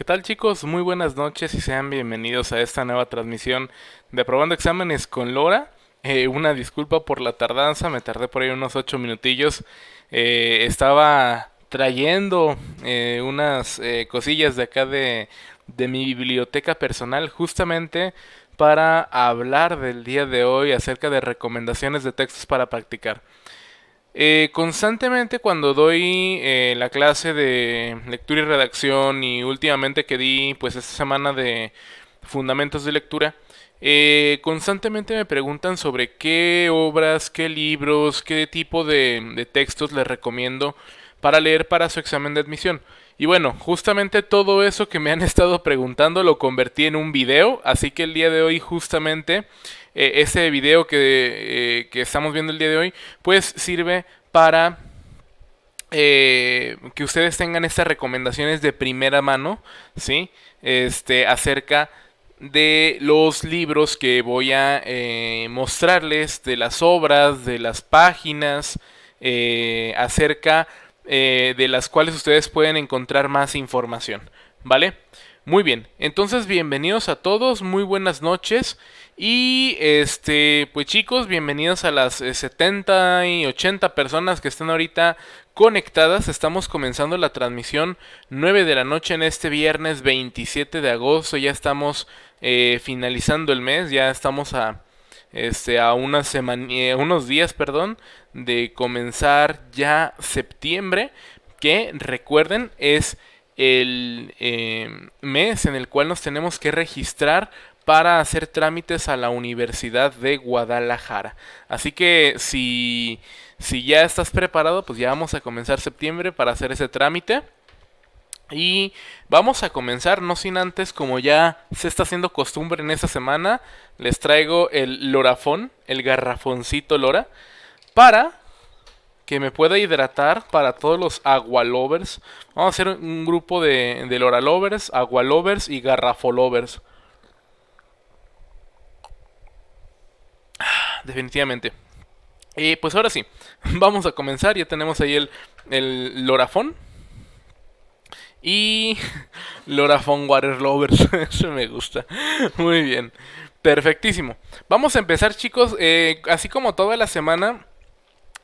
¿Qué tal chicos? Muy buenas noches y sean bienvenidos a esta nueva transmisión de Aprobando Exámenes con Lora. Eh, una disculpa por la tardanza, me tardé por ahí unos 8 minutillos. Eh, estaba trayendo eh, unas cosillas de acá de mi biblioteca personal justamente para hablar del día de hoy acerca de recomendaciones de textos para practicar. Eh, constantemente cuando doy eh, la clase de lectura y redacción y últimamente que di pues esta semana de fundamentos de lectura, eh, constantemente me preguntan sobre qué obras, qué libros, qué tipo de, de textos les recomiendo para leer para su examen de admisión. Y bueno, justamente todo eso que me han estado preguntando lo convertí en un video, así que el día de hoy justamente este ese video eh, que, estamos viendo el día de hoy, pues sirve para eh, que ustedes tengan estas recomendaciones de primera mano, ¿sí? Este, acerca de los libros que voy a mostrarles, de las obras, de las páginas, acerca de las cuales ustedes pueden encontrar más información, ¿vale? Muy bien, entonces bienvenidos a todos, muy buenas noches. Y este, pues chicos, bienvenidos a las 70 eh, y 80 personas que están ahorita conectadas. Estamos comenzando la transmisión 9 de la noche en este viernes 27 de agosto. Ya estamos eh, finalizando el mes, ya estamos a, este, a una semana, eh, unos días perdón, de comenzar ya septiembre, que recuerden es el mes en el cual nos tenemos que registrar para hacer trámites a la Universidad de Guadalajara. Así que si, si ya estás preparado, pues ya vamos a comenzar septiembre para hacer ese trámite. Y vamos a comenzar, no sin antes, como ya se está haciendo costumbre en esta semana, les traigo el lorafón, el garrafoncito lora, para que me pueda hidratar para todos los agualovers. Vamos a hacer un grupo de, de loralovers, agualovers y garrafolovers. definitivamente. Y pues ahora sí, vamos a comenzar. Ya tenemos ahí el, el Lorafón. Y Lorafón Water Lovers, eso me gusta. Muy bien, perfectísimo. Vamos a empezar chicos, eh, así como toda la semana,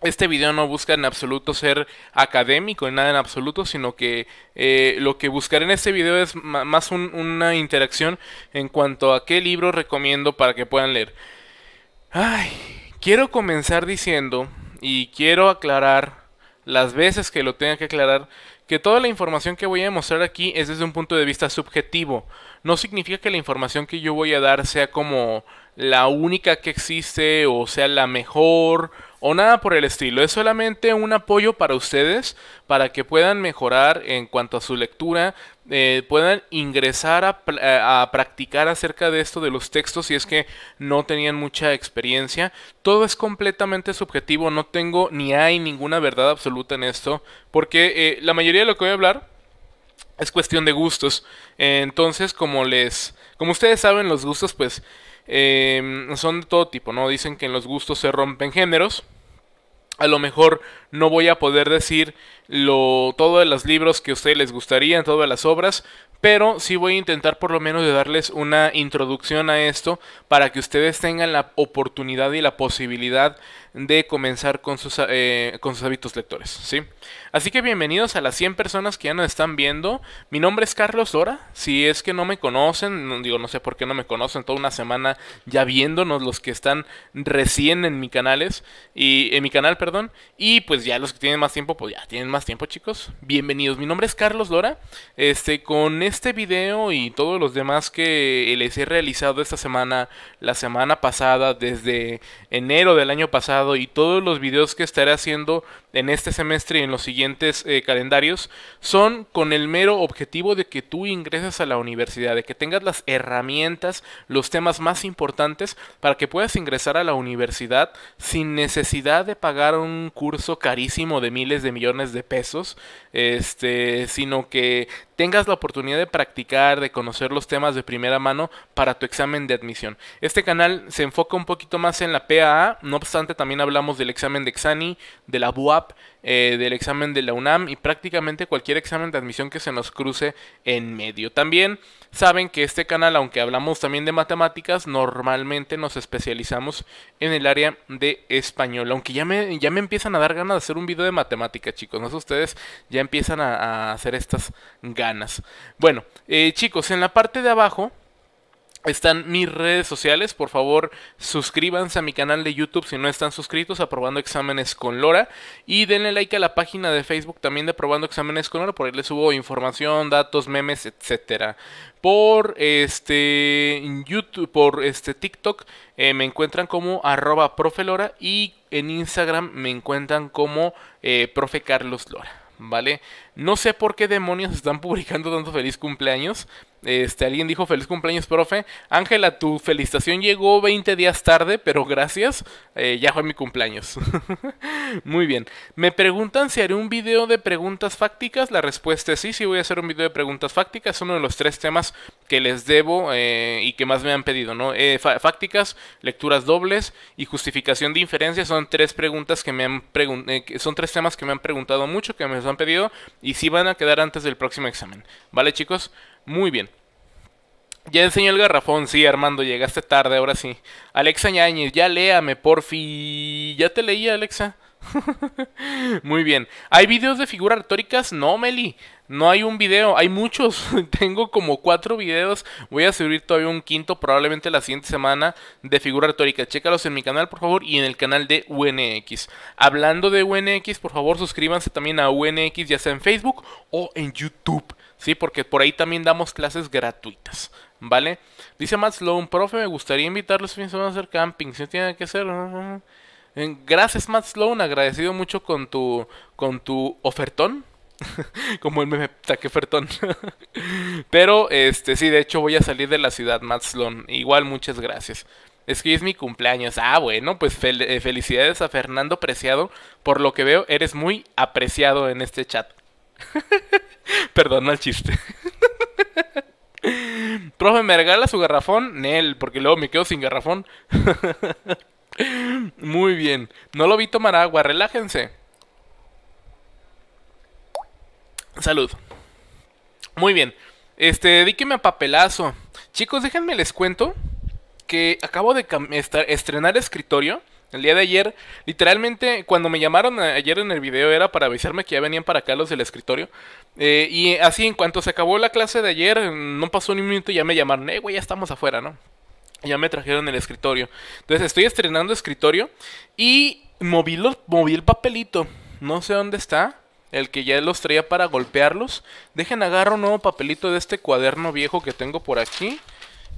este video no busca en absoluto ser académico, En nada en absoluto, sino que eh, lo que buscaré en este video es más una interacción en cuanto a qué libro recomiendo para que puedan leer. Ay, quiero comenzar diciendo y quiero aclarar las veces que lo tenga que aclarar que toda la información que voy a mostrar aquí es desde un punto de vista subjetivo. No significa que la información que yo voy a dar sea como la única que existe o sea la mejor o nada por el estilo. Es solamente un apoyo para ustedes para que puedan mejorar en cuanto a su lectura, eh, puedan ingresar eh, a, practicar acerca de esto de los textos si es que no tenían mucha experiencia. Todo es completamente subjetivo, no tengo ni hay ninguna verdad absoluta en esto, porque eh, la mayoría de lo que voy a hablar es cuestión de gustos. entonces, como les, como ustedes saben, los gustos pues em, son de todo tipo, ¿no? Dicen que en los gustos se rompen géneros. A lo mejor no voy a poder decir lo, todos los libros que a ustedes les gustarían, todas las obras, pero sí voy a intentar por lo menos de darles una introducción a esto para que ustedes tengan la oportunidad y la posibilidad de comenzar con sus, eh, con sus hábitos lectores, ¿sí? Así que bienvenidos a las 100 personas que ya nos están viendo. Mi nombre es Carlos Dora. Si es que no me conocen, digo, no sé por qué no me conocen, toda una semana ya viéndonos los que están recién en mi canales y en mi canal, perdón, y pues ya los que tienen más tiempo pues ya tienen más tiempo, chicos. Bienvenidos, mi nombre es Carlos Lora. Este, con este video y todos los demás que les he realizado esta semana, la semana pasada, desde enero del año pasado y todos los videos que estaré haciendo en este semestre y en los siguientes eh, calendarios, son con el mero objetivo de que tú ingreses a la universidad, de que tengas las herramientas, los temas más importantes para que puedas ingresar a la universidad sin necesidad de pagar un curso carísimo de miles de millones de pesos, este, sino que tengas la oportunidad de practicar, de conocer los temas de primera mano para tu examen de admisión. Este canal se enfoca un poquito más en la PAA, no obstante también hablamos del examen de Exani, de la BUAP, eh, del examen de la UNAM y prácticamente cualquier examen de admisión que se nos cruce en medio. También saben que este canal, aunque hablamos también de matemáticas, normalmente nos especializamos en el área de español. Aunque ya me, ya me empiezan a dar ganas de hacer un video de matemáticas, chicos. No sé, ustedes ya empiezan a, hacer estas ganas. Bueno, eh, chicos, en la parte de abajo están mis redes sociales. Por favor, suscríbanse a mi canal de YouTube si no están suscritos, aprobando exámenes con Lora. Y denle like a la página de Facebook también de aprobando exámenes con Lora. Por ahí les subo información, datos, memes, etcétera. Por este YouTube, por este TikTok, eh, me encuentran como arroba profelora. Y en Instagram me encuentran como eh, profe Carlos Lora. ¿Vale? No sé por qué demonios están publicando tanto feliz cumpleaños. Este, alguien dijo feliz cumpleaños, profe. Ángela, tu felicitación llegó 20 días tarde, pero gracias. Eh, ya fue mi cumpleaños. Muy bien. Me preguntan si haré un video de preguntas fácticas. La respuesta es sí, sí voy a hacer un video de preguntas fácticas. Es uno de los tres temas que les debo eh, y que más me han pedido, ¿no? Eh, fácticas, lecturas dobles y justificación de inferencias son tres preguntas que me han son tres temas que me han preguntado mucho, que me han pedido y si van a quedar antes del próximo examen. ¿Vale, chicos? Muy bien. Ya enseñó el garrafón, sí, Armando, llegaste tarde, ahora sí. Alexa Ñañez, ya léame, porfi. Ya te leí, Alexa. Muy bien. ¿Hay videos de figuras retóricas? No, Meli. No hay un video. Hay muchos. Tengo como cuatro videos. Voy a subir todavía un quinto, probablemente la siguiente semana, de figuras retóricas. Chécalos en mi canal, por favor, y en el canal de UNX. Hablando de UNX, por favor, suscríbanse también a UNX, ya sea en Facebook o en YouTube. Sí, porque por ahí también damos clases gratuitas. ¿Vale? Dice Matt Sloan, profe, me gustaría invitarles a hacer camping. ¿Se tiene que hacer? Gracias, Matt Sloan. Agradecido mucho con tu, con tu ofertón. Como él me saqué ofertón. Pero, este, sí, de hecho voy a salir de la ciudad, Matt Sloan. Igual, muchas gracias. Es que es mi cumpleaños. Ah, bueno, pues eh, felicidades a Fernando Preciado. Por lo que veo, eres muy apreciado en este chat. Perdón al chiste. Profe, ¿me regala su garrafón? Nel, porque luego me quedo sin garrafón. Muy bien. No lo vi tomar agua, relájense. Salud. Muy bien. Este, dedíqueme a papelazo. Chicos, déjenme les cuento que acabo de estrenar escritorio. El día de ayer, literalmente, cuando me llamaron ayer en el video era para avisarme que ya venían para acá los del escritorio. Eh, y así, en cuanto se acabó la clase de ayer, no pasó ni un minuto y ya me llamaron, eh, güey, ya estamos afuera, ¿no? Ya me trajeron el escritorio. Entonces estoy estrenando escritorio y moví, el papelito. No sé dónde está. El que ya los traía para golpearlos. Dejen agarro un nuevo papelito de este cuaderno viejo que tengo por aquí.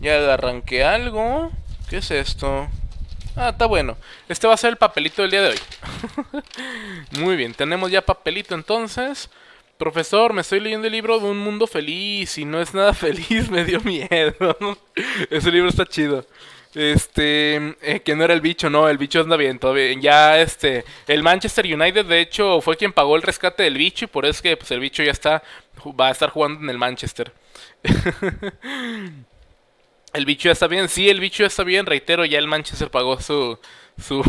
Ya arranqué algo. ¿Qué es esto? Ah, está bueno. Este va a ser el papelito del día de hoy. Muy bien, tenemos ya papelito entonces. Profesor, me estoy leyendo el libro de un mundo feliz y no es nada feliz, me dio miedo. Ese libro está chido. Este, eh, que no era el bicho, no, el bicho anda bien, bien. Ya, este, el Manchester United, de hecho, fue quien pagó el rescate del bicho y por eso es que pues, el bicho ya está, va a estar jugando en el Manchester. el bicho ya está bien, sí, el bicho ya está bien, reitero, ya el Manchester pagó su, su,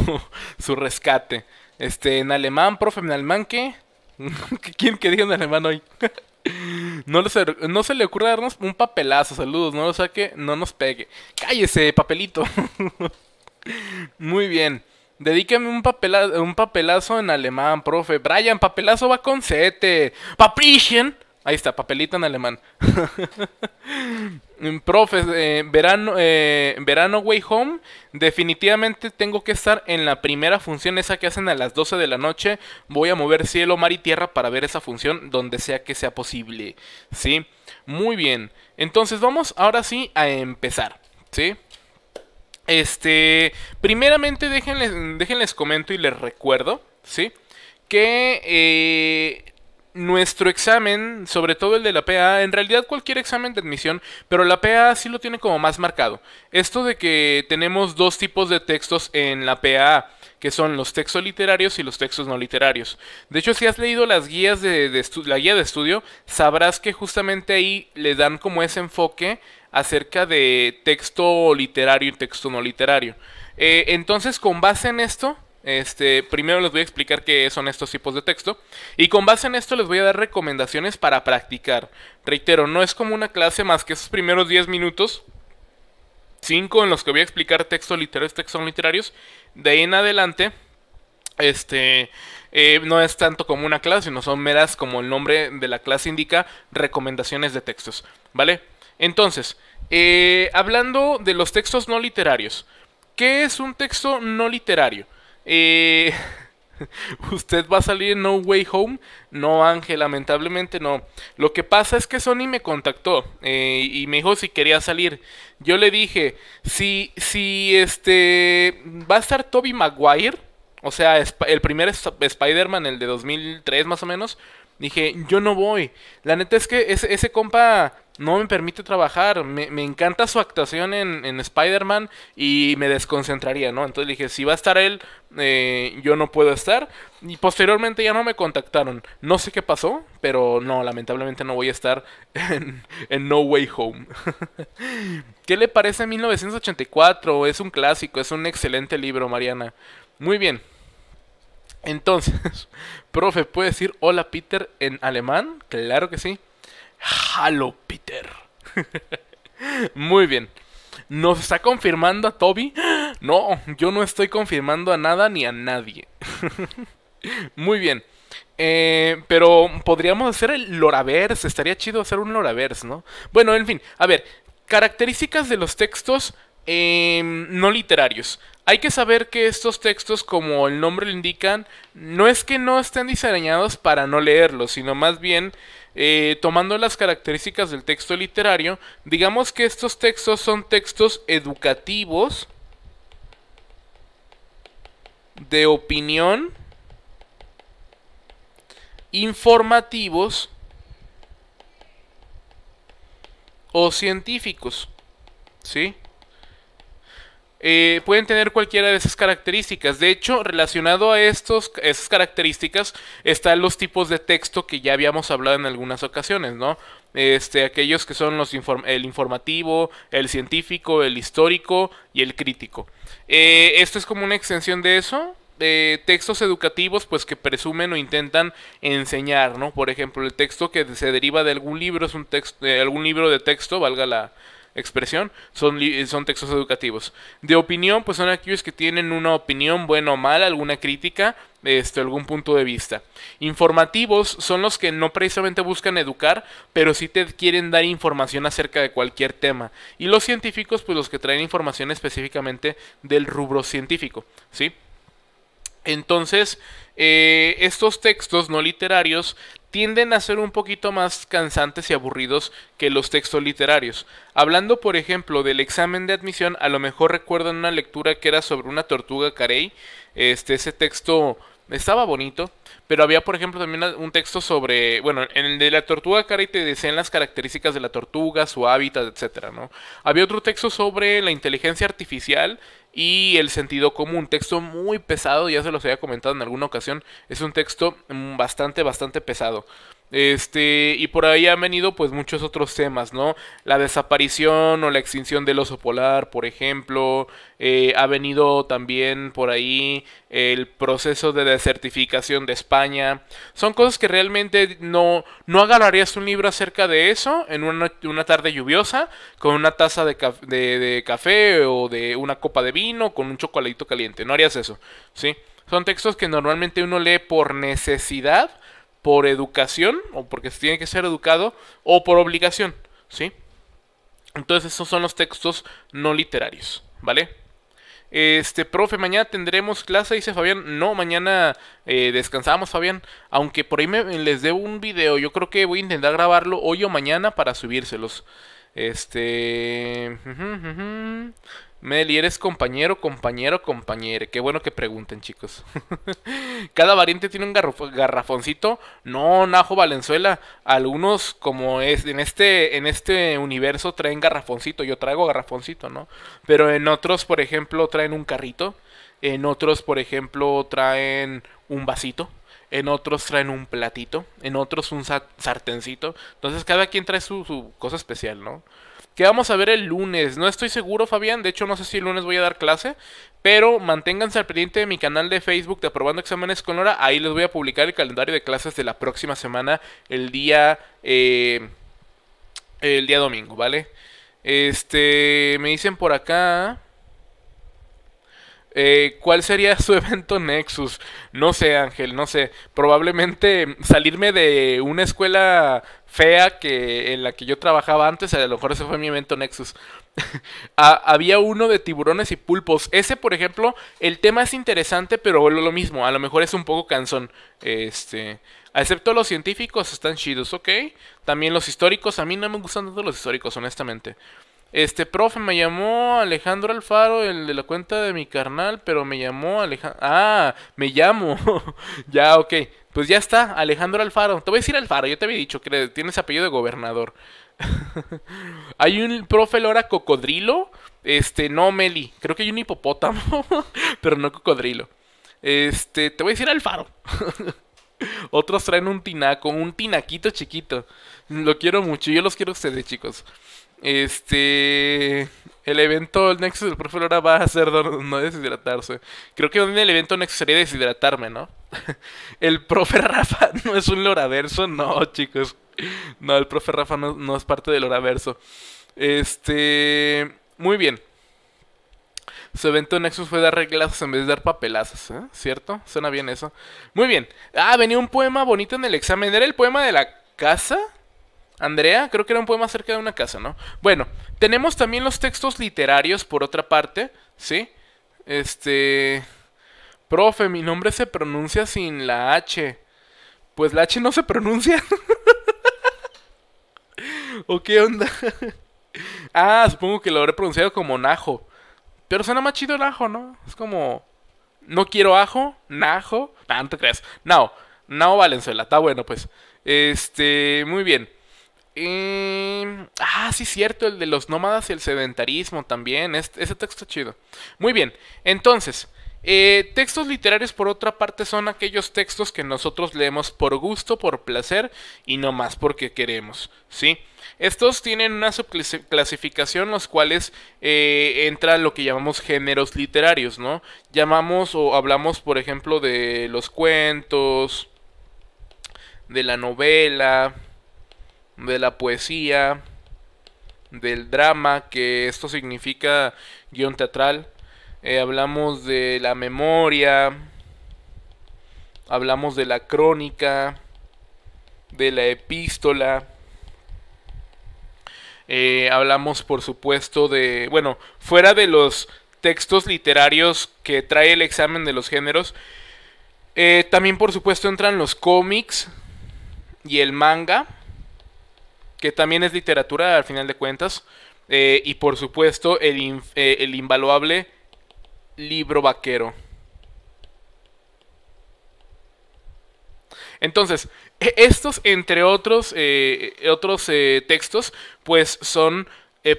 su rescate. Este, en alemán, profe, en alemán, ¿qué? ¿Quién que diga en alemán hoy? no, no se le ocurra darnos un papelazo, saludos, no lo saque, no nos pegue. Cállese, papelito. Muy bien. Dedíqueme un, papelazo, un papelazo en alemán, profe. Brian, papelazo va con sete. Papischen. Ahí está, papelito en alemán. Mm, Profes, eh, verano, eh, verano Way Home, definitivamente tengo que estar en la primera función, esa que hacen a las 12 de la noche. Voy a mover cielo, mar y tierra para ver esa función donde sea que sea posible. ¿Sí? Muy bien. Entonces vamos ahora sí a empezar. ¿Sí? Este, primeramente déjenles, déjenles comento y les recuerdo, ¿sí? Que eh, nuestro examen, sobre todo el de la PA, en realidad cualquier examen de admisión, pero la PA sí lo tiene como más marcado. Esto de que tenemos dos tipos de textos en la PA, que son los textos literarios y los textos no literarios. De hecho, si has leído las guías de, la guía de estudio, sabrás que justamente ahí le dan como ese enfoque acerca de texto literario y texto no literario. Eh, entonces, con base en esto, este, primero les voy a explicar qué son estos tipos de texto y con base en esto les voy a dar recomendaciones para practicar. Reitero, no es como una clase más que esos primeros 10 minutos, 5 en los que voy a explicar textos literarios, textos literarios. De ahí en adelante, este, eh, no es tanto como una clase, no son meras, como el nombre de la clase indica, recomendaciones de textos, ¿vale? Entonces, eh, hablando de los textos no literarios, ¿qué es un texto no literario? Eh, ¿Usted va a salir en No Way Home? No, Ángel, lamentablemente no. Lo que pasa es que Sony me contactó eh, y me dijo si quería salir. Yo le dije, si, si este, va a estar Toby Maguire, o sea, el primer Spider-Man, el de 2003 más o menos, dije, yo no voy. La neta es que ese compa no me permite trabajar. Me, encanta su actuación en, Spider-Man y me desconcentraría, ¿no? Entonces dije, si va a estar él, eh, yo no puedo estar. Y posteriormente ya no me contactaron. No sé qué pasó, pero no, lamentablemente no voy a estar en, No Way Home. ¿Qué le parece 1984? Es un clásico, es un excelente libro, Mariana. Muy bien. Entonces, profe, ¿puede decir hola Peter en alemán? Claro que sí. Halo, Peter. Muy bien. ¿Nos está confirmando a Toby? No, yo no estoy confirmando a nada ni a nadie. Muy bien. Eh, pero podríamos hacer el Loraverse. Estaría chido hacer un Loraverse, ¿no? Bueno, en fin. A ver, características de los textos em, no literarios. Hay que saber que estos textos, como el nombre lo indican, no es que no estén diseñados para no leerlos, sino más bien eh, tomando las características del texto literario, digamos que estos textos son textos educativos de opinión, informativos o científicos. ¿Sí? Eh, pueden tener cualquiera de esas características. De hecho, relacionado a estos, esas características están los tipos de texto que ya habíamos hablado en algunas ocasiones, ¿no? Este, aquellos que son los el informativo, el científico, el histórico y el crítico. Eh, esto es como una extensión de eso. textos educativos pues que presumen o intentan enseñar, ¿no? Por ejemplo, el texto que se deriva de algún libro es un texto, algún libro de texto, valga la, expresión, son, son textos educativos. De opinión, pues son aquellos que tienen una opinión buena o mala, alguna crítica, este, algún punto de vista. Informativos son los que no precisamente buscan educar, pero sí te quieren dar información acerca de cualquier tema. Y los científicos, pues los que traen información específicamente del rubro científico, ¿sí? Entonces, eh, estos textos no literarios tienden a ser un poquito más cansantes y aburridos que los textos literarios. Hablando, por ejemplo, del examen de admisión, a lo mejor recuerdan una lectura que era sobre una tortuga carey. Este, ese texto estaba bonito, pero había, por ejemplo, también un texto sobre, bueno, en el de la tortuga cara y te decían las características de la tortuga, su hábitat, etcétera, ¿no? Había otro texto sobre la inteligencia artificial y el sentido común, texto muy pesado, ya se los había comentado en alguna ocasión, es un texto mm, bastante, bastante pesado. Este, y por ahí han venido pues muchos otros temas, ¿no? La desaparición o la extinción del oso polar, por ejemplo. Eh, ha venido también por ahí el proceso de desertificación de España. Son cosas que realmente no, no agarrarías un libro acerca de eso en una, una tarde lluviosa, con una taza de, café o de una copa de vino, con un chocoladito caliente. No harías eso, ¿sí? Son textos que normalmente uno lee por necesidad por educación o porque se tiene que ser educado o por obligación, ¿sí? Entonces esos son los textos no literarios, ¿vale? Este, profe, mañana tendremos clase, dice Fabián. No, mañana eh, descansamos, Fabián. Aunque por ahí me, les dé un video. Yo creo que voy a intentar grabarlo hoy o mañana para subírselos. Este. Meli, ¿eres compañero, compañero, compañero? Qué bueno que pregunten, chicos. Cada variante tiene un garrafoncito. No, Najo Valenzuela. Algunos, como es en este, en este universo, traen garrafoncito. Yo traigo garrafoncito, ¿no? Pero en otros, por ejemplo, traen un carrito. En otros, por ejemplo, traen un vasito. En otros traen un platito. En otros un sartencito. Entonces cada quien trae su cosa especial, ¿no? que vamos a ver el lunes. No estoy seguro, Fabián. De hecho, no sé si el lunes voy a dar clase. Pero manténganse al pendiente de mi canal de Facebook de Aprobando Exámenes con Hora. Ahí les voy a publicar el calendario de clases de la próxima semana, el día. Eh, el día domingo, ¿vale? Este. Me dicen por acá. Eh, ¿Cuál sería su evento Nexus? No sé, Ángel, no sé. Probablemente salirme de una escuela fea que en la que yo trabajaba antes, a lo mejor ese fue mi evento Nexus. había uno de tiburones y pulpos. Ese, por ejemplo, el tema es interesante, pero vuelvo lo mismo, a lo mejor es un poco cansón. Este, excepto los científicos están chidos, ¿ok? También los históricos, a mí no me gustan tanto los históricos, honestamente. Este, profe, me llamó Alejandro Alfaro, el de la cuenta de mi carnal, pero me llamó Alejandro... Ah, me llamo. ya, ok. Pues ya está, Alejandro Alfaro. Te voy a decir Alfaro, yo te había dicho que tienes apellido de gobernador. hay un profe Lora Cocodrilo. Este, no Meli. Creo que hay un hipopótamo, pero no cocodrilo. Este, te voy a decir Alfaro. Otros traen un tinaco, un tinaquito chiquito. Lo quiero mucho, yo los quiero ustedes, chicos. Este. El evento el Nexus del profe Lora va a ser no deshidratarse. Creo que en el evento Nexus sería deshidratarme, ¿no? el profe Rafa no es un Loraverso, no, chicos. No, el profe Rafa no, es parte del Loraverso. Este. Muy bien. Su evento Nexus fue dar reglas en vez de dar papelazos, ¿eh? ¿Cierto? Suena bien eso. Muy bien. Ah, venía un poema bonito en el examen. ¿Era el poema de la casa? Andrea, creo que era un poema acerca de una casa, ¿no? Bueno, tenemos también los textos literarios, por otra parte, ¿sí? Este... Profe, mi nombre se pronuncia sin la H. Pues la H no se pronuncia. ¿O qué onda? ah, supongo que lo habré pronunciado como Najo. Pero suena más chido el ajo, ¿no? Es como... No quiero ajo, najo. crees? Ah, no te creas. Nao. Valenzuela. Está bueno, pues. Este... Muy bien. Em, ah, sí, cierto, el de los nómadas y el sedentarismo también. ese texto chido. Muy bien, entonces, eh, textos literarios por otra parte son aquellos textos que nosotros leemos por gusto, por placer y no más porque queremos, ¿sí? Estos tienen una subclasificación, los cuales eh, entra lo que llamamos géneros literarios, ¿no? Llamamos o hablamos, por ejemplo, de los cuentos, de la novela, de la poesía, del drama, que esto significa guión teatral. Eh, hablamos de la memoria, hablamos de la crónica, de la epístola. Eh, hablamos, por supuesto, de, bueno, fuera de los textos literarios que trae el examen de los géneros, eh, también, por supuesto, entran los cómics y el manga que también es literatura al final de cuentas. Eh, y por supuesto, eh, el, invaluable libro vaquero. Entonces, e, estos, entre otros, eh, otros textos, pues son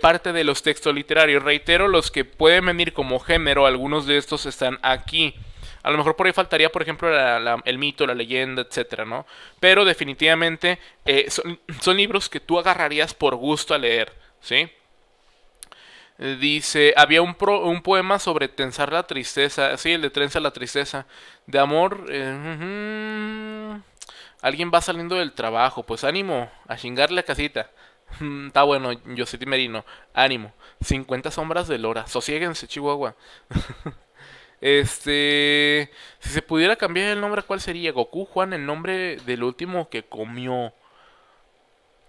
parte de los textos literarios. Reitero, los que pueden venir como género, algunos de estos están aquí. A lo mejor por ahí faltaría, por ejemplo, el mito, la leyenda, etcétera, ¿no? Pero definitivamente eh, son, libros que tú agarrarías por gusto a leer, ¿sí? Dice, había un, un poema sobre tensar la tristeza. Sí, el de trenza la tristeza. De amor... Eh, Alguien va saliendo del trabajo. Pues ánimo, a chingar la casita. Mm, está bueno, José Merino. Ánimo. 50 sombras de Lora. Sosiéguense, Chihuahua. Este, si se pudiera cambiar el nombre, ¿cuál sería? Goku Juan, el nombre del último que comió.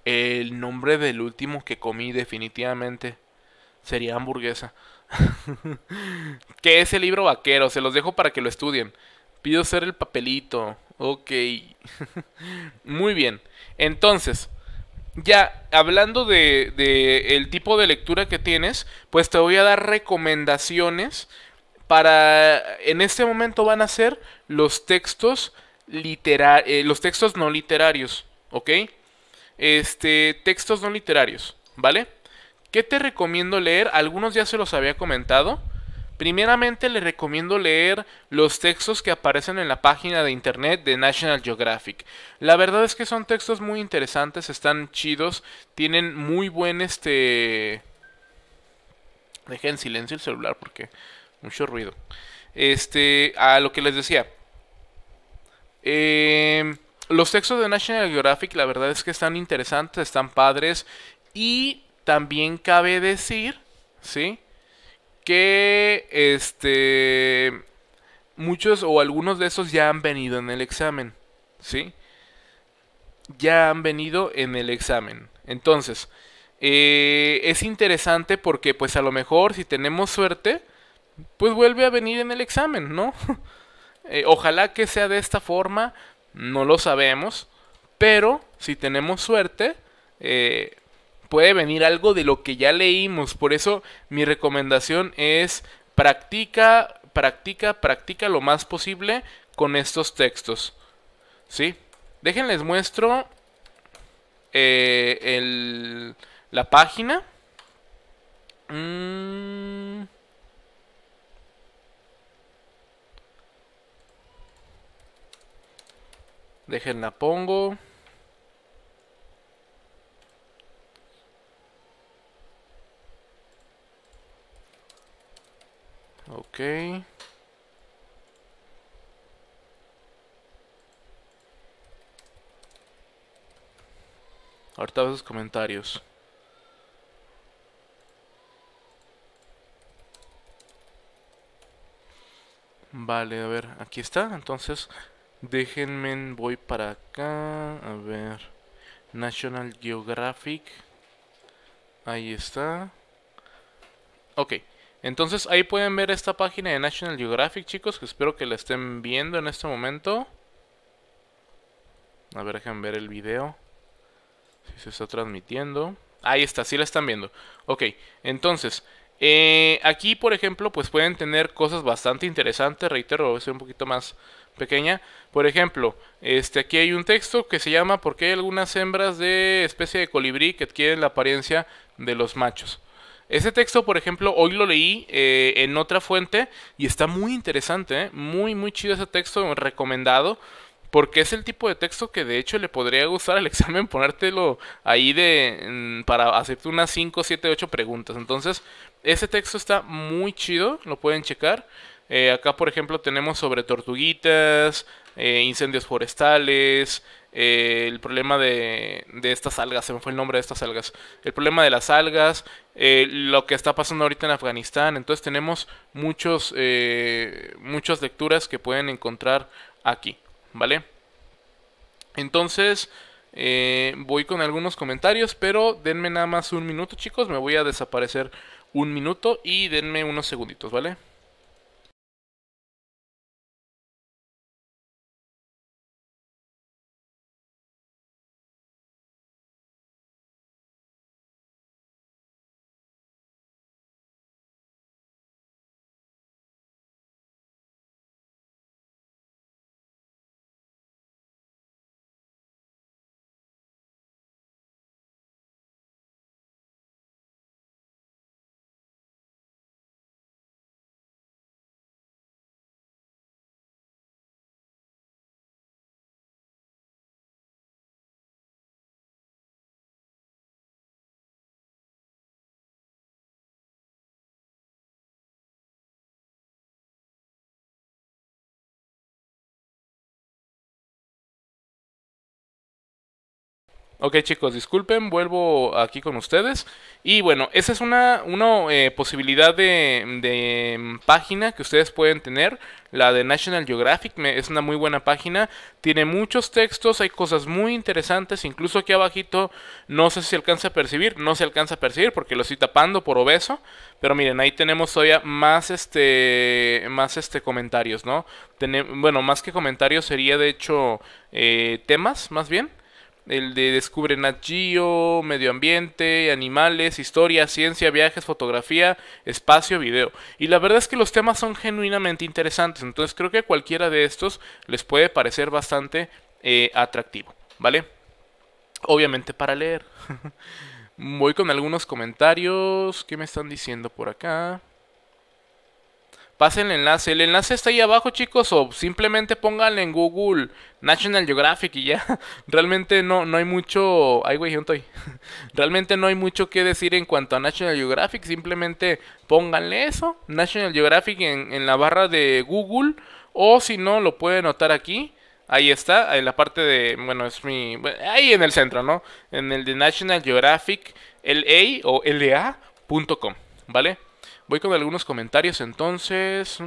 El nombre del último que comí definitivamente sería hamburguesa. ¿Qué es el libro vaquero? Se los dejo para que lo estudien. Pido ser el papelito. Ok. Muy bien. Entonces, ya hablando de, de el tipo de lectura que tienes, pues te voy a dar recomendaciones para en este momento van a ser los textos literarios eh, los textos no literarios, ¿ok? Este, textos no literarios, ¿vale? ¿Qué te recomiendo leer? Algunos ya se los había comentado. Primeramente le recomiendo leer los textos que aparecen en la página de internet de National Geographic. La verdad es que son textos muy interesantes, están chidos, tienen muy buen este... Dejen silencio el celular porque mucho ruido. Este, a lo que les decía. Em, los textos de National Geographic, la verdad es que están interesantes, están padres. Y también cabe decir, ¿sí? Que este. Muchos o algunos de esos ya han venido en el examen, ¿sí? Ya han venido en el examen. Entonces, eh, es interesante porque pues a lo mejor si tenemos suerte, pues vuelve a venir en el examen, ¿no? Eh, ojalá que sea de esta forma, no lo sabemos, pero si tenemos suerte, eh, puede venir algo de lo que ya leímos. Por eso mi recomendación es practica, practica, practica lo más posible con estos textos. ¿Sí? Déjenles muestro eh, la página. Mm. la pongo. Ok. Ahorita veo sus comentarios. Vale, a ver, aquí está. Entonces, Déjenme, voy para acá. A ver. National Geographic. Ahí está. Ok. Entonces ahí pueden ver esta página de National Geographic, chicos. Que espero que la estén viendo en este momento. A ver, déjenme ver el video. Si se está transmitiendo. Ahí está, sí la están viendo. Ok, entonces, eh, aquí, por ejemplo, pues pueden tener cosas bastante interesantes. Reitero, es un poquito más pequeña. Por ejemplo, este, aquí hay un texto que se llama ¿Por qué hay algunas hembras de especie de colibrí que adquieren la apariencia de los machos? Ese texto, por ejemplo, hoy lo leí eh, en otra fuente y está muy interesante, ¿eh? muy, muy chido ese texto recomendado, porque es el tipo de texto que de hecho le podría gustar al examen ponértelo ahí de mm, para hacerte unas 5, 7, 8 preguntas. Entonces, ese texto está muy chido, lo pueden checar. Eh, acá, por ejemplo, tenemos sobre tortuguitas, eh, incendios forestales, eh, el problema de, de, estas algas, se me fue el nombre de estas algas, el problema de las algas, lo que está pasando ahorita en Afganistán, entonces tenemos muchos, muchas lecturas que pueden encontrar aquí, ¿vale? Entonces, voy con algunos comentarios, pero denme nada más un minuto chicos, me voy a desaparecer un minuto y denme unos segunditos, ¿vale? Ok chicos, disculpen, vuelvo aquí con ustedes. Y bueno, esa es una, una eh, posibilidad de, mm, página que ustedes pueden tener. La de National Geographic es una muy buena página. Tiene muchos textos, hay cosas muy interesantes. Incluso aquí abajito no sé si alcanza a percibir. No se alcanza a percibir porque lo estoy tapando por obeso. Pero miren, ahí tenemos todavía más este, más este comentarios, ¿no? bueno, más que comentarios sería de hecho eh, temas, más bien. El de Descubre Nat Medio Ambiente, Animales, Historia, Ciencia, Viajes, Fotografía, Espacio, Video. Y la verdad es que los temas son genuinamente interesantes, entonces creo que cualquiera de estos les puede parecer bastante eh, atractivo, ¿vale? Obviamente para leer. Voy con algunos comentarios. ¿Qué me están diciendo por acá? Pasen el enlace. El enlace está ahí abajo, chicos. O simplemente pónganle en Google National Geographic y ya. Realmente no, no hay mucho. Ay, güey, estoy? Realmente no hay mucho que decir en cuanto a National Geographic. Simplemente pónganle eso. National Geographic en, la barra de Google. O si no, lo pueden notar aquí. Ahí está, en la parte de, bueno, es mi, ahí en el centro, ¿no? En el de National Geographic LA o LA.com, ¿vale? Voy con algunos comentarios entonces.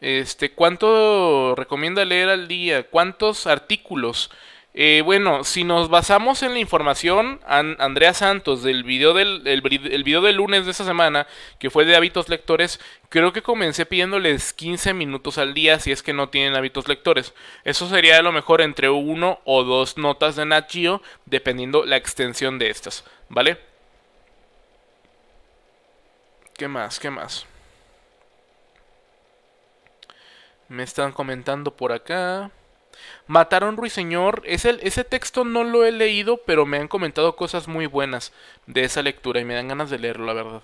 Este, ¿cuánto recomienda leer al día? ¿Cuántos artículos? Eh, bueno, si nos basamos en la información, Andrea Santos, del video del el, video del lunes de esta semana, que fue de hábitos lectores, creo que comencé pidiéndoles 15 minutos al día si es que no tienen hábitos lectores. Eso sería a lo mejor entre uno o dos notas de Nachio, dependiendo la extensión de estas, ¿vale? ¿Qué más? ¿Qué más? Me están comentando por acá. Mataron Ruiseñor. ese texto no lo he leído, pero me han comentado cosas muy buenas de esa lectura y me dan ganas de leerlo, la verdad.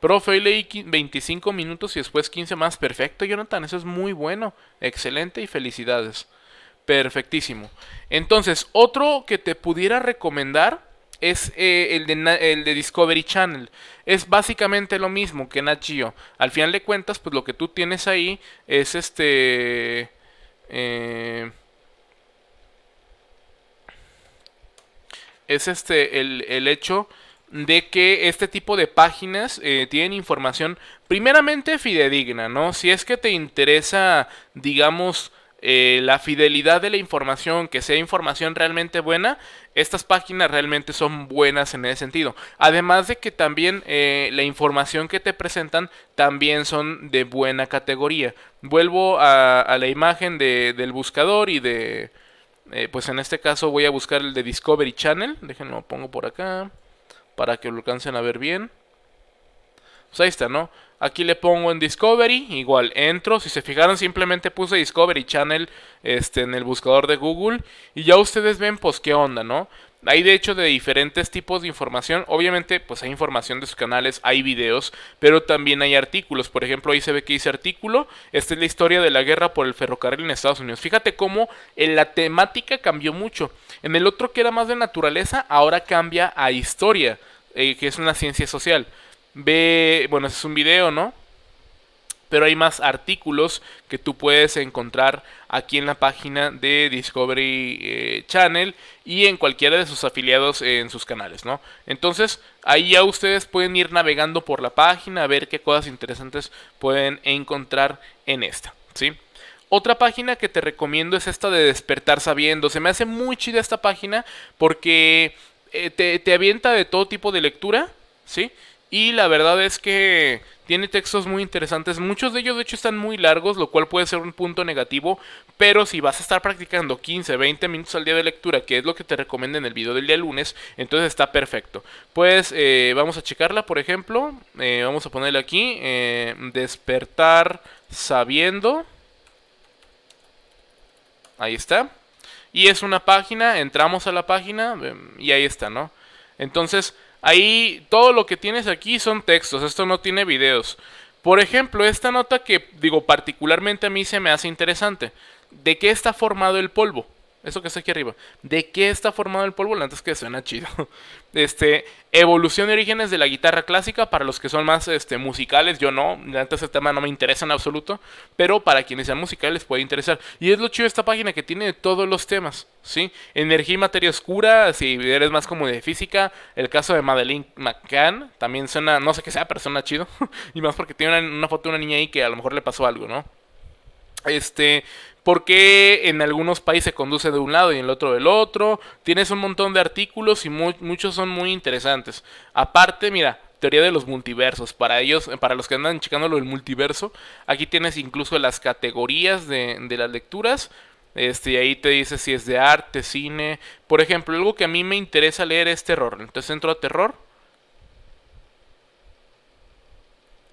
Profe, leí 25 minutos y después 15 más. Perfecto, Jonathan. Eso es muy bueno. Excelente y felicidades. Perfectísimo. Entonces, otro que te pudiera recomendar es eh, el, de, Discovery Channel. Es básicamente lo mismo que Nachio Al final de cuentas, pues lo que tú tienes ahí es este... Eh, es este el, hecho de que este tipo de páginas eh, tienen información primeramente fidedigna, ¿no? Si es que te interesa, digamos, la fidelidad de la información, que sea información realmente buena, estas páginas realmente son buenas en ese sentido. Además de que también eh, la información que te presentan también son de buena categoría. Vuelvo a, la imagen del buscador y de... Eh, pues en este caso voy a buscar el de Discovery Channel. Déjenme lo pongo por acá para que lo alcancen a ver bien. Pues ahí está, ¿no? Aquí le pongo en Discovery, igual entro. Si se fijaron, simplemente puse Discovery Channel este, en el buscador de Google. Y ya ustedes ven, pues, qué onda, ¿no? Hay de hecho de diferentes tipos de información. Obviamente, pues hay información de sus canales, hay videos, pero también hay artículos. Por ejemplo, ahí se ve que dice artículo. Esta es la historia de la guerra por el ferrocarril en Estados Unidos. Fíjate cómo en eh, la temática cambió mucho. En el otro que era más de naturaleza, ahora cambia a historia, eh, que es una ciencia social ve, bueno, es un video, ¿no? Pero hay más artículos que tú puedes encontrar aquí en la página de Discovery eh, Channel y en cualquiera de sus afiliados en sus canales, ¿no? Entonces, ahí ya ustedes pueden ir navegando por la página, a ver qué cosas interesantes pueden encontrar en esta, ¿sí? Otra página que te recomiendo es esta de despertar sabiendo. Se me hace muy chida esta página porque eh, te, te avienta de todo tipo de lectura, ¿sí? Y la verdad es que tiene textos muy interesantes. Muchos de ellos de hecho están muy largos, lo cual puede ser un punto negativo. Pero si vas a estar practicando 15, 20 minutos al día de lectura, que es lo que te recomiendo en el video del día lunes, entonces está perfecto. Pues eh, vamos a checarla, por ejemplo. Eh, vamos a ponerle aquí. Eh, despertar sabiendo. Ahí está. Y es una página, entramos a la página em, y ahí está, ¿no? Entonces, Ahí todo lo que tienes aquí son textos, esto no tiene videos. Por ejemplo, esta nota que digo particularmente a mí se me hace interesante. ¿De qué está formado el polvo? Eso que está aquí arriba. ¿De qué está formado el polvo antes Es que suena chido. Este, evolución de orígenes de la guitarra clásica. Para los que son más este, musicales, yo no. Antes el tema no me interesa en absoluto. Pero para quienes sean musicales puede interesar. Y es lo chido de esta página que tiene todos los temas. ¿sí? Energía y materia oscura. Si eres más como de física. El caso de Madeleine McCann. También suena, no sé qué sea, pero suena chido. y más porque tiene una, una foto de una niña ahí que a lo mejor le pasó algo, ¿no? Este, porque en algunos países se conduce de un lado y en el otro del otro. Tienes un montón de artículos y muchos son muy interesantes. Aparte, mira, teoría de los multiversos. Para ellos, eh, para los que andan checando el del multiverso, aquí tienes incluso las categorías de, las lecturas. Este, y ahí te dice si es de arte, cine. Por ejemplo, algo que a mí me interesa leer es terror. Entonces entro a terror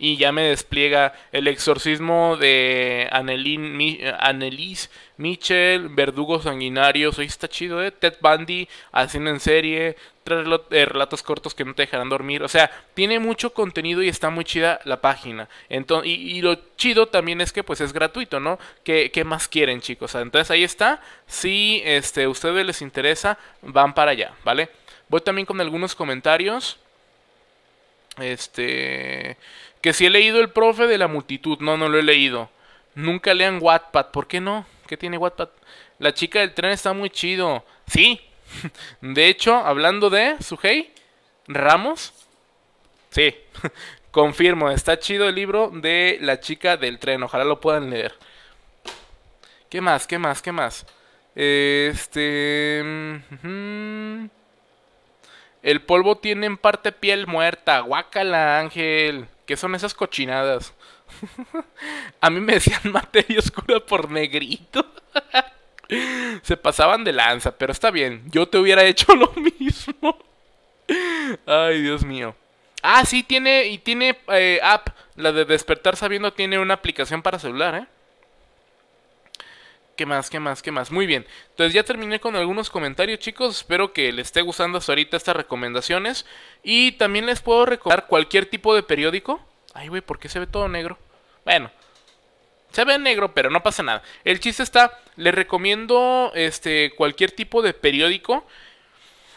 y ya me despliega el exorcismo de Anelis Annelise Mitchell, Verdugos Sanguinarios, está chido, ¿eh? Ted Bundy, haciendo en serie, tres eh, relatos cortos que no te dejarán dormir, o sea, tiene mucho contenido y está muy chida la página. Entonces, y, lo chido también es que pues es gratuito, ¿no? ¿Qué, más quieren, chicos? entonces ahí está, si este, a ustedes les interesa, van para allá, ¿vale? Voy también con algunos comentarios. Este. Que si he leído El profe de la multitud. No, no lo he leído. Nunca lean Wattpad. ¿Por qué no? ¿Qué tiene Wattpad? La chica del tren está muy chido. Sí. De hecho, hablando de Sugei Ramos. Sí. Confirmo, está chido el libro de La chica del tren. Ojalá lo puedan leer. ¿Qué más? ¿Qué más? ¿Qué más? Este... Mm, el polvo tiene en parte piel muerta. Guácala, Ángel. ¿Qué son esas cochinadas? a mí me decían materia oscura por negrito. Se pasaban de lanza, pero está bien. Yo te hubiera hecho lo mismo. Ay, Dios mío. Ah, sí, tiene. Y tiene eh, app. La de despertar sabiendo tiene una aplicación para celular, ¿eh? ¿Qué más? ¿Qué más? ¿Qué más? Muy bien. Entonces ya terminé con algunos comentarios, chicos. Espero que les esté gustando hasta ahorita estas recomendaciones. Y también les puedo recomendar cualquier tipo de periódico. Ay, güey, ¿por qué se ve todo negro? Bueno, se ve negro, pero no pasa nada. El chiste está, les recomiendo este cualquier tipo de periódico.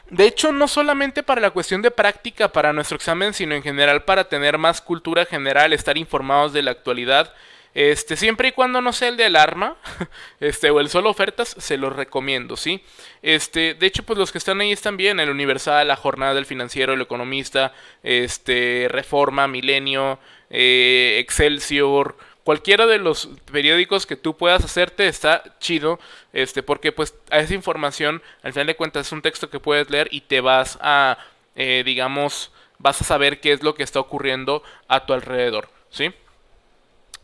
De hecho, no solamente para la cuestión de práctica para nuestro examen, sino en general para tener más cultura general, estar informados de la actualidad. Este, siempre y cuando no sea el de alarma, este, o el solo ofertas, se los recomiendo, ¿sí? Este, de hecho, pues los que están ahí están bien, el Universal, la Jornada del Financiero, el Economista, este, Reforma, Milenio, eh, Excelsior, cualquiera de los periódicos que tú puedas hacerte está chido, este, porque pues a esa información, al final de cuentas, es un texto que puedes leer y te vas a, eh, digamos, vas a saber qué es lo que está ocurriendo a tu alrededor, ¿sí?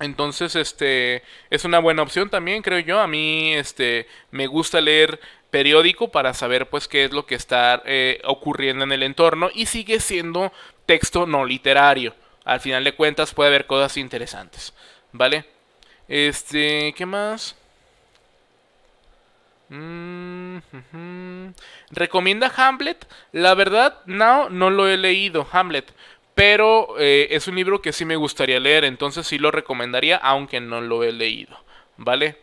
Entonces, este, es una buena opción también, creo yo. A mí, este, me gusta leer periódico para saber, pues, qué es lo que está eh, ocurriendo en el entorno y sigue siendo texto no literario. Al final de cuentas, puede haber cosas interesantes, ¿vale? Este, ¿qué más? Mm, ¿Recomienda Hamlet? La verdad, no, no lo he leído, Hamlet. Pero eh, es un libro que sí me gustaría leer, entonces sí lo recomendaría, aunque no lo he leído, ¿vale?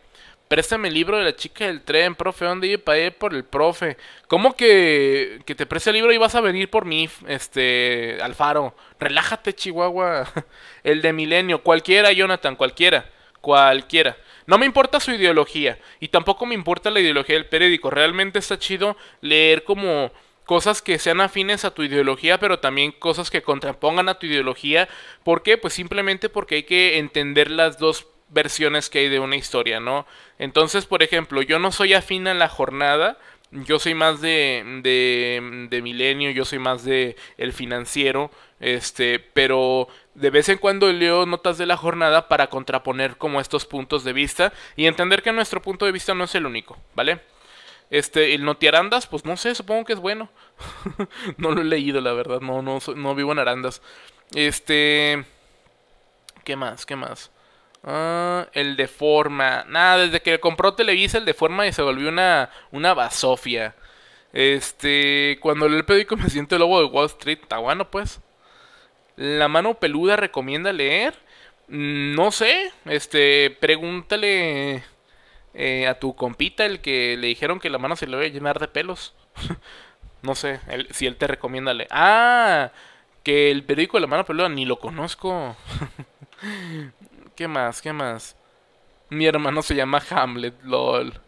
Préstame el libro de la chica del tren, profe, ¿dónde para ir por el profe? ¿Cómo que, que te preste el libro y vas a venir por mí, este, Alfaro? Relájate, Chihuahua. El de Milenio, cualquiera, Jonathan, cualquiera, cualquiera. No me importa su ideología y tampoco me importa la ideología del periódico. Realmente está chido leer como cosas que sean afines a tu ideología, pero también cosas que contrapongan a tu ideología. ¿Por qué? Pues simplemente porque hay que entender las dos versiones que hay de una historia, ¿no? Entonces, por ejemplo, yo no soy afín a la jornada, yo soy más de, de, de Milenio, yo soy más de El Financiero, este, pero de vez en cuando leo notas de la jornada para contraponer como estos puntos de vista y entender que nuestro punto de vista no es el único, ¿vale? Este, el Noti Arandas, pues no sé, supongo que es bueno. no lo he leído, la verdad. No, no, no vivo en Arandas. Este. ¿Qué más? ¿Qué más? Ah, el de forma. Nada, desde que compró Televisa, el de forma y se volvió una, una basofia. Este. Cuando leo el periódico me siento el lobo de Wall Street. Está bueno, pues. La mano peluda recomienda leer. Mm, no sé. Este. Pregúntale. Eh, a tu compita, el que le dijeron que la mano se le iba a llenar de pelos. no sé, si él te recomienda. Ah, que el periódico de la mano peluda ni lo conozco. ¿Qué más? ¿Qué más? Mi hermano se llama Hamlet, lol.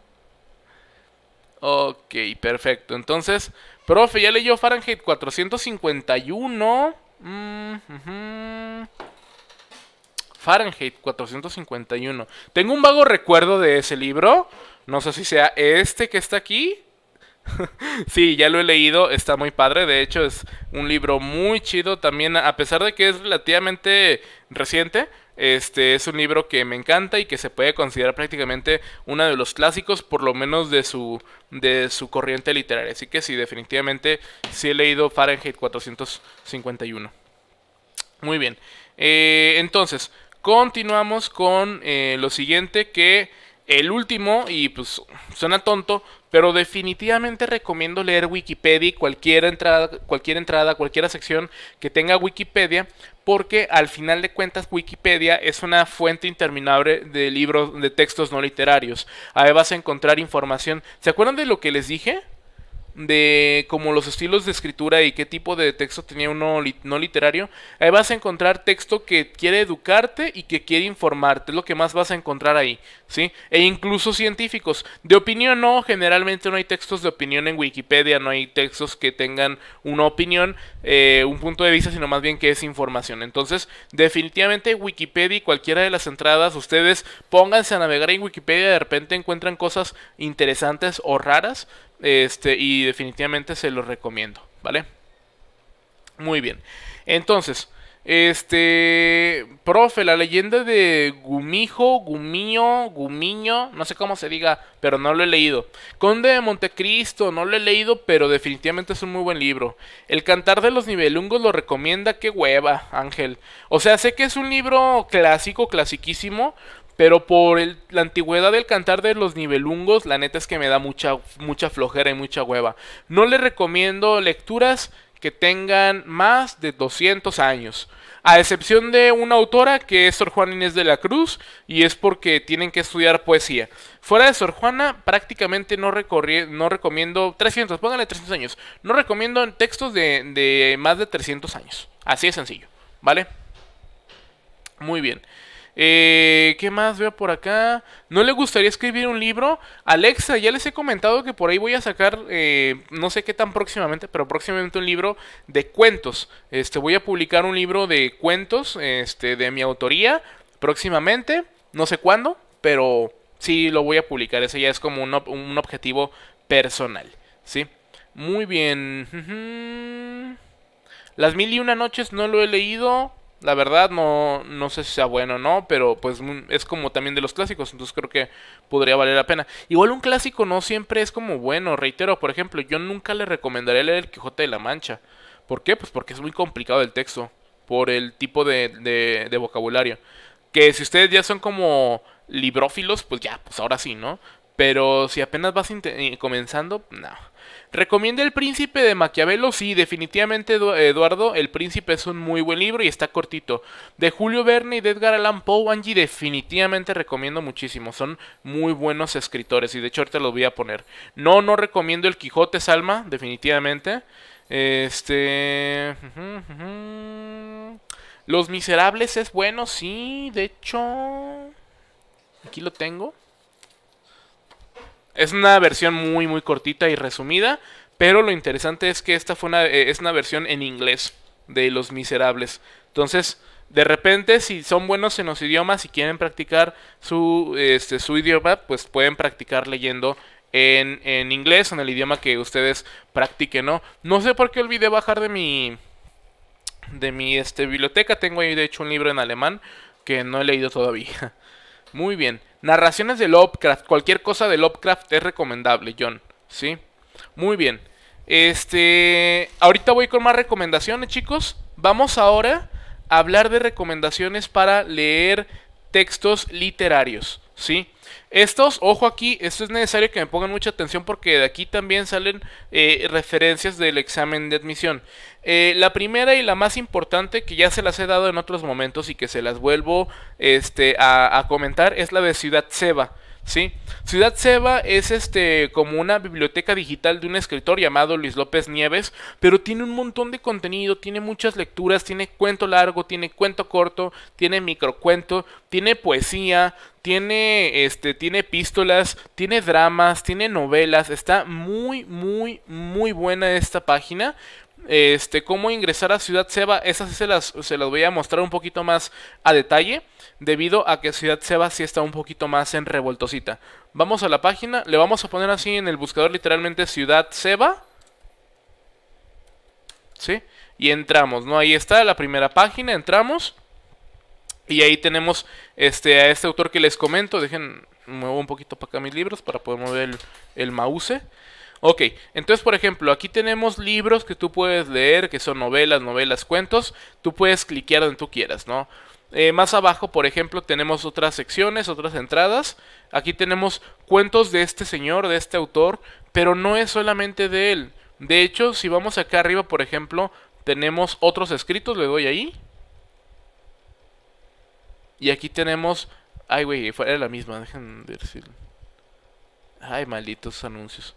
Ok, perfecto. Entonces, profe, ya leyó Fahrenheit 451. Mmm, Fahrenheit 451. Tengo un vago recuerdo de ese libro. No sé si sea este que está aquí. sí, ya lo he leído, está muy padre. De hecho, es un libro muy chido también, a pesar de que es relativamente reciente. Este es un libro que me encanta y que se puede considerar prácticamente uno de los clásicos, por lo menos de su, de su corriente literaria. Así que sí, definitivamente sí he leído Fahrenheit 451. Muy bien. Eh, entonces, Continuamos con eh, lo siguiente que el último, y pues suena tonto, pero definitivamente recomiendo leer Wikipedia cualquier entrada, cualquier entrada, cualquier sección que tenga Wikipedia, porque al final de cuentas Wikipedia es una fuente interminable de libros, de textos no literarios. Ahí vas a encontrar información. ¿Se acuerdan de lo que les dije? de como los estilos de escritura y qué tipo de texto tenía uno no literario, ahí vas a encontrar texto que quiere educarte y que quiere informarte, es lo que más vas a encontrar ahí, ¿sí? E incluso científicos. De opinión no, generalmente no hay textos de opinión en Wikipedia, no hay textos que tengan una opinión, eh, un punto de vista, sino más bien que es información. Entonces, definitivamente Wikipedia y cualquiera de las entradas, ustedes pónganse a navegar en Wikipedia, de repente encuentran cosas interesantes o raras, este, y definitivamente se lo recomiendo, ¿vale? Muy bien. Entonces, este, profe, la leyenda de Gumijo, Gumiño, Gumiño, no sé cómo se diga, pero no lo he leído. Conde de Montecristo, no lo he leído, pero definitivamente es un muy buen libro. El Cantar de los Nivelungos lo recomienda, qué hueva, Ángel. O sea, sé que es un libro clásico, clasiquísimo, pero por la antigüedad del cantar de los nivelungos, la neta es que me da mucha, mucha flojera y mucha hueva. No le recomiendo lecturas que tengan más de 200 años. A excepción de una autora que es Sor Juana Inés de la Cruz y es porque tienen que estudiar poesía. Fuera de Sor Juana prácticamente no, no recomiendo 300, pónganle 300 años. No recomiendo textos de, de más de 300 años. Así de sencillo, ¿vale? Muy bien. Eh, ¿Qué más veo por acá? ¿No le gustaría escribir un libro? Alexa, ya les he comentado que por ahí voy a sacar, eh, no sé qué tan próximamente, pero próximamente un libro de cuentos. Este, voy a publicar un libro de cuentos este, de mi autoría próximamente, no sé cuándo, pero sí lo voy a publicar. Ese ya es como un, objetivo personal, ¿sí? Muy bien. Las mil y una noches no lo he leído. La verdad no, no sé si sea bueno o no, pero pues es como también de los clásicos, entonces creo que podría valer la pena. Igual un clásico no siempre es como bueno, reitero, por ejemplo, yo nunca le recomendaría leer El Quijote de la Mancha. ¿Por qué? Pues porque es muy complicado el texto, por el tipo de, de, de vocabulario. Que si ustedes ya son como librófilos, pues ya, pues ahora sí, ¿no? Pero si apenas vas eh, comenzando, no. Recomienda El Príncipe de Maquiavelo, sí, definitivamente Eduardo, El Príncipe es un muy buen libro y está cortito. De Julio Verne y de Edgar Allan Poe, Angie, definitivamente recomiendo muchísimo, son muy buenos escritores y de hecho ahorita los voy a poner. No, no recomiendo El Quijote Salma, definitivamente. Este... Los Miserables es bueno, sí, de hecho... Aquí lo tengo. Es una versión muy, muy cortita y resumida, pero lo interesante es que esta fue una, eh, es una versión en inglés de Los Miserables. Entonces, de repente, si son buenos en los idiomas y quieren practicar su, este, su idioma, pues pueden practicar leyendo en, inglés, en el idioma que ustedes practiquen, ¿no? No sé por qué olvidé bajar de mi, de mi este, biblioteca. Tengo ahí, de hecho, un libro en alemán que no he leído todavía. Muy bien. Narraciones de Lovecraft, cualquier cosa de Lovecraft es recomendable, John. ¿Sí? Muy bien. Este, ahorita voy con más recomendaciones, chicos. Vamos ahora a hablar de recomendaciones para leer textos literarios, ¿sí? Estos, ojo aquí, esto es necesario que me pongan mucha atención porque de aquí también salen eh, referencias del examen de admisión. Eh, la primera y la más importante que ya se las he dado en otros momentos y que se las vuelvo este, a, comentar es la de Ciudad Seba. ¿sí? Ciudad Seba es este como una biblioteca digital de un escritor llamado Luis López Nieves, pero tiene un montón de contenido, tiene muchas lecturas, tiene cuento largo, tiene cuento corto, tiene microcuento, tiene poesía, tiene este tiene epístolas, tiene dramas, tiene novelas, está muy muy muy buena esta página este, cómo ingresar a Ciudad Seba, esas se las, se las voy a mostrar un poquito más a detalle, debido a que Ciudad Seba sí está un poquito más en revoltosita. Vamos a la página, le vamos a poner así en el buscador literalmente Ciudad Seba. ¿Sí? Y entramos, ¿no? Ahí está la primera página, entramos. Y ahí tenemos este, a este autor que les comento. Dejen, muevo un poquito para acá mis libros para poder mover el, el mouse. Ok, entonces por ejemplo, aquí tenemos libros que tú puedes leer, que son novelas, novelas, cuentos. Tú puedes cliquear donde tú quieras, ¿no? Eh, más abajo, por ejemplo, tenemos otras secciones, otras entradas. Aquí tenemos cuentos de este señor, de este autor, pero no es solamente de él. De hecho, si vamos acá arriba, por ejemplo, tenemos otros escritos, le doy ahí. Y aquí tenemos... Ay, güey, era la misma, déjenme si... Ay, malditos anuncios.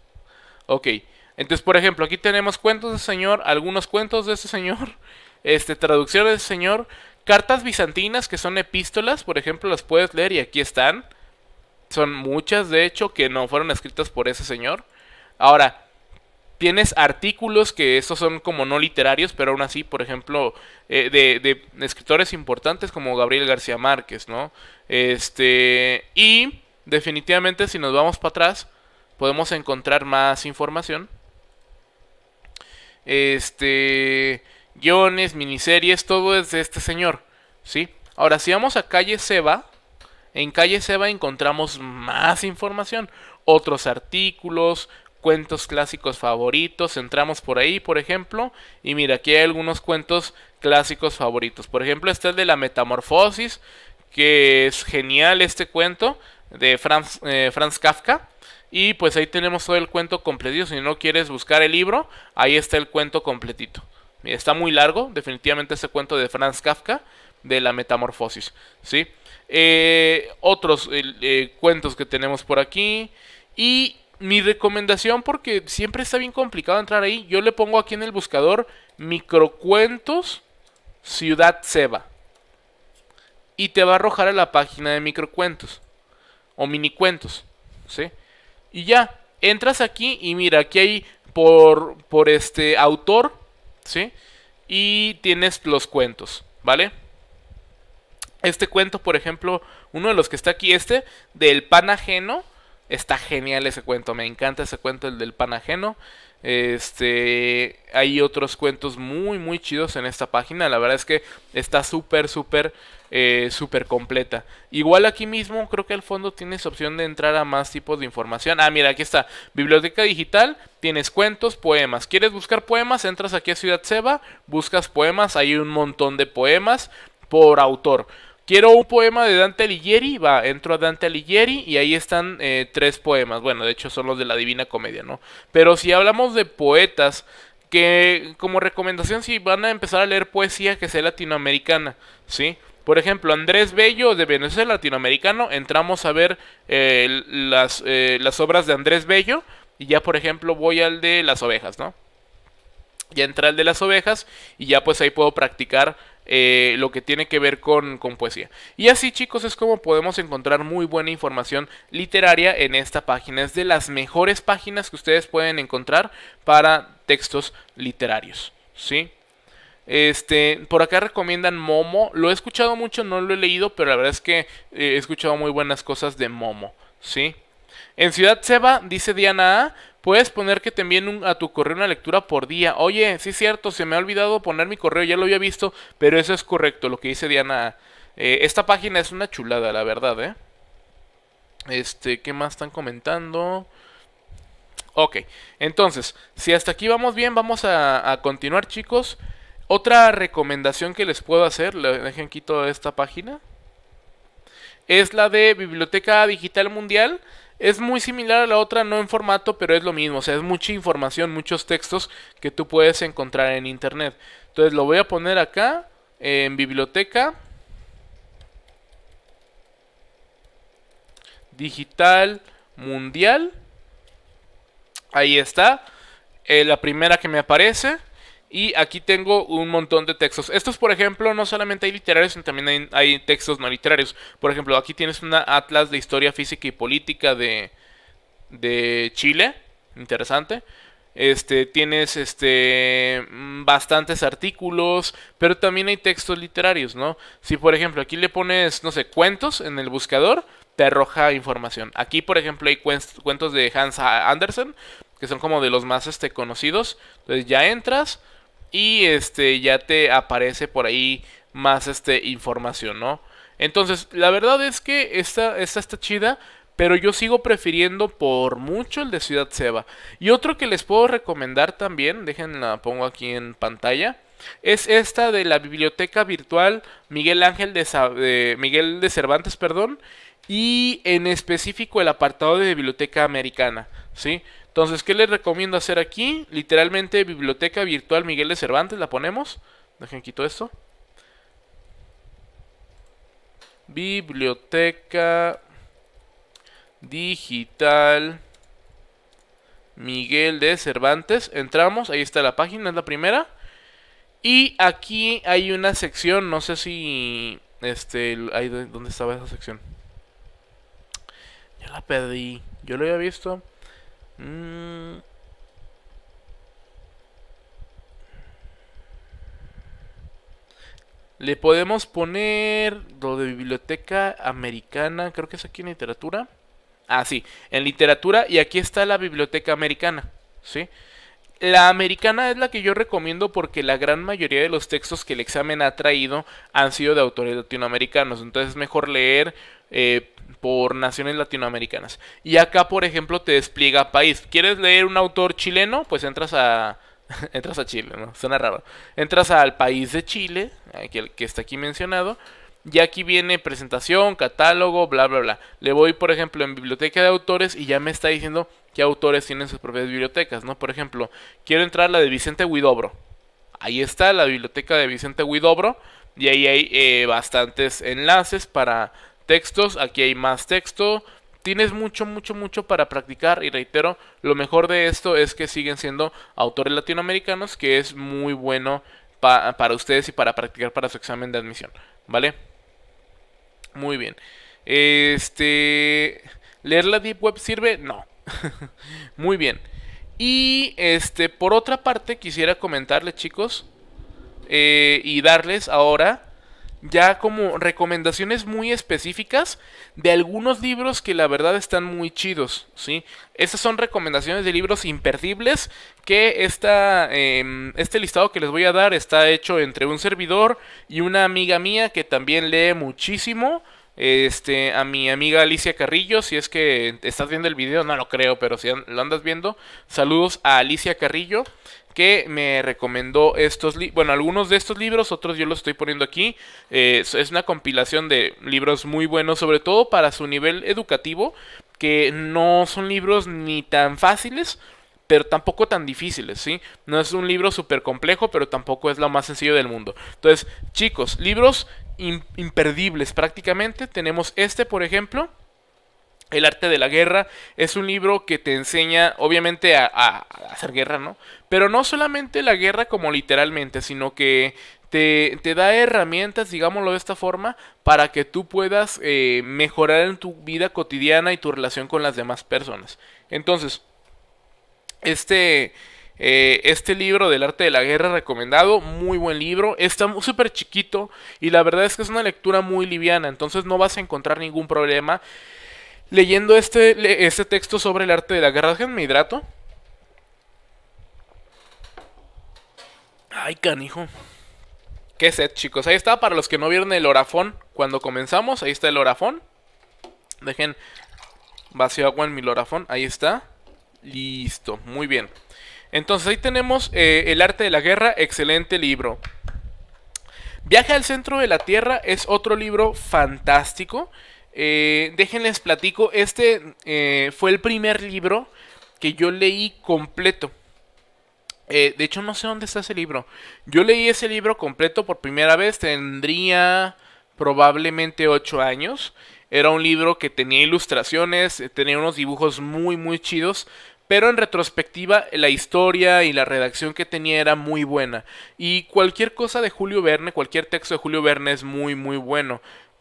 Ok, entonces por ejemplo, aquí tenemos cuentos de señor, algunos cuentos de ese señor, este, traducciones de ese señor, cartas bizantinas que son epístolas, por ejemplo, las puedes leer y aquí están. Son muchas, de hecho, que no fueron escritas por ese señor. Ahora, tienes artículos que estos son como no literarios, pero aún así, por ejemplo, eh, de, de, escritores importantes como Gabriel García Márquez, ¿no? Este, y definitivamente si nos vamos para atrás, podemos encontrar más información. Este, guiones, miniseries, todo es de este señor, ¿sí? Ahora, si vamos a Calle Seba, en Calle Seba encontramos más información, otros artículos, cuentos clásicos favoritos, entramos por ahí, por ejemplo, y mira, aquí hay algunos cuentos clásicos favoritos. Por ejemplo, este es de la metamorfosis, que es genial este cuento de Franz eh, Kafka. Y pues ahí tenemos todo el cuento completito. Si no quieres buscar el libro, ahí está el cuento completito. Está muy largo, definitivamente ese cuento de Franz Kafka, de la metamorfosis. ¿sí? Eh, otros eh, cuentos que tenemos por aquí. Y mi recomendación, porque siempre está bien complicado entrar ahí, yo le pongo aquí en el buscador microcuentos Ciudad Seba. Y te va a arrojar a la página de microcuentos o minicuentos. ¿sí? Y ya, entras aquí y mira, aquí hay por, por este autor, ¿sí? Y tienes los cuentos, ¿vale? Este cuento, por ejemplo, uno de los que está aquí, este, del pan Está genial ese cuento, me encanta ese cuento, el del pan Este, hay otros cuentos muy, muy chidos en esta página. La verdad es que está súper, súper, eh, súper completa. Igual aquí mismo, creo que al fondo tienes opción de entrar a más tipos de información. Ah, mira, aquí está. Biblioteca digital, tienes cuentos, poemas. ¿Quieres buscar poemas? Entras aquí a Ciudad Seba, buscas poemas. Hay un montón de poemas por autor. Quiero un poema de Dante Alighieri, va, entro a Dante Alighieri y ahí están eh, tres poemas, bueno, de hecho son los de la Divina Comedia, ¿no? Pero si hablamos de poetas, que como recomendación si van a empezar a leer poesía que sea latinoamericana, ¿sí? Por ejemplo, Andrés Bello de Venezuela, latinoamericano, entramos a ver eh, las, eh, las obras de Andrés Bello y ya por ejemplo voy al de las ovejas, ¿no? Ya entra el de las ovejas y ya pues ahí puedo practicar eh, lo que tiene que ver con, poesía. Y así chicos es como podemos encontrar muy buena información literaria en esta página. Es de las mejores páginas que ustedes pueden encontrar para textos literarios. ¿Sí? Este, por acá recomiendan Momo. Lo he escuchado mucho, no lo he leído, pero la verdad es que eh, he escuchado muy buenas cosas de Momo. ¿Sí? En Ciudad Seba, dice Diana A, Puedes poner que te envíen a tu correo una lectura por día. Oye, sí es cierto, se me ha olvidado poner mi correo, ya lo había visto, pero eso es correcto, lo que dice Diana. Eh, esta página es una chulada, la verdad, ¿eh? Este, ¿qué más están comentando? Ok, entonces, si hasta aquí vamos bien, vamos a, a continuar, chicos. Otra recomendación que les puedo hacer, dejen quito esta página, es la de Biblioteca Digital Mundial. Es muy similar a la otra, no en formato, pero es lo mismo. O sea, es mucha información, muchos textos que tú puedes encontrar en internet. Entonces lo voy a poner acá en biblioteca digital mundial. Ahí está. Eh, la primera que me aparece. Y aquí tengo un montón de textos. Estos, por ejemplo, no solamente hay literarios, sino también hay, textos no literarios. Por ejemplo, aquí tienes una atlas de historia física y política de, Chile. Interesante. Este, tienes este, bastantes artículos, pero también hay textos literarios, ¿no? Si por ejemplo aquí le pones, no sé, cuentos en el buscador, te arroja información. Aquí por ejemplo hay cuentos de Hans Andersen, que son como de los más este, conocidos. Entonces ya entras, y este ya te aparece por ahí más este información, ¿no? Entonces, la verdad es que esta, esta está chida, pero yo sigo prefiriendo por mucho el de Ciudad Seba. Y otro que les puedo recomendar también, déjenla pongo aquí en pantalla, es esta de la biblioteca virtual Miguel Ángel de, Miguel de Cervantes, perdón, y en específico el apartado de biblioteca americana, ¿sí? Entonces, ¿qué les recomiendo hacer aquí? Literalmente, biblioteca virtual Miguel de Cervantes, la ponemos. Dejen quito esto. Biblioteca digital Miguel de Cervantes. Entramos, ahí está la página, es la primera. Y aquí hay una sección, no sé si... Este, ahí, ¿dónde estaba esa sección? Ya la pedí, yo lo había visto. Mm. Le podemos poner lo de biblioteca americana, creo que es aquí en literatura. Ah, sí, en literatura y aquí está la biblioteca americana, ¿sí? sí la americana es la que yo recomiendo porque la gran mayoría de los textos que el examen ha traído han sido de autores latinoamericanos, entonces es mejor leer eh, por naciones latinoamericanas. Y acá, por ejemplo, te despliega país. ¿Quieres leer un autor chileno? Pues entras a, entras a Chile, ¿no? Suena raro. Entras al país de Chile, eh, que está aquí mencionado, y aquí viene presentación, catálogo, bla, bla, bla. Le voy, por ejemplo, en biblioteca de autores y ya me está diciendo qué autores tienen sus propias bibliotecas, ¿no? Por ejemplo, quiero entrar la de Vicente Huidobro. Ahí está la biblioteca de Vicente Huidobro y ahí hay eh, bastantes enlaces para textos. Aquí hay más texto. Tienes mucho, mucho, mucho para practicar y reitero, lo mejor de esto es que siguen siendo autores latinoamericanos, que es muy bueno para ustedes y para practicar para su examen de admisión, ¿vale? Muy bien. Este. ¿Leer la Deep Web sirve? No. Muy bien. Y este, por otra parte, quisiera comentarles, chicos. Eh, y darles ahora ya como recomendaciones muy específicas de algunos libros que la verdad están muy chidos, ¿sí? Estas son recomendaciones de libros imperdibles que esta, em, este listado que les voy a dar está hecho entre un servidor y una amiga mía que también lee muchísimo. Este, a mi amiga Alicia Carrillo, si es que estás viendo el video, no lo creo, pero si lo andas viendo, saludos a Alicia Carrillo que me recomendó estos libros, bueno, algunos de estos libros, otros yo los estoy poniendo aquí. Eh, es una compilación de libros muy buenos, sobre todo para su nivel educativo, que no son libros ni tan fáciles, pero tampoco tan difíciles, ¿sí? No es un libro súper complejo, pero tampoco es lo más sencillo del mundo. Entonces, chicos, libros imperdibles prácticamente. Tenemos este, por ejemplo. El arte de la guerra es un libro que te enseña, obviamente, a, hacer guerra, ¿no? Pero no solamente la guerra como literalmente, sino que te, da herramientas, digámoslo de esta forma, para que tú puedas eh, mejorar en tu vida cotidiana y tu relación con las demás personas. Entonces, este, eh, este libro del arte de la guerra recomendado, muy buen libro, está súper chiquito y la verdad es que es una lectura muy liviana, entonces no vas a encontrar ningún problema. Leyendo este, este texto sobre el arte de la guerra, déjenme hidrato. Ay, canijo. Qué set, chicos. Ahí está, para los que no vieron el orafón cuando comenzamos, ahí está el orafón. Dejen vacío agua en mi orafón, ahí está. Listo, muy bien. Entonces ahí tenemos eh, El arte de la guerra, excelente libro. Viaje al centro de la Tierra es otro libro fantástico. Eh, déjenles platico, este eh, fue el primer libro que yo leí completo. Eh, de hecho, no sé dónde está ese libro. Yo leí ese libro completo por primera vez, tendría probablemente 8 años. Era un libro que tenía ilustraciones, tenía unos dibujos muy, muy chidos. Pero en retrospectiva, la historia y la redacción que tenía era muy buena. Y cualquier cosa de Julio Verne, cualquier texto de Julio Verne es muy, muy bueno.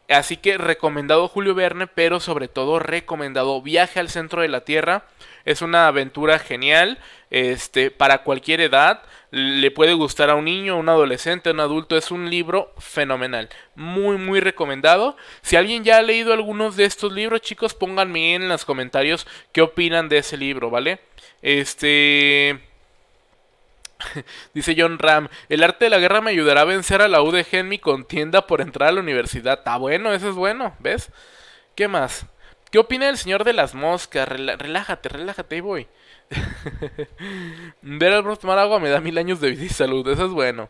Así que recomendado Julio Verne, pero sobre todo recomendado Viaje al centro de la Tierra. Es una aventura genial, este, para cualquier edad. Le puede gustar a un niño, a un adolescente, a un adulto. Es un libro fenomenal. Muy, muy recomendado. Si alguien ya ha leído algunos de estos libros, chicos, pónganme en los comentarios qué opinan de ese libro, ¿vale? Este. Dice John Ram, el arte de la guerra me ayudará a vencer a la UDG en mi contienda por entrar a la universidad. Está bueno, eso es bueno, ¿ves? ¿Qué más? ¿Qué opina el señor de las moscas? relájate, relájate, ahí voy. Ver al tomar agua me da mil años de vida y salud, eso es bueno.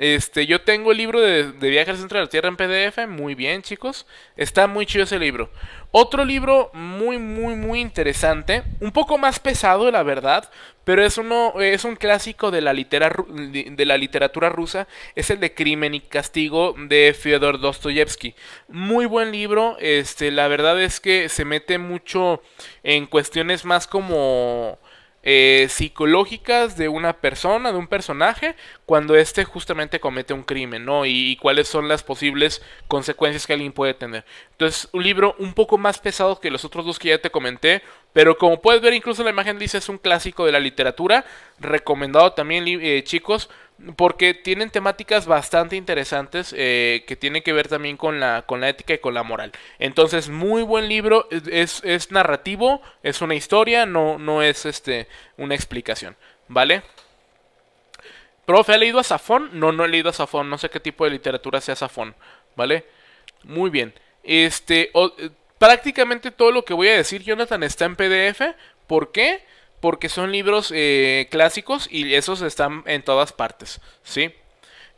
Este, yo tengo el libro de, Viajes Viaje al Centro de la Tierra en PDF, muy bien chicos, está muy chido ese libro. Otro libro muy, muy, muy interesante, un poco más pesado la verdad, pero es, uno, es un clásico de la, de la literatura rusa, es el de Crimen y Castigo de Fyodor Dostoyevsky. Muy buen libro, este, la verdad es que se mete mucho en cuestiones más como eh, psicológicas de una persona, de un personaje, cuando éste justamente comete un crimen, ¿no? Y, cuáles son las posibles consecuencias que alguien puede tener. Entonces, un libro un poco más pesado que los otros dos que ya te comenté, pero como puedes ver incluso la imagen dice es un clásico de la literatura, recomendado también, eh, chicos, porque tienen temáticas bastante interesantes eh, que tienen que ver también con la, con la ética y con la moral. Entonces, muy buen libro, es, narrativo, es una historia, no, no es este, una explicación, ¿vale? Profe, ¿ha leído a Safón? No, no he leído a Safón, no sé qué tipo de literatura sea Safón, ¿vale? Muy bien. Este, eh, prácticamente todo lo que voy a decir, Jonathan, está en PDF. ¿Por qué? porque son libros eh, clásicos y esos están en todas partes, ¿sí?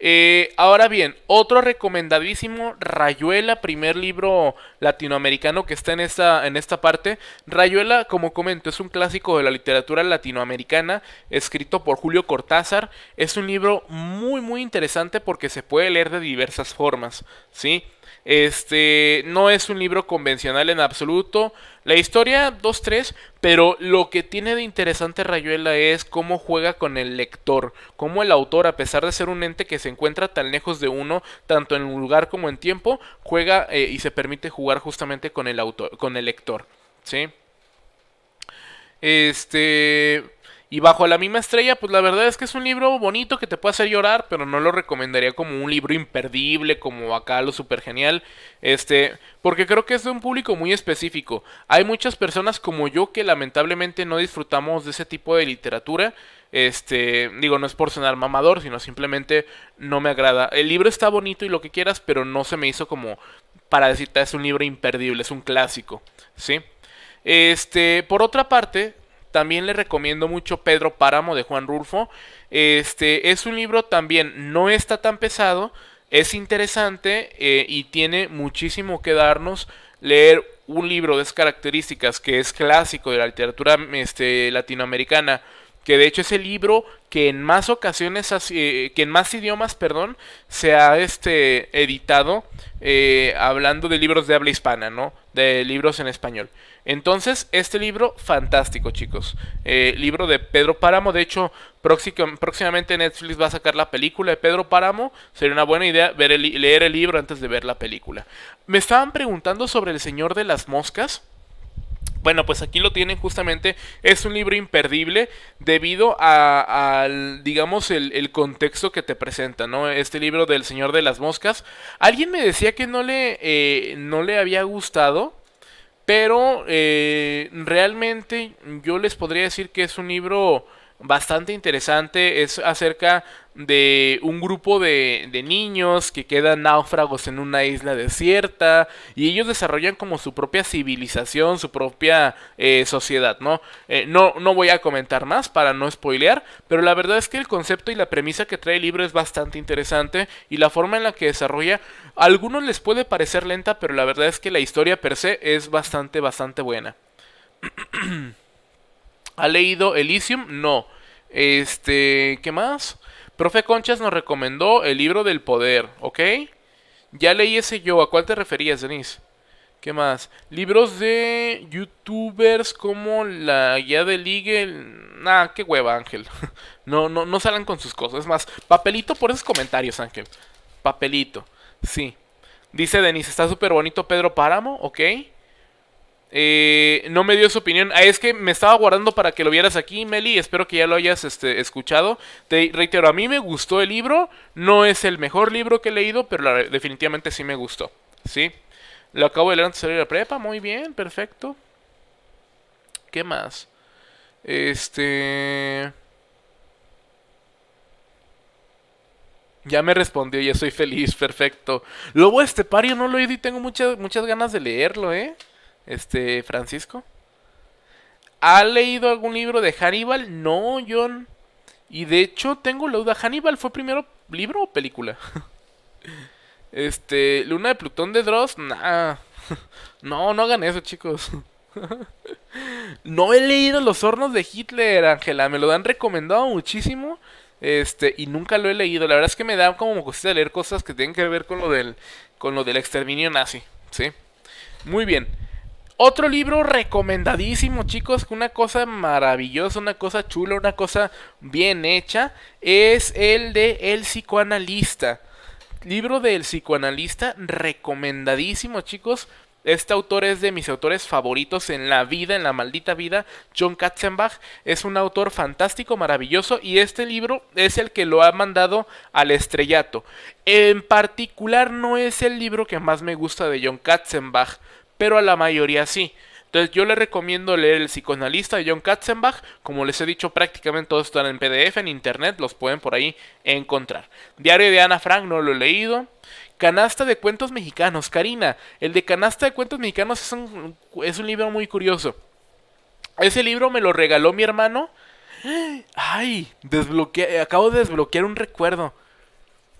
Eh, ahora bien, otro recomendadísimo, Rayuela, primer libro latinoamericano que está en esta, en esta parte. Rayuela, como comento, es un clásico de la literatura latinoamericana, escrito por Julio Cortázar. Es un libro muy, muy interesante porque se puede leer de diversas formas, ¿sí? sí este no es un libro convencional en absoluto. La historia 2-3, pero lo que tiene de interesante Rayuela es cómo juega con el lector, cómo el autor, a pesar de ser un ente que se encuentra tan lejos de uno, tanto en lugar como en tiempo, juega eh, y se permite jugar justamente con el con el lector, ¿sí? Este y bajo la misma estrella, pues la verdad es que es un libro bonito que te puede hacer llorar, pero no lo recomendaría como un libro imperdible, como acá lo super genial. Este, porque creo que es de un público muy específico. Hay muchas personas como yo que lamentablemente no disfrutamos de ese tipo de literatura. Este, digo, no es por sonar mamador, sino simplemente no me agrada. El libro está bonito y lo que quieras, pero no se me hizo como para decirte es un libro imperdible, es un clásico, ¿sí? Este, por otra parte, también le recomiendo mucho Pedro Páramo de Juan Rulfo. Este es un libro también, no está tan pesado, es interesante eh, y tiene muchísimo que darnos leer un libro de esas características que es clásico de la literatura este, latinoamericana. Que de hecho es el libro que en más ocasiones, eh, que en más idiomas, perdón, se ha este, editado eh, hablando de libros de habla hispana, ¿no? De libros en español. Entonces, este libro, fantástico, chicos. Eh, libro de Pedro Páramo. De hecho, próximamente Netflix va a sacar la película de Pedro Páramo. Sería una buena idea ver el, leer el libro antes de ver la película. Me estaban preguntando sobre El Señor de las Moscas. Bueno, pues aquí lo tienen justamente. Es un libro imperdible debido al, digamos, el, contexto que te presenta, ¿no? Este libro del Señor de las Moscas. Alguien me decía que no le, eh, no le había gustado pero eh, realmente yo les podría decir que es un libro bastante interesante. Es acerca de un grupo de, de, niños que quedan náufragos en una isla desierta y ellos desarrollan como su propia civilización, su propia eh, sociedad, eh, ¿no? ¿no? voy a comentar más para no spoilear, pero la verdad es que el concepto y la premisa que trae el libro es bastante interesante y la forma en la que desarrolla, a algunos les puede parecer lenta, pero la verdad es que la historia per se es bastante, bastante buena. ¿Ha leído Elysium? No. Este, ¿qué más? Profe Conchas nos recomendó el libro del poder, ¿ok? Ya leí ese yo. ¿A cuál te referías, Denise? ¿Qué más? Libros de youtubers como la guía de ligue. Nah, qué hueva, Ángel. No, no, no salen con sus cosas. Es más, papelito por esos comentarios, Ángel. Papelito. Sí. Dice Denise, está súper bonito Pedro Páramo, ¿ok? Eh, no me dio su opinión. Ah, es que me estaba guardando para que lo vieras aquí, Meli. Espero que ya lo hayas este, escuchado. Te reitero, a mí me gustó el libro. No es el mejor libro que he leído, pero definitivamente sí me gustó. ¿Sí? Lo acabo de leer antes de salir prepa. Muy bien, perfecto. ¿Qué más? Este... Ya me respondió, ya soy feliz, perfecto. este pario no lo he y tengo muchas, muchas ganas de leerlo, ¿eh? este Francisco. ¿Ha leído algún libro de Hannibal? No, John. Y de hecho tengo la duda, ¿Hannibal fue primero libro o película? este, Luna de Plutón de Dross, no, no hagan eso, chicos. no he leído Los hornos de Hitler, Ángela, me lo han recomendado muchísimo. Este, y nunca lo he leído. La verdad es que me da como cosita leer cosas que tienen que ver con lo del con lo del exterminio nazi, ¿sí? Muy bien. Otro libro recomendadísimo, chicos, una cosa maravillosa, una cosa chula, una cosa bien hecha, es el de El psicoanalista. Libro del psicoanalista recomendadísimo, chicos. Este autor es de mis autores favoritos en la vida, en la maldita vida. John Katzenbach es un autor fantástico, maravilloso y este libro es el que lo ha mandado al estrellato. En particular no es el libro que más me gusta de John Katzenbach pero a la mayoría sí. Entonces yo les recomiendo leer El psicoanalista de John Katzenbach. Como les he dicho, prácticamente todos están en PDF, en internet, los pueden por ahí encontrar. Diario de Ana Frank, no lo he leído. Canasta de Cuentos Mexicanos, Karina. El de Canasta de Cuentos Mexicanos es un, libro muy curioso. Ese libro me lo regaló mi hermano. Ay, acabo de desbloquear un recuerdo.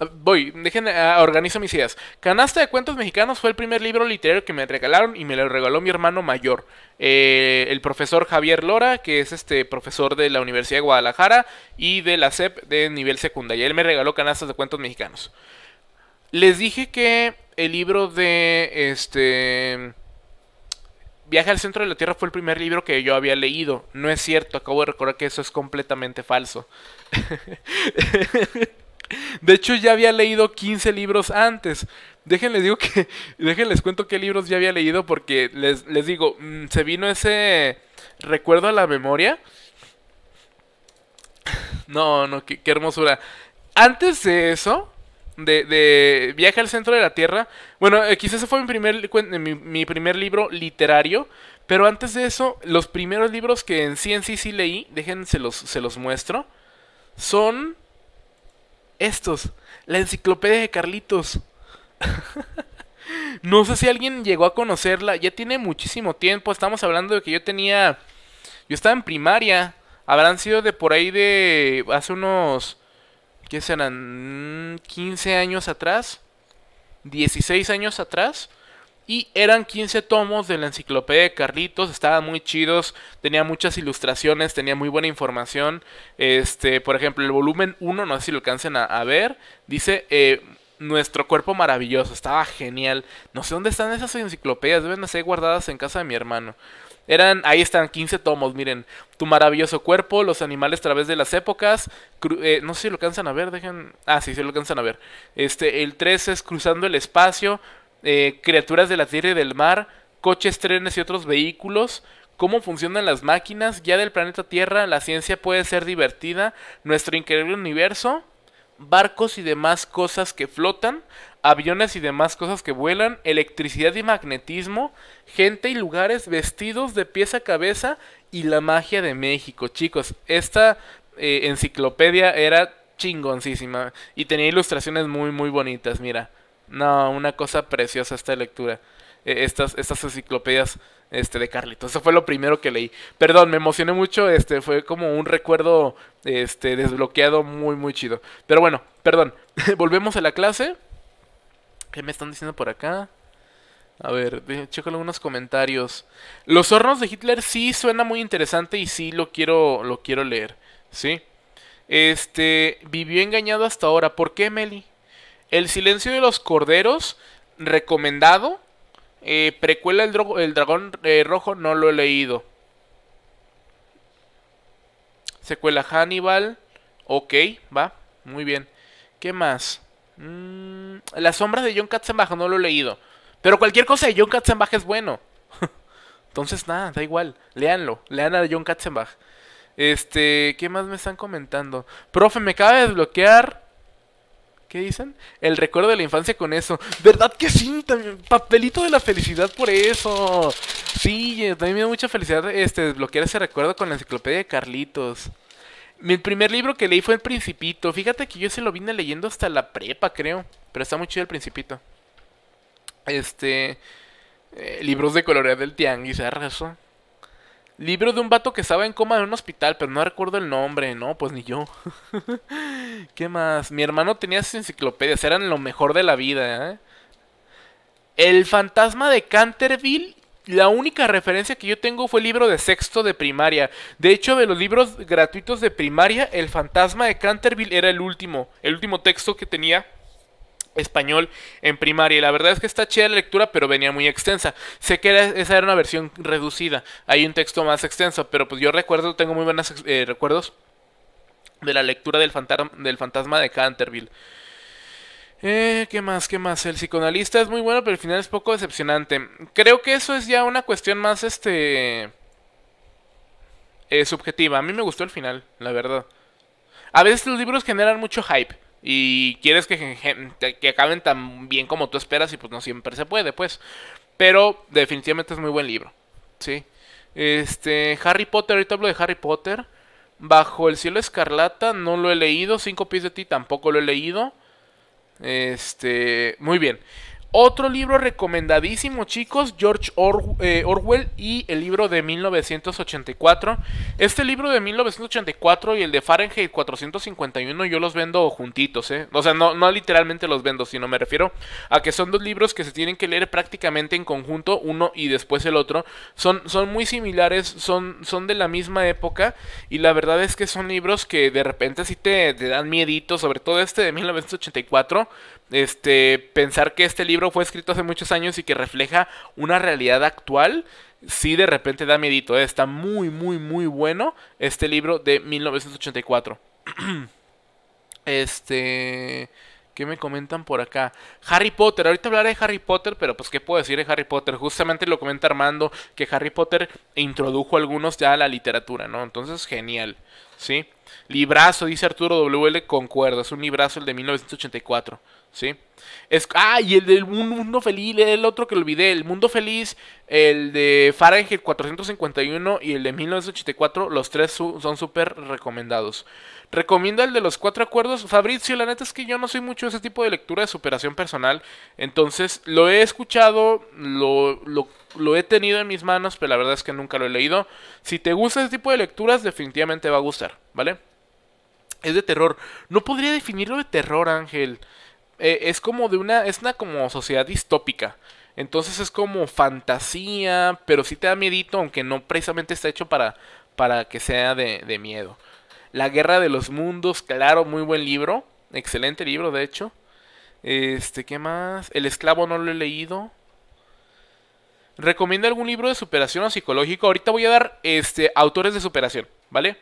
Ah, voy, dejen, ah, organizo mis ideas. Canasta de cuentos mexicanos fue el primer libro literario que me regalaron y me lo regaló mi hermano mayor, eh, el profesor Javier Lora, que es este profesor de la Universidad de Guadalajara y de la SEP de nivel secundaria. Él me regaló canastas de cuentos mexicanos. Les dije que el libro de este Viaje al centro de la Tierra fue el primer libro que yo había leído. No es cierto, acabo de recordar que eso es completamente falso. De hecho, ya había leído 15 libros antes. Déjenles digo que. Déjenles cuento qué libros ya había leído. Porque les, digo, mm, se vino ese recuerdo a la memoria. No, no, qué, hermosura. Antes de eso. De, de, Viaje al Centro de la Tierra. Bueno, eh, quizás ese fue mi primer, mi, primer libro literario. Pero antes de eso, los primeros libros que en sí en sí leí, déjense los, se los muestro, son estos, la enciclopedia de Carlitos. no sé si alguien llegó a conocerla, ya tiene muchísimo tiempo, estamos hablando de que yo tenía, yo estaba en primaria, habrán sido de por ahí de hace unos, ¿qué serán? 15 mm, años atrás, 16 años atrás. Y eran 15 tomos de la enciclopedia de Carlitos, estaban muy chidos, tenía muchas ilustraciones, tenía muy buena información. Este, por ejemplo, el volumen 1, no sé si lo alcancen a, ver, dice eh, Nuestro cuerpo maravilloso, estaba genial. No sé dónde están esas enciclopedias, deben ser guardadas en casa de mi hermano. Eran, ahí están, 15 tomos, miren. Tu maravilloso cuerpo, los animales a través de las épocas. Eh, no sé si lo alcanzan a ver, dejen. Ah, sí, sí lo alcanzan a ver. Este, el 3 es cruzando el espacio. Eh, criaturas de la tierra y del mar, coches, trenes y otros vehículos, cómo funcionan las máquinas, ya del planeta Tierra, la ciencia puede ser divertida, nuestro increíble universo, barcos y demás cosas que flotan, aviones y demás cosas que vuelan, electricidad y magnetismo, gente y lugares vestidos de pies a cabeza y la magia de México. Chicos, esta eh, enciclopedia era chingoncísima y tenía ilustraciones muy muy bonitas, mira. No, una cosa preciosa esta lectura. E, estas, estas enciclopedias este, de Carlitos, Eso fue lo primero que leí. Perdón, me emocioné mucho. Este, fue como un recuerdo este, desbloqueado muy, muy chido. Pero bueno, perdón. Volvemos a la clase. ¿Qué me están diciendo por acá? A ver, checo algunos comentarios. Los hornos de Hitler sí suena muy interesante y sí lo quiero, lo quiero leer. Sí. Este, vivió engañado hasta ahora. ¿Por qué, Meli? El silencio de los corderos, recomendado. Eh, precuela el, dragón eh, rojo, no lo he leído. Secuela Hannibal. Ok, va. Muy bien. ¿Qué más? La mm, Las sombras de John Katzenbach, no lo he leído. Pero cualquier cosa de John Katzenbach es bueno. Entonces, nada, da igual. Leanlo. Lean a John Katzenbach. Este, ¿qué más me están comentando? Profe, me acaba de desbloquear ¿Qué dicen? El recuerdo de la infancia con eso. ¿Verdad que sí? papelito de la felicidad por eso. Sí, también me da mucha felicidad este, desbloquear ese recuerdo con la enciclopedia de Carlitos. Mi primer libro que leí fue El Principito. Fíjate que yo se lo vine leyendo hasta la prepa, creo. Pero está muy chido El Principito. Este... Eh, libros de colorear del tianguis, ¿eh, razón? Libro de un vato que estaba en coma en un hospital, pero no recuerdo el nombre, no, pues ni yo. ¿Qué más? Mi hermano tenía sus enciclopedias, eran lo mejor de la vida. ¿eh? El fantasma de Canterville la única referencia que yo tengo fue el libro de sexto de primaria. De hecho, de los libros gratuitos de primaria, El fantasma de Canterville era el último, el último texto que tenía español en primaria. la verdad es que está chida la lectura, pero venía muy extensa. Sé que esa era una versión reducida. Hay un texto más extenso, pero pues yo recuerdo, tengo muy buenos eh, recuerdos de la lectura del, fantasma, del fantasma de Canterville. Eh, ¿Qué más? ¿Qué más? El psicoanalista es muy bueno, pero al final es poco decepcionante. Creo que eso es ya una cuestión más, este... Eh, subjetiva. A mí me gustó el final, la verdad. A veces los libros generan mucho hype. Y quieres que, que acaben tan bien como tú esperas y pues no siempre se puede, pues. Pero definitivamente es muy buen libro. Sí. Este, Harry Potter, ahorita hablo de Harry Potter. Bajo el cielo escarlata, no lo he leído. Cinco pies de ti tampoco lo he leído. Este, muy bien. Otro libro recomendadísimo, chicos, George eh, Orwell y el libro de 1984. Este libro de 1984 y el de Fahrenheit 451 yo los vendo juntitos, ¿eh? O sea, no, no literalmente los vendo, sino me refiero a que son dos libros que se tienen que leer prácticamente en conjunto, uno y después el otro. Son, son muy similares, son, son de la misma época y la verdad es que son libros que de repente sí te, te dan miedito, sobre todo este de 1984 este, pensar que este libro fue escrito hace muchos años y que refleja una realidad actual, sí de repente da miedito. ¿eh? Está muy, muy, muy bueno este libro de 1984. este... ¿Qué me comentan por acá? Harry Potter, ahorita hablaré de Harry Potter, pero pues qué puedo decir de Harry Potter. Justamente lo comenta Armando, que Harry Potter introdujo algunos ya a la literatura, ¿no? Entonces, genial, ¿sí? Librazo, dice Arturo WL, concuerdo. Es un librazo el de 1984. ¿Sí? Es, ah, y el del Mundo Feliz, el otro que olvidé, el Mundo Feliz, el de Fahrenheit 451 y el de 1984, los tres son súper recomendados. recomiendo el de los cuatro acuerdos. Fabrizio, la neta es que yo no soy mucho de ese tipo de lectura de superación personal, entonces lo he escuchado, lo, lo lo he tenido en mis manos, pero la verdad es que nunca lo he leído. Si te gusta ese tipo de lecturas, definitivamente va a gustar, ¿vale? Es de terror. No podría definirlo de terror, Ángel. E, es como de una. Es una como sociedad distópica. Entonces es como fantasía. Pero sí te da miedito. Aunque no precisamente está hecho para. para que sea de, de miedo. La Guerra de los Mundos, claro, muy buen libro. Excelente libro, de hecho. Este, ¿qué más? El esclavo no lo he leído recomienda algún libro de superación o psicológico. Ahorita voy a dar este, autores de superación, ¿vale?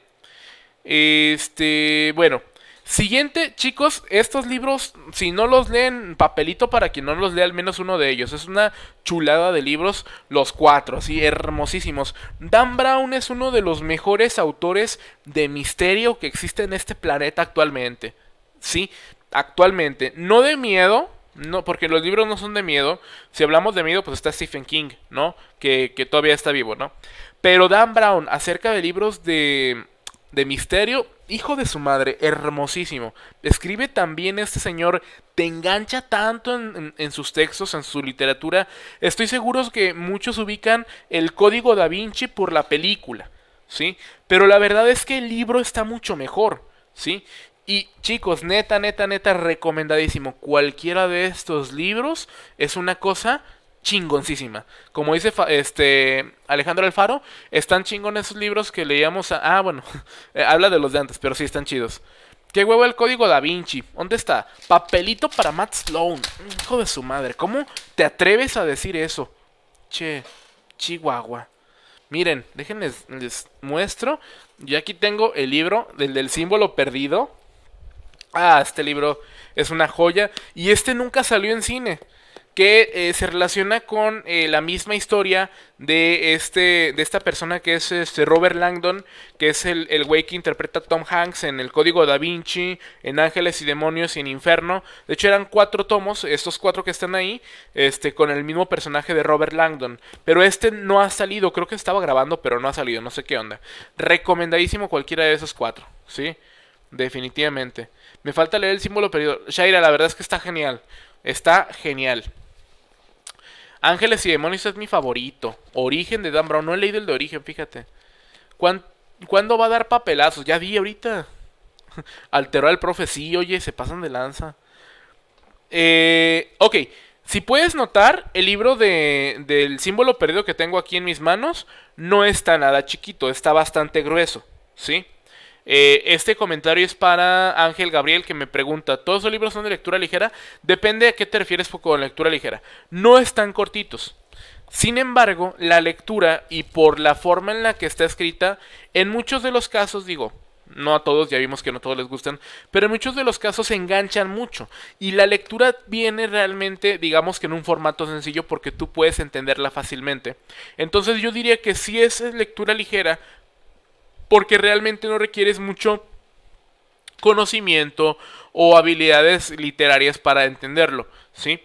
Este, bueno. Siguiente, chicos, estos libros, si no los leen, papelito para quien no los lea, al menos uno de ellos. Es una chulada de libros, los cuatro, así, hermosísimos. Dan Brown es uno de los mejores autores de misterio que existe en este planeta actualmente. Sí, actualmente. No de miedo, no, porque los libros no son de miedo. Si hablamos de miedo, pues está Stephen King, ¿no? Que, todavía está vivo, ¿no? Pero Dan Brown, acerca de libros de, de misterio, hijo de su madre, hermosísimo. Escribe también este señor, te engancha tanto en, en, sus textos, en su literatura. Estoy seguro que muchos ubican el código da Vinci por la película, ¿sí? Pero la verdad es que el libro está mucho mejor, ¿sí? Y chicos, neta, neta, neta, recomendadísimo. Cualquiera de estos libros es una cosa chingoncísima. Como dice este Alejandro Alfaro, están chingones esos libros que leíamos. A... ah, bueno, eh, habla de los de antes, pero sí están chidos. ¿Qué huevo el código da Vinci? ¿Dónde está? Papelito para Matt Sloan. Hijo de su madre, ¿cómo te atreves a decir eso? Che, Chihuahua. Miren, déjenles les muestro. Yo aquí tengo el libro del símbolo perdido ah, este libro es una joya. Y este nunca salió en cine. Que eh, se relaciona con eh, la misma historia de este. de esta persona que es este Robert Langdon. Que es el, el güey que interpreta a Tom Hanks en El Código Da Vinci. En Ángeles y Demonios y en Inferno. De hecho, eran cuatro tomos, estos cuatro que están ahí. Este, con el mismo personaje de Robert Langdon. Pero este no ha salido. Creo que estaba grabando, pero no ha salido. No sé qué onda. Recomendadísimo cualquiera de esos cuatro. ¿sí? Definitivamente. Me falta leer el símbolo perdido. Shaira, la verdad es que está genial. Está genial. Ángeles y Demonios es mi favorito. Origen de Dan Brown. No he leído el de Origen, fíjate. ¿Cuándo va a dar papelazos? Ya vi ahorita. Alteró al profe. Sí, oye, se pasan de lanza. Eh, ok. Si puedes notar, el libro del símbolo perdido que tengo aquí en mis manos no está nada chiquito, está bastante grueso, ¿sí? Eh, este comentario es para Ángel Gabriel que me pregunta, ¿todos los libros son de lectura ligera? Depende a qué te refieres con lectura ligera. No están cortitos. Sin embargo, la lectura y por la forma en la que está escrita, en muchos de los casos, digo, no a todos, ya vimos que no a todos les gustan, pero en muchos de los casos se enganchan mucho. Y la lectura viene realmente, digamos que en un formato sencillo porque tú puedes entenderla fácilmente. Entonces yo diría que si es lectura ligera, porque realmente no requieres mucho conocimiento o habilidades literarias para entenderlo, ¿sí?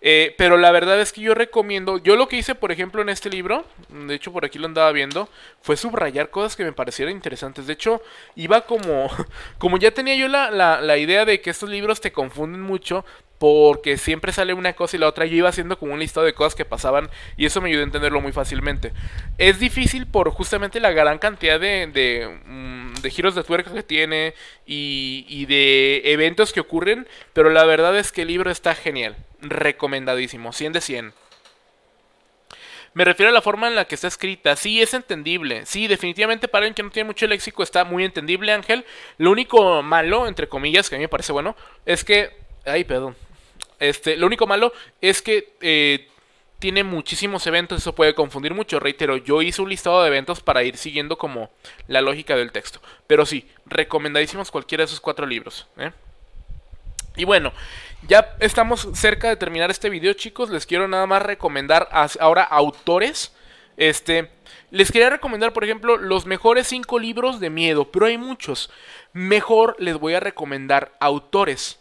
Eh, pero la verdad es que yo recomiendo, yo lo que hice por ejemplo en este libro, de hecho por aquí lo andaba viendo, fue subrayar cosas que me parecieran interesantes. De hecho, iba como, como ya tenía yo la, la idea de que estos libros te confunden mucho, porque siempre sale una cosa y la otra. Yo iba haciendo como un listado de cosas que pasaban y eso me ayudó a entenderlo muy fácilmente. Es difícil por justamente la gran cantidad de, de, mm, giros de tuerca que tiene y, y de eventos que ocurren, pero la verdad es que el libro está genial, recomendadísimo, 100 de 100. Me refiero a la forma en la que está escrita. Sí, es entendible. Sí, definitivamente para alguien que no tiene mucho léxico está muy entendible, Ángel. Lo único malo, entre comillas, que a mí me parece bueno, es que... Ay, perdón, este, lo único malo es que eh, tiene muchísimos eventos, eso puede confundir mucho. Reitero, yo hice un listado de eventos para ir siguiendo como la lógica del texto. Pero sí, recomendadísimos cualquiera de esos cuatro libros. ¿eh? Y bueno, ya estamos cerca de terminar este video, chicos. Les quiero nada más recomendar ahora autores. Este, les quería recomendar, por ejemplo, los mejores cinco libros de miedo, pero hay muchos. Mejor les voy a recomendar autores.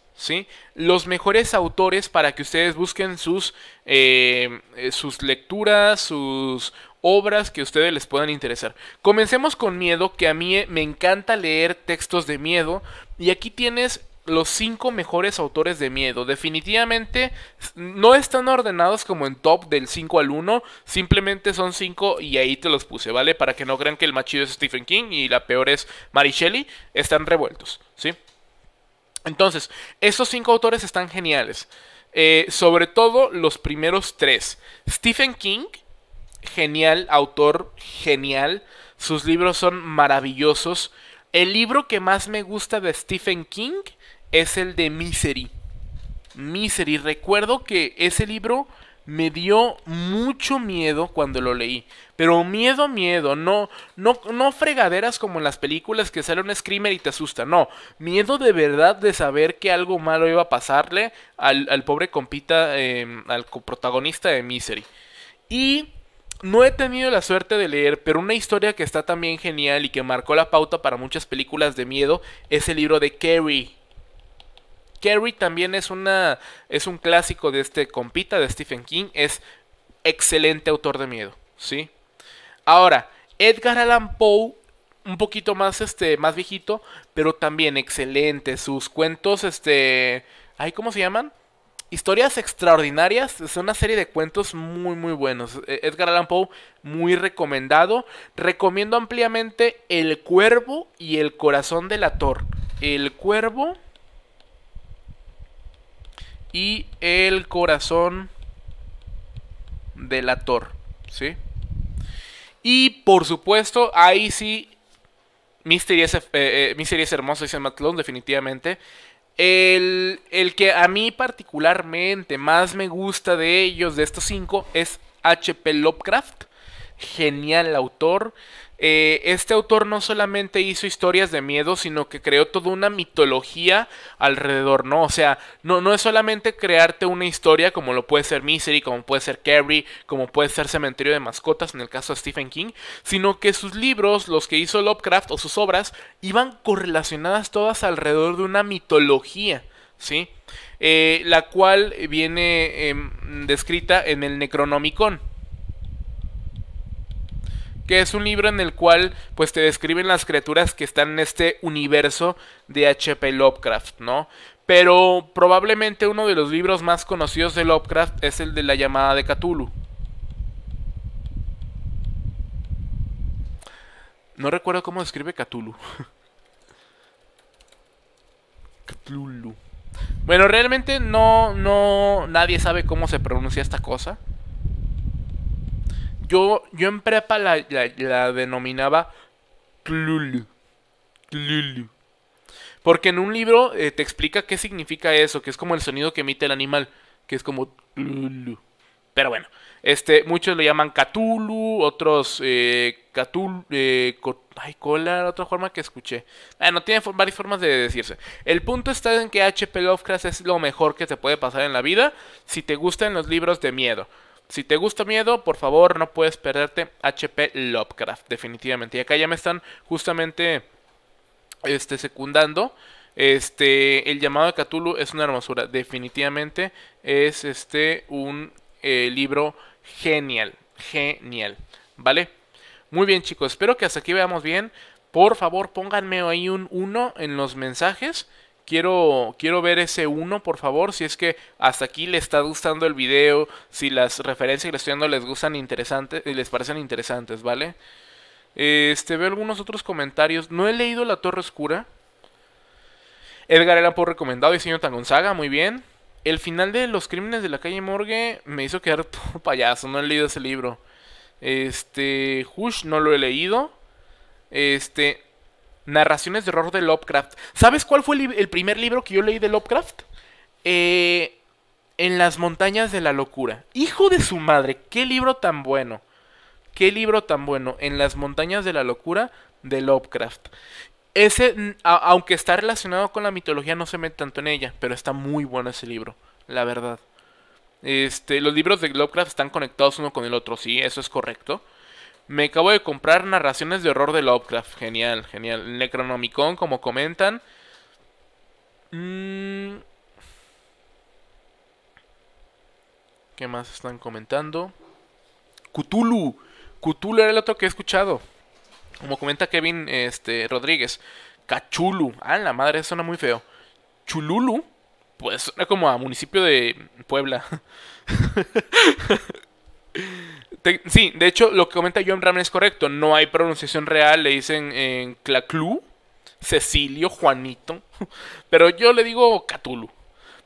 Los mejores autores para que ustedes busquen sus, eh, eh, sus lecturas, sus obras que a ustedes les puedan interesar. Comencemos con miedo, que a mí eh, me encanta leer textos de miedo. Y aquí tienes los cinco mejores autores de miedo. Definitivamente no están ordenados como en top del 5 al 1. Simplemente son 5 y ahí te los puse, ¿vale? Para que no crean que el más chido es Stephen King y la peor es Mary Shelley. Están revueltos, ¿sí? Entonces, esos cinco autores están geniales. Eh, sobre todo los primeros tres. Stephen King, genial, autor genial. Sus libros son maravillosos. El libro que más me gusta de Stephen King es el de Misery. Misery, recuerdo que ese libro me dio mucho miedo cuando lo leí. Pero miedo, miedo. No, no, no fregaderas como en las películas que sale un screamer y te asusta. No, miedo de verdad de saber que algo malo iba a pasarle al, pobre compita, em, al protagonista de Misery. Y no he tenido la suerte de leer, pero una historia que está también genial y que marcó la pauta para muchas películas de miedo es el libro de Carrie Carrie también es una es un clásico de este compita de Stephen King, es excelente autor de miedo, ¿sí? Ahora, Edgar Allan Poe un poquito más este más viejito, pero también excelente sus cuentos este ay, ¿cómo se llaman? Historias Extraordinarias es una serie de cuentos muy muy buenos. E, Edgar Allan Poe, muy recomendado. Recomiendo ampliamente El Cuervo y El Corazón del Ator. El Cuervo y el corazón tor ¿sí? Y por supuesto, ahí sí, Mystery es, eh, eh dice Matlón, definitivamente. El, el, que a mí particularmente más me gusta de ellos, de estos cinco, es H.P. Lovecraft. Genial autor. Eh, este autor no solamente hizo historias de miedo, sino que creó toda una mitología alrededor, ¿no? O sea, no, no es solamente crearte una historia como lo puede ser Misery, como puede ser Carrie, como puede ser Cementerio de Mascotas, en el caso de Stephen King, sino que sus libros, los que hizo Lovecraft o sus obras, iban correlacionadas todas alrededor de una mitología, ¿sí? Eh, la cual viene em, descrita en el Necronomicon que es un libro en el cual pues te describen las criaturas que están en este universo de HP Lovecraft, ¿no? Pero probablemente uno de los libros más conocidos de Lovecraft es el de la llamada de Cthulhu. No recuerdo cómo describe Cthulhu. Cthulhu. Bueno, realmente no, no, nadie sabe cómo se pronuncia esta cosa. Yo, yo en prepa la, denominaba Clulu. Porque en un libro eh, te explica qué significa eso, que es como el sonido que emite el animal, que es como Clulu. Pero bueno, este, muchos lo llaman Catulu, otros eh, eh, ay, cola, otra forma que escuché. Bueno, ah, tiene varias formas de decirse. El punto está en que H.P. Lovecraft es lo mejor que te puede pasar en la vida si te gustan los libros de miedo. Si te gusta miedo, por favor, no puedes perderte HP Lovecraft, definitivamente. Y acá ya me están justamente este, secundando. Este, el llamado de Cthulhu es una hermosura, definitivamente es este un eh, libro genial, genial, ¿vale? Muy bien chicos, espero que hasta aquí veamos bien. Por favor, pónganme ahí un 1 en los mensajes. Quiero, quiero ver ese uno, por favor. Si es que hasta aquí le está gustando el video, si las referencias que le estoy dando les gustan interesantes, Y eh, les parecen interesantes, ¿vale? Este, veo algunos otros comentarios. No he leído La Torre Oscura. Edgar era por recomendado, diseño Gonzaga muy bien. El final de Los Crímenes de la Calle Morgue me hizo quedar todo payaso, no he leído ese libro. Este, Hush no lo he leído. Este, Narraciones de horror de Lovecraft. ¿Sabes cuál fue el, primer libro que yo leí de Lovecraft? Eh, en las montañas de la locura. Hijo de su madre, qué libro tan bueno. Qué libro tan bueno. En las montañas de la locura de Lovecraft. Ese, aunque está relacionado con la mitología, no se mete tanto en ella, pero está muy bueno ese libro, la verdad. Este, los libros de Lovecraft están conectados uno con el otro, sí, eso es correcto. Me acabo de comprar Narraciones de Horror de Lovecraft. Genial, genial. Necronomicon, como comentan. Mm. ¿Qué más están comentando? Cthulhu. Cthulhu era el otro que he escuchado. Como comenta Kevin este, Rodríguez. Cachulu. Ah, la madre, suena muy feo. Chululu. Pues suena como a municipio de Puebla. sí, de hecho, lo que comenta John Ramen es correcto. No hay pronunciación real, le dicen en Cecilio, Juanito. Pero yo le digo Catulu.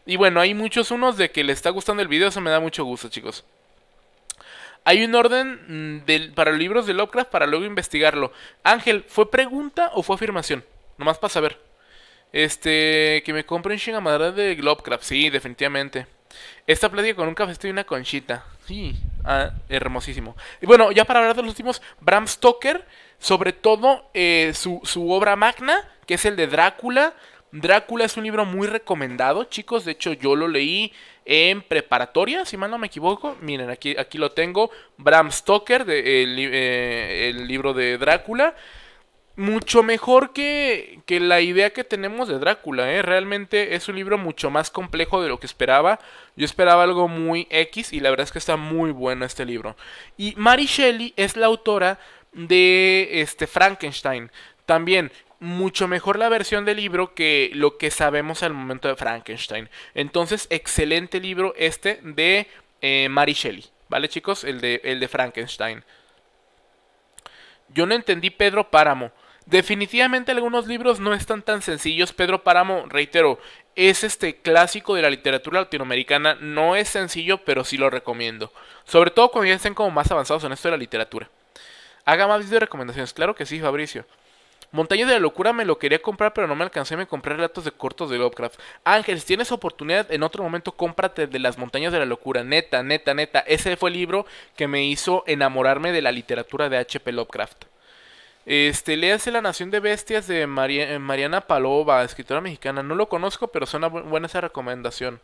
Y bueno, hay muchos unos de que le está gustando el video, eso me da mucho gusto, chicos. Hay un orden mm, para libros de Lovecraft para luego investigarlo. Ángel, ¿fue pregunta o fue afirmación? Nomás para saber. Este, que me compren Madre de Lovecraft, sí, definitivamente. Esta plática con un café y una conchita. Sí, Ah, hermosísimo. Y bueno, ya para hablar de los últimos, Bram Stoker, sobre todo eh, su, obra magna, que es el de Drácula. Drácula es un libro muy recomendado, chicos. De hecho, yo lo leí en preparatoria, si mal no me equivoco. Miren, aquí, aquí lo tengo. Bram Stoker, de, el, eh, el libro de Drácula mucho mejor que, la idea que tenemos de Drácula, ¿eh? Realmente es un libro mucho más complejo de lo que esperaba. Yo esperaba algo muy X y la verdad es que está muy bueno este libro. Y Mary Shelley es la autora de este Frankenstein. También mucho mejor la versión del libro que lo que sabemos al momento de Frankenstein. Entonces, excelente libro este de eh, Mary Shelley, ¿vale chicos? El de, el de Frankenstein. Yo no entendí Pedro Páramo. Definitivamente algunos libros no están tan sencillos. Pedro Páramo, reitero, es este clásico de la literatura latinoamericana. No es sencillo, pero sí lo recomiendo. Sobre todo cuando ya estén como más avanzados en esto de la literatura. Haga más de recomendaciones. Claro que sí, Fabricio. Montaña de la locura me lo quería comprar, pero no me alcancé. a comprar relatos de cortos de Lovecraft. Ángel, si tienes oportunidad, en otro momento cómprate de las montañas de la locura. Neta, neta, neta. Ese fue el libro que me hizo enamorarme de la literatura de H.P. Lovecraft. Este, léase La Nación de Bestias de eh, Mariana Palova, escritora mexicana. No lo conozco, pero suena buena esa recomendación.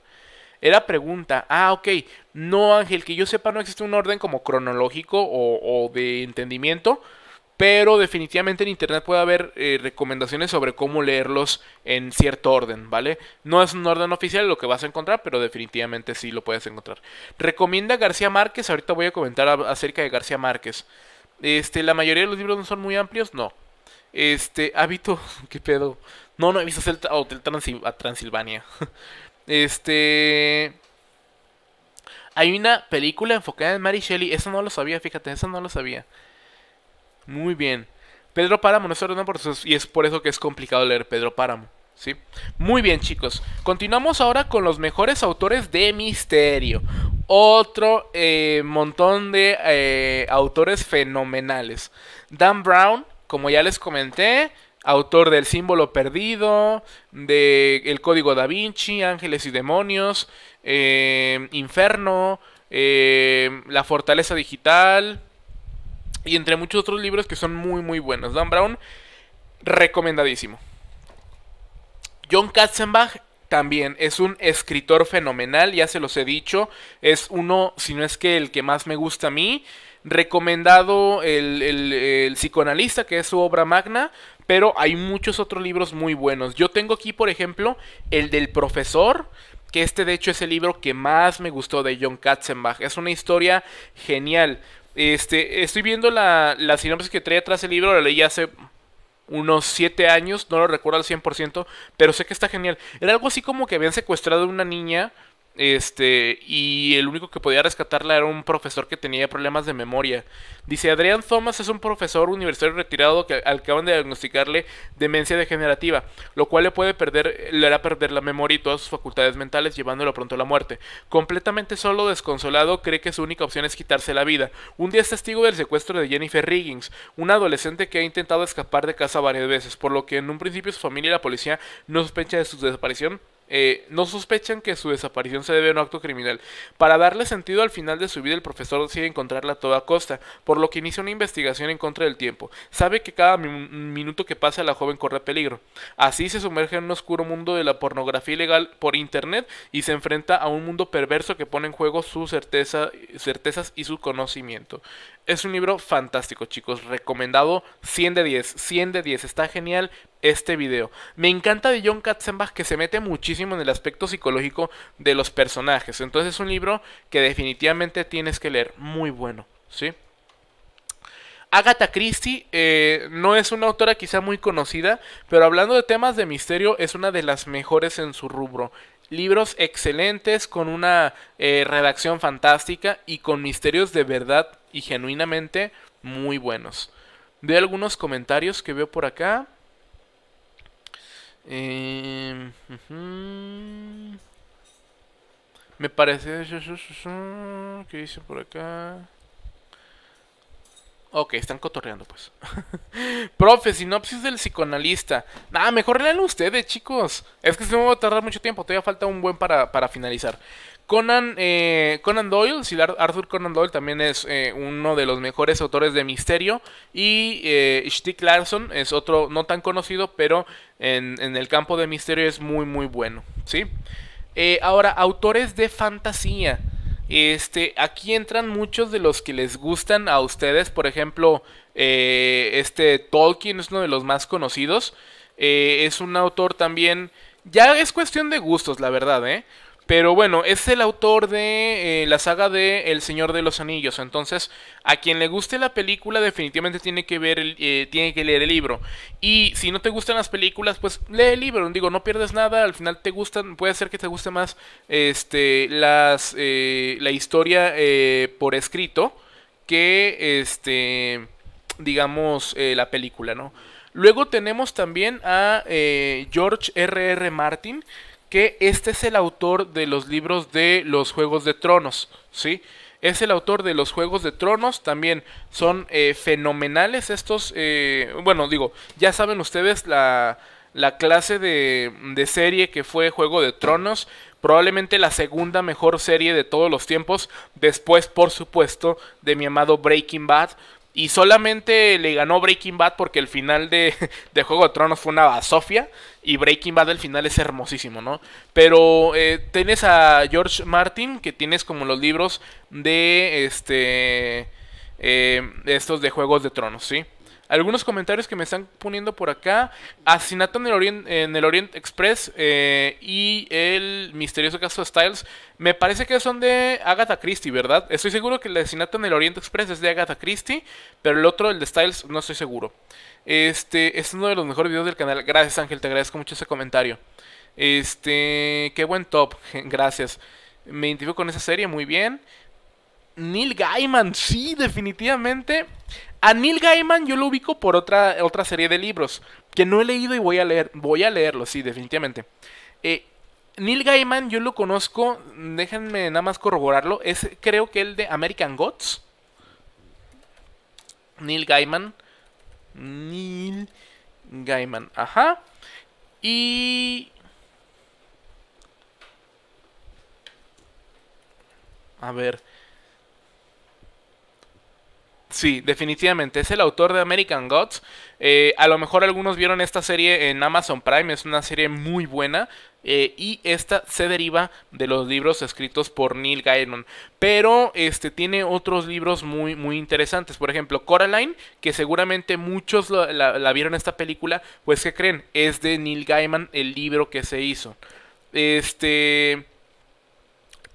Era pregunta. Ah, ok. No, Ángel, que yo sepa, no existe un orden como cronológico o, de entendimiento. Pero definitivamente en internet puede haber eh, recomendaciones sobre cómo leerlos en cierto orden, ¿vale? No es un orden oficial lo que vas a encontrar, pero definitivamente sí lo puedes encontrar. Recomienda García Márquez. Ahorita voy a comentar acerca de García Márquez. Este, la mayoría de los libros no son muy amplios, no. Este, hábito, qué pedo. No, no he visto Transilvania. Este. Hay una película enfocada en Mary Shelley. Eso no lo sabía, fíjate, eso no lo sabía. Muy bien. Pedro Páramo no por sus. Y es por eso que es complicado leer Pedro Páramo. ¿sí? Muy bien, chicos. Continuamos ahora con los mejores autores de misterio. Otro eh, montón de eh, autores fenomenales. Dan Brown, como ya les comenté, autor del símbolo perdido, de El Código da Vinci, Ángeles y Demonios, eh, Inferno, La Fortaleza Digital, y entre muchos otros libros que son muy muy buenos. Dan Brown, recomendadísimo. John Katzenbach también es un escritor fenomenal, ya se los he dicho, es uno, si no es que el que más me gusta a mí. Recomendado el, psicoanalista, que es su obra magna, pero hay muchos otros libros muy buenos. Yo tengo aquí, por ejemplo, el del profesor, que este de hecho es el libro que más me gustó de John Katzenbach. Es una historia genial. Este, estoy viendo la, la sinopsis que trae atrás el libro, la leí hace unos 7 años, no lo recuerdo al 100%, pero sé que está genial. Era algo así como que habían secuestrado a una niña este, y el único que podía rescatarla era un profesor que tenía problemas de memoria. Dice, Adrián Thomas es un profesor universitario retirado que acaban de diagnosticarle demencia degenerativa, lo cual le puede perder, le hará perder la memoria y todas sus facultades mentales, llevándolo pronto a la muerte. Completamente solo, desconsolado, cree que su única opción es quitarse la vida. Un día es testigo del secuestro de Jennifer Riggins, una adolescente que ha intentado escapar de casa varias veces, por lo que en un principio su familia y la policía no sospecha de su desaparición eh, no sospechan que su desaparición se debe a un acto criminal. Para darle sentido al final de su vida, el profesor decide encontrarla a toda costa, por lo que inicia una investigación en contra del tiempo. Sabe que cada minuto que pasa la joven corre peligro. Así se sumerge en un oscuro mundo de la pornografía ilegal por internet y se enfrenta a un mundo perverso que pone en juego sus certezas y su conocimiento. Es un libro fantástico, chicos. Recomendado 100 de 10. 100 de 10. Está genial este video. Me encanta de John Katzenbach que se mete muchísimo en el aspecto psicológico de los personajes. Entonces es un libro que definitivamente tienes que leer. Muy bueno, ¿sí? Agatha Christie eh, no es una autora quizá muy conocida, pero hablando de temas de misterio es una de las mejores en su rubro libros excelentes, con una eh, redacción fantástica y con misterios de verdad y genuinamente muy buenos. De algunos comentarios que veo por acá. Em, me parece... ¿Qué dice por acá? Ok, están cotorreando pues. Profe, sinopsis del psicoanalista. Nada, mejor leanlo ustedes, chicos. Es que se me va a tardar mucho tiempo. Todavía falta un buen para, para finalizar. Conan, eh, Conan Doyle, Arthur Conan Doyle también es eh, uno de los mejores autores de misterio. Y eh, Larson es otro no tan conocido, pero en, el campo de misterio es muy, muy bueno. ¿sí? Eh, ahora, autores de fantasía. Este, aquí entran muchos de los que les gustan a ustedes. Por ejemplo, este Tolkien es uno de los más conocidos. es un autor también. Ya es cuestión de gustos, la verdad, ¿eh? Pero bueno, es el autor de eh, la saga de El Señor de los Anillos. Entonces, a quien le guste la película, definitivamente tiene que ver, eh, tiene que leer el libro. Y si no te gustan las películas, pues lee el libro. Digo, no pierdes nada. Al final te gustan, puede ser que te guste más este, las, eh, la historia por escrito que, este, digamos, la película, ¿no? Luego tenemos también a George R.R. R. Martin que este es el autor de los libros de los Juegos de Tronos, ¿sí? Es el autor de los Juegos de Tronos, también son eh, fenomenales estos, eh, bueno, digo, ya saben ustedes la, clase de, de, serie que fue Juego de Tronos, probablemente la segunda mejor serie de todos los tiempos, después por supuesto de mi amado Breaking Bad, y solamente le ganó Breaking Bad porque el final de, Juego de Tronos fue una basofia. Y Breaking Bad el final es hermosísimo, ¿no? Pero eh, tienes a George Martin, que tienes como los libros de este eh, estos de Juegos de Tronos, ¿sí? Algunos comentarios que me están poniendo por acá. Asinato en el Orient, Express eh, y el misterioso caso de Styles. Me parece que son de Agatha Christie, ¿verdad? Estoy seguro que el asesinato en el Orient Express es de Agatha Christie, pero el otro, el de Styles, no estoy seguro. Este es uno de los mejores videos del canal. Gracias Ángel, te agradezco mucho ese comentario. Este, qué buen top, gracias. Me identifico con esa serie, muy bien. Neil Gaiman, sí, definitivamente. A Neil Gaiman yo lo ubico por otra, otra serie de libros que no he leído y voy a leer. Voy a leerlo, sí, definitivamente. Eh, Neil Gaiman yo lo conozco, déjenme nada más corroborarlo, es creo que el de American Gods. Neil Gaiman. Neil Gaiman, ajá. Y... A ver, Sí, definitivamente. Es el autor de American Gods. Eh, a lo mejor algunos vieron esta serie en Amazon Prime. Es una serie muy buena. Eh, y esta se deriva de los libros escritos por Neil Gaiman. Pero este, tiene otros libros muy, muy interesantes. Por ejemplo, Coraline, que seguramente muchos la, la vieron esta película. Pues, ¿qué creen? Es de Neil Gaiman el libro que se hizo. Este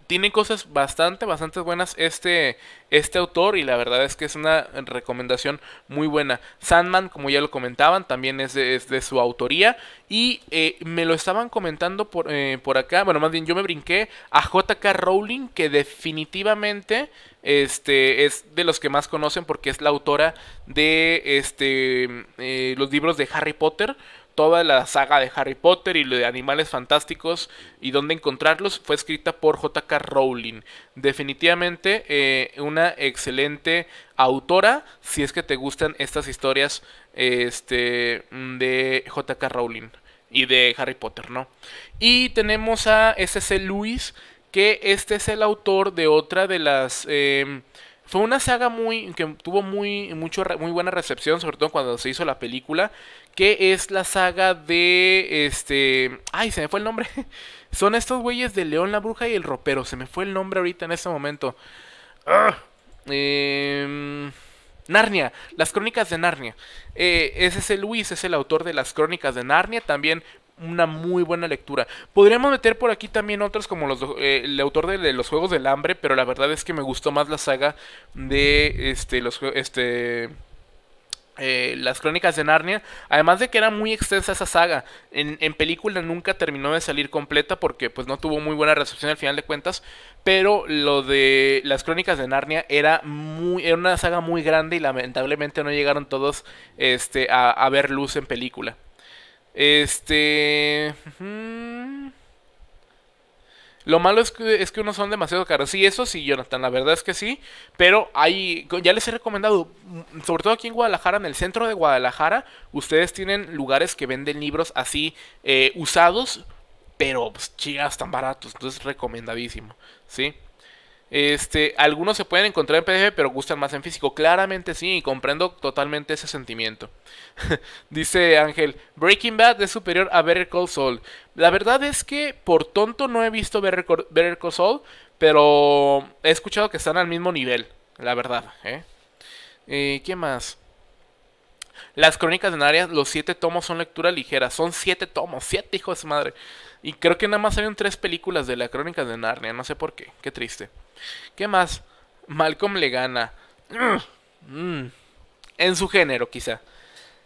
tiene cosas bastante, bastante buenas este, este autor y la verdad es que es una recomendación muy buena. Sandman, como ya lo comentaban, también es de, su autoría y eh, me lo estaban comentando eh, por, acá, bueno, más bien yo me brinqué a JK Rowling que definitivamente este, es de los que más conocen porque es la autora de este, eh, los libros de Harry Potter toda la saga de Harry Potter y lo de animales fantásticos y dónde encontrarlos fue escrita por J.K. Rowling. Definitivamente eh, una excelente autora si es que te gustan estas historias este, de J.K. Rowling y de Harry Potter, ¿no? Y tenemos a S.C. Lewis, que este es el autor de otra de las... Em, fue una saga muy que tuvo muy mucho muy buena recepción, sobre todo cuando se hizo la película, que es la saga de este, ay, se me fue el nombre. Son estos güeyes de León la Bruja y el Ropero, se me fue el nombre ahorita en este momento. Ah, em, Narnia, las crónicas de Narnia. Eh, ese es el Luis, es el autor de las crónicas de Narnia. También una muy buena lectura. Podríamos meter por aquí también otros como los, eh, el autor de, Los Juegos del Hambre, pero la verdad es que me gustó más la saga de este, los, este, eh, las crónicas de Narnia. Además de que era muy extensa esa saga. En, película nunca terminó de salir completa porque pues no tuvo muy buena recepción al final de cuentas. Pero lo de las crónicas de Narnia era muy. Era una saga muy grande. Y lamentablemente no llegaron todos este, a ver luz en película. Este... Lo malo es que, es que unos son demasiado caros. Sí, eso sí, Jonathan, la verdad es que sí. Pero hay, ya les he recomendado, mm, sobre todo aquí en Guadalajara, en el centro de Guadalajara, ustedes tienen lugares que venden libros así eh, usados, pero pues, chicas tan baratos. Entonces, recomendadísimo, ¿sí? Este, algunos se pueden encontrar en PDF, pero gustan más en físico. Claramente sí, Y comprendo totalmente ese sentimiento. Dice Ángel, Breaking Bad es superior a Better Call Saul. La verdad es que por tonto no he visto Better, Call Saul, pero he escuchado que están al mismo nivel, la verdad. ¿eh? eh qué más? Las crónicas de Narnia, los siete tomos son lectura ligera. Son siete tomos, siete hijos de madre. Y creo que nada más habían tres películas de la crónica de Narnia, no sé por qué. Qué triste. ¿Qué más? Malcolm le gana. Mm. En su género, quizá.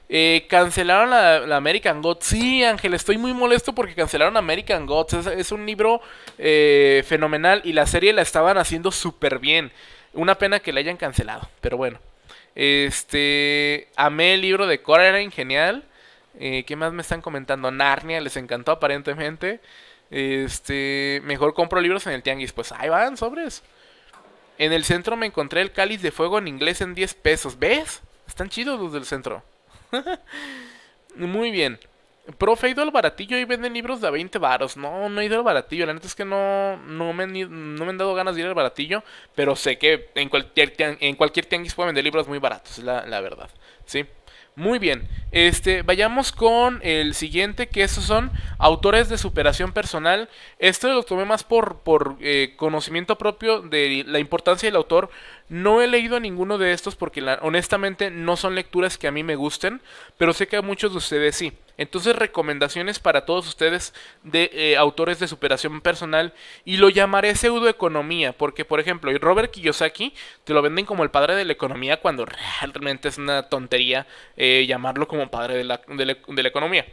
Eh, cancelaron la, American Gods. Sí, Ángel, estoy muy molesto porque cancelaron American Gods. Es, un libro eh, fenomenal y la serie la estaban haciendo súper bien. Una pena que la hayan cancelado, pero bueno. Este, amé el libro de Coraline, genial. Eh, ¿Qué más me están comentando? Narnia, les encantó aparentemente. Este, mejor compro libros en el tianguis. Pues ahí van, sobres. En el centro me encontré el cáliz de fuego en inglés en 10 pesos. ¿Ves? Están chidos los del centro. Muy bien. Profe, he ido al baratillo y venden libros de a 20 varos. No, no he ido al baratillo. La neta es que no, no, me, han, dado ganas de ir al baratillo. Pero sé que en cualquier, tianguis pueden vender libros muy baratos, la, la verdad. Sí. Muy bien, este, vayamos con el siguiente, que estos son autores de superación personal. Esto lo tomé más por, por eh, conocimiento propio de la importancia del autor, no he leído ninguno de estos porque honestamente no son lecturas que a mí me gusten, pero sé que a muchos de ustedes sí. Entonces recomendaciones para todos ustedes de eh, autores de superación personal y lo llamaré pseudoeconomía, porque por ejemplo Robert Kiyosaki te lo venden como el padre de la economía cuando realmente es una tontería eh, llamarlo como padre de la economía.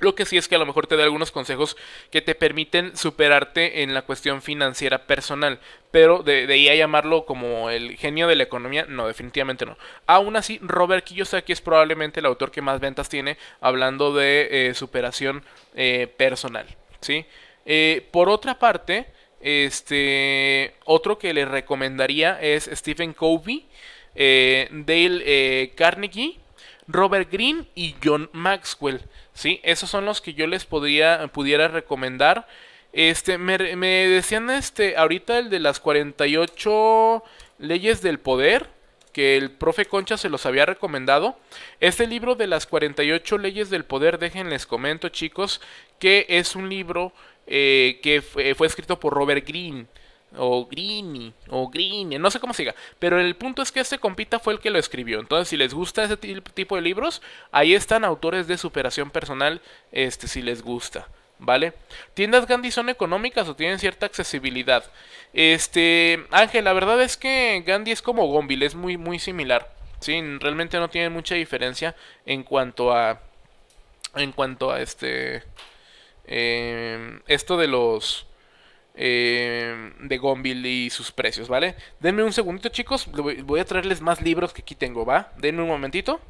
Lo que sí es que a lo mejor te da algunos consejos que te permiten superarte en la cuestión financiera personal. Pero de, ahí a llamarlo como el genio de la economía, no, definitivamente no. Aún así, Robert Kiyosaki es probablemente el autor que más ventas tiene hablando de eh, superación eh, personal. ¿sí? Eh, por otra parte, este, otro que le recomendaría es Stephen Covey, Dale Carnegie Robert Green y John Maxwell. ¿sí? Esos son los que yo les podría, pudiera recomendar. Este, me, decían este, ahorita el de las 48 leyes del poder, que el profe Concha se los había recomendado. Este libro de las 48 leyes del poder, déjenles comento chicos, que es un libro eh, que fue, fue escrito por Robert Greene o Greeny, o Green, no sé cómo siga Pero el punto es que este compita fue el que lo escribió. Entonces, si les gusta ese tipo de libros, ahí están autores de superación personal, este, si les gusta. ¿Vale? Tiendas Gandhi son económicas o tienen cierta accesibilidad. Este, Ángel, la verdad es que Gandhi es como Gombil, es muy, muy similar. Sí, realmente no tienen mucha diferencia en cuanto a. En cuanto a este. Em, esto de los eh, de Gonville y sus precios, ¿vale? Denme un segundito, chicos. Voy a traerles más libros que aquí tengo, ¿va? Denme un momentito.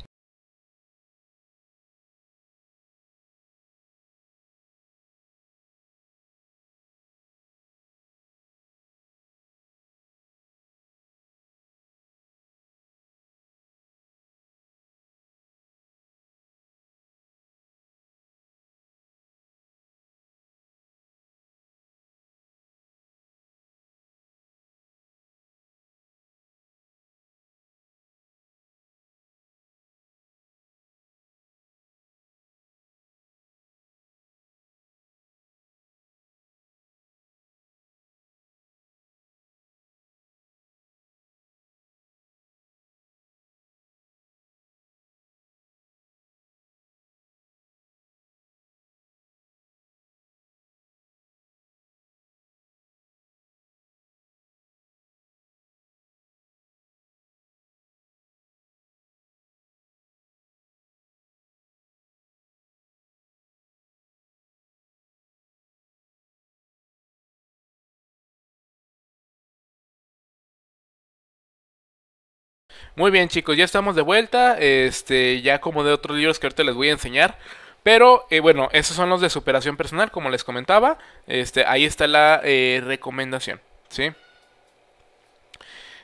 Muy bien, chicos, ya estamos de vuelta. Este, ya como de otros libros que ahorita les voy a enseñar. Pero eh, bueno, esos son los de superación personal, como les comentaba. Este, ahí está la eh, recomendación. ¿Sí?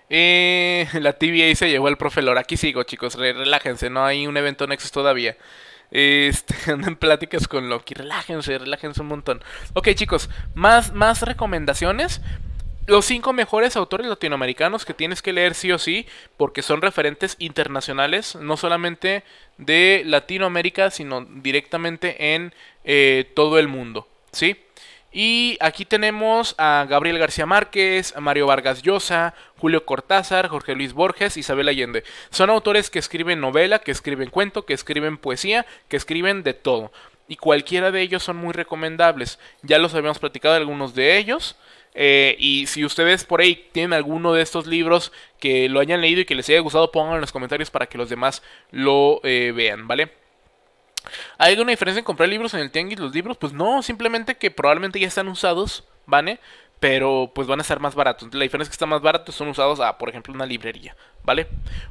Eh, la TVA se llevó el profe Lor Aquí sigo, chicos. relájense, no hay un evento Nexus todavía. Este, andan pláticas con Loki. Relájense, relájense un montón. Ok, chicos, más, más recomendaciones los cinco mejores autores latinoamericanos que tienes que leer sí o sí, porque son referentes internacionales, no solamente de Latinoamérica, sino directamente en eh, todo el mundo, ¿sí? Y aquí tenemos a Gabriel García Márquez, a Mario Vargas Llosa, Julio Cortázar, Jorge Luis Borges, Isabel Allende. Son autores que escriben novela, que escriben cuento, que escriben poesía, que escriben de todo. Y cualquiera de ellos son muy recomendables. Ya los habíamos platicado algunos de ellos. Eh, y si ustedes por ahí tienen alguno de estos libros que lo hayan leído y que les haya gustado, pónganlo en los comentarios para que los demás lo eh, vean, ¿vale? ¿Hay alguna diferencia en comprar libros en el tianguis? Los libros, pues no, simplemente que probablemente ya están usados, ¿vale? pero pues van a estar más baratos. La diferencia es que están más baratos son usados a, por ejemplo, una librería, ¿vale?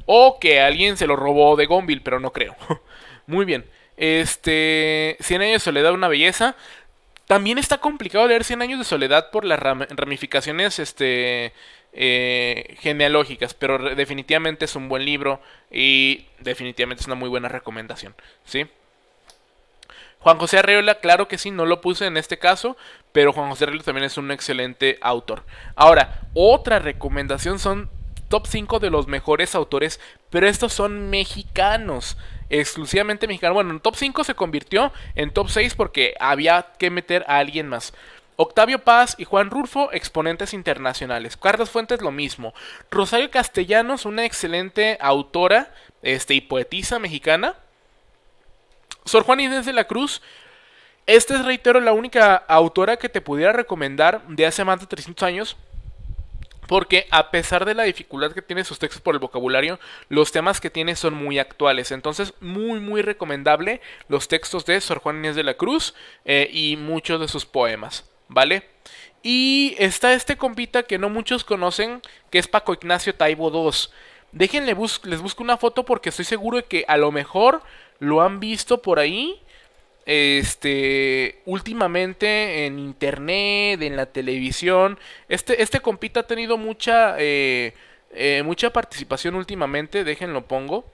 O que alguien se lo robó de Gonville, pero no creo. Muy bien. Este, 100 años le da una belleza. También está complicado leer 100 años de soledad por las ramificaciones este, eh, genealógicas, pero definitivamente es un buen libro y definitivamente es una muy buena recomendación, ¿sí? Juan José Arreola, claro que sí, no lo puse en este caso, pero Juan José Arreola también es un excelente autor. Ahora, otra recomendación son top 5 de los mejores autores, pero estos son mexicanos exclusivamente mexicano. Bueno, en top 5 se convirtió en top 6 porque había que meter a alguien más. Octavio Paz y Juan Rulfo, exponentes internacionales. Carlos Fuentes, lo mismo. Rosario Castellanos, una excelente autora este, y poetisa mexicana. Sor Juan Inés de la Cruz. Esta es, reitero, la única autora que te pudiera recomendar de hace más de 300 años porque a pesar de la dificultad que tiene sus textos por el vocabulario, los temas que tiene son muy actuales. Entonces, muy, muy recomendable los textos de Sor Juan Inés de la Cruz eh, y muchos de sus poemas, ¿vale? Y está este compita que no muchos conocen, que es Paco Ignacio Taibo II. Déjenle, les busco una foto porque estoy seguro de que a lo mejor lo han visto por ahí este últimamente en internet, en la televisión, este este compita ha tenido mucha eh, eh, mucha participación últimamente, déjenlo pongo.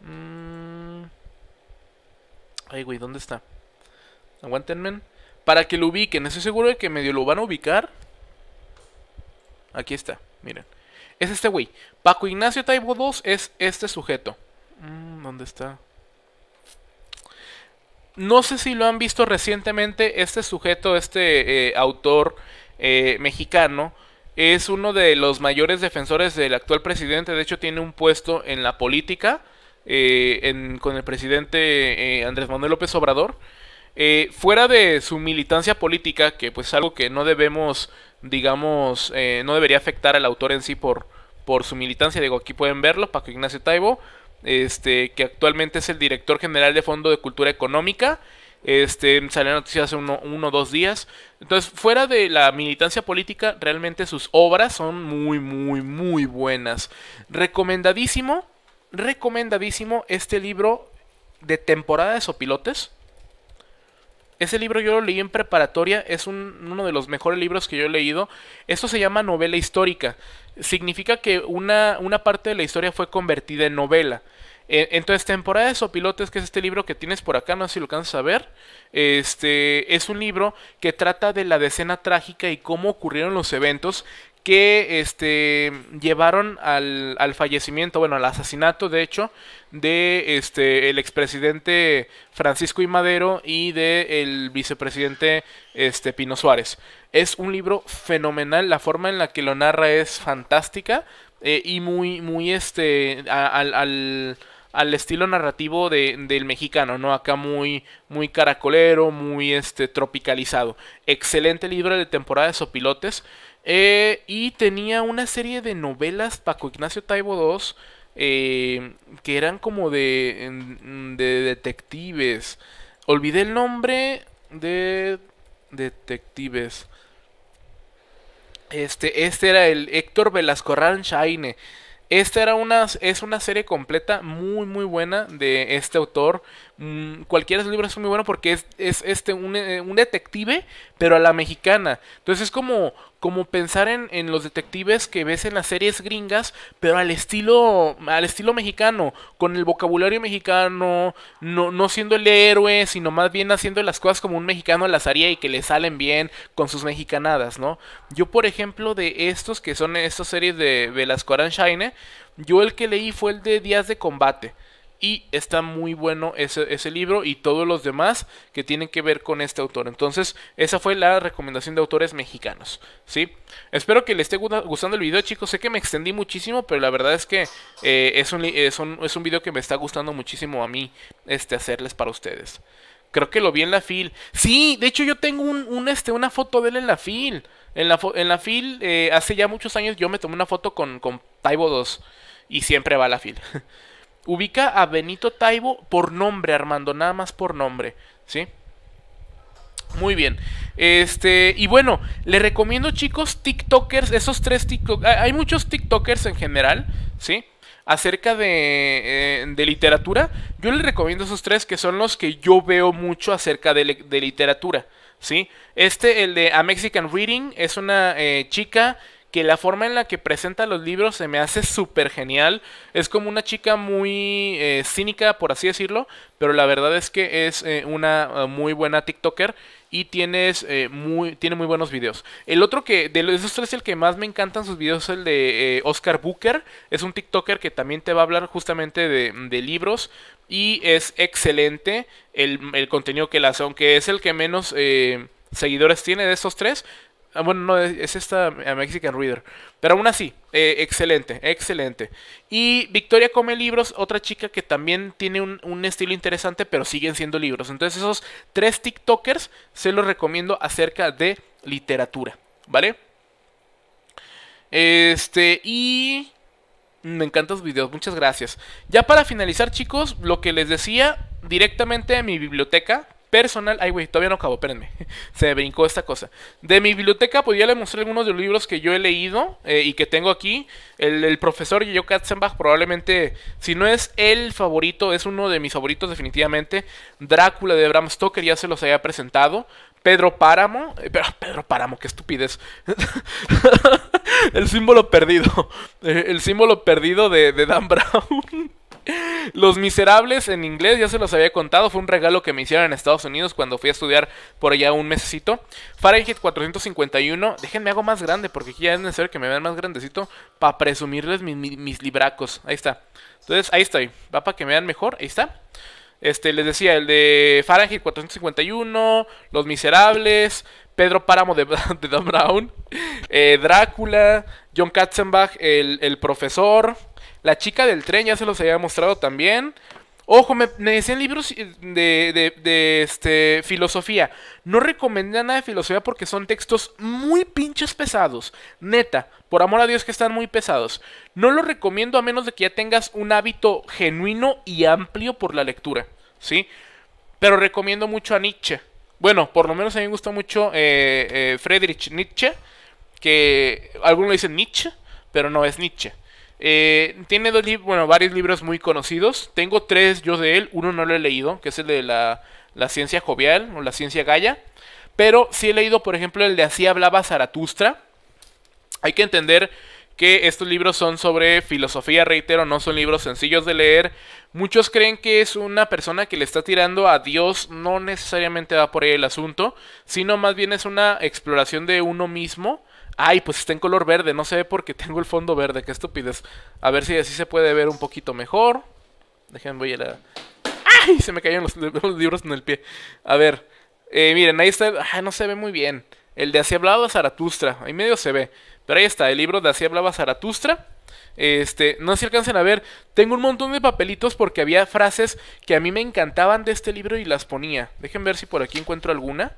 Mm. Ay, güey, ¿dónde está? Aguantenme Para que lo ubiquen, estoy seguro de que medio lo van a ubicar. Aquí está, miren. Es este güey. Paco Ignacio Taibo 2 es este sujeto. Mm, ¿Dónde está? no sé si lo han visto recientemente, este sujeto, este eh, autor eh, mexicano, es uno de los mayores defensores del actual presidente, de hecho tiene un puesto en la política eh, con el presidente Andrés Manuel López Obrador. fuera de su militancia política, que pues algo que no debemos, digamos, no debería afectar al autor en sí por, por su militancia, digo, aquí pueden verlo, Paco Ignacio Taibo, este, que actualmente es el director general de Fondo de Cultura Económica. Este, salió noticia hace uno, uno o dos días. Entonces, fuera de la militancia política, realmente sus obras son muy, muy, muy buenas. Recomendadísimo, recomendadísimo este libro de temporadas o pilotes. Ese libro yo lo leí en preparatoria, es uno de los mejores libros que yo he leído. Esto se llama novela histórica. Significa que una, una parte de la historia fue convertida en novela. E, entonces, Temporadas o Pilotes, que es este libro que tienes por acá, no sé si lo alcanzas a ver, este, es un libro que trata de la decena trágica y cómo ocurrieron los eventos que este, llevaron al, fallecimiento, bueno, al asesinato de hecho, de este, el expresidente Francisco I. Madero y de el vicepresidente este, Pino Suárez. Es un libro fenomenal, la forma en la que lo narra es fantástica eh, y muy, muy este, al, estilo narrativo del mexicano, ¿no? Acá muy, muy caracolero, muy este, tropicalizado. Excelente libro de temporada de Sopilotes. Eh, y tenía una serie de novelas Paco Ignacio Taibo II eh, que eran como de, de detectives. Olvidé el nombre de detectives. Este, este era el Héctor Velasco Ranchaine. Esta era una, es una serie completa muy muy buena de este autor Cualquier mm, cualquiera de libros es muy bueno porque es, este eh, un, detective, pero a la mexicana. Entonces es como, como pensar en, los detectives que ves en las series gringas, pero al estilo, al estilo mexicano, con el vocabulario mexicano, no, no siendo el héroe, sino más bien haciendo las cosas como un mexicano las haría y que le salen bien con sus mexicanadas, ¿no? Yo, por ejemplo, de estos que son estas series de Velasco Shine, yo el que leí fue el de Días de Combate y está muy bueno ese, libro y todos los demás que tienen que ver con este autor. Entonces, esa fue la recomendación de autores mexicanos, ¿sí? Espero que les esté gustando el video, chicos. Sé que me extendí muchísimo, pero la verdad es que eh, es, un, es, un, video que me está gustando muchísimo a mí este, hacerles para ustedes. Creo que lo vi en la fil. Sí, de hecho yo tengo un, este, una foto de él en la fil. En la, en la fil, eh, hace ya muchos años yo me tomé una foto con, Taibo 2 y siempre va a la fil. ubica a Benito Taibo por nombre, Armando, nada más por nombre, ¿sí? Muy bien. Este, y bueno, le recomiendo, chicos, TikTokers, esos tres TikTokers. Hay muchos TikTokers en general, ¿sí? Acerca eh, de, literatura. Yo les recomiendo esos tres que son los que yo veo mucho acerca de, literatura, ¿sí? Este, el de A Mexican Reading, es una eh, chica que la forma en la que presenta los libros se me hace súper genial. Es como una chica muy eh, cínica, por así decirlo, pero la verdad es que es eh, una eh, muy buena TikToker y tienes, muy, tiene muy buenos videos. El otro que, de esos tres, el que más me encantan sus videos es el de Oscar Booker. Es un TikToker que también te va a hablar justamente de, libros. Y es excelente el, contenido que la hace, aunque es el que menos seguidores tiene de esos tres. Ah, bueno, no, es, esta Mexican Reader. Pero aún así, eh, excelente, excelente. Y Victoria Come Libros, otra chica que también tiene un, estilo interesante, pero siguen siendo libros. Entonces esos tres TikTokers se los recomiendo acerca de literatura, ¿vale? Este, y... Me encantan los videos, muchas gracias. Ya para finalizar chicos, lo que les decía directamente a mi biblioteca, personal. Ay, güey, todavía no acabo, espérenme. Se me brincó esta cosa. De mi biblioteca podía pues, les mostrar algunos de los libros que yo he leído eh, y que tengo aquí. El, profesor Yo Katzenbach probablemente, si no es el favorito, es uno de mis favoritos definitivamente. Drácula de Bram Stoker ya se los había presentado. Pedro Páramo. Eh, Pedro Páramo, qué estupidez. el símbolo perdido. El símbolo perdido de Dan Brown. Los Miserables en inglés, ya se los había contado, fue un regalo que me hicieron en Estados Unidos cuando fui a estudiar por allá un mesecito. Fahrenheit 451, déjenme hago más grande porque aquí ya es necesario que me vean más grandecito para presumirles mis, libracos. Ahí está. Entonces, ahí estoy. Va para que me vean mejor. Ahí está. Este, les decía, el de Fahrenheit 451, Los Miserables, Pedro Páramo de, de Brown, eh, Drácula, John Katzenbach, el, el profesor, la chica del tren ya se los había mostrado también. Ojo, me, decían libros eh, de, de, este, filosofía. No recomendé nada de filosofía porque son textos muy pinches pesados. Neta, por amor a Dios que están muy pesados. No lo recomiendo a menos de que ya tengas un hábito genuino y amplio por la lectura. ¿Sí? Pero recomiendo mucho a Nietzsche. Bueno, por lo menos a mí me gusta mucho eh, eh, Friedrich Nietzsche. Que algunos dicen Nietzsche, pero no es Nietzsche. Eh, tiene dos bueno, varios libros muy conocidos. Tengo tres yo de él. Uno no lo he leído, que es el de la, la ciencia jovial o la ciencia gaya. Pero sí he leído, por ejemplo, el de Así hablaba Zaratustra. Hay que entender que estos libros son sobre filosofía, reitero, no son libros sencillos de leer. Muchos creen que es una persona que le está tirando a Dios, no necesariamente va por ahí el asunto, sino más bien es una exploración de uno mismo Ay, pues está en color verde, no se ve porque tengo el fondo verde, qué estupidez. A ver si así se puede ver un poquito mejor. Déjenme, voy a la... ¡Ay! Se me cayeron los, libros en el pie. A ver, eh, miren, ahí está... Ah, no se ve muy bien. El de Así hablaba Zaratustra, ahí medio se ve. Pero ahí está, el libro de Así hablaba Zaratustra. Este, no se alcancen a ver. Tengo un montón de papelitos porque había frases que a mí me encantaban de este libro y las ponía. Dejen ver si por aquí encuentro alguna.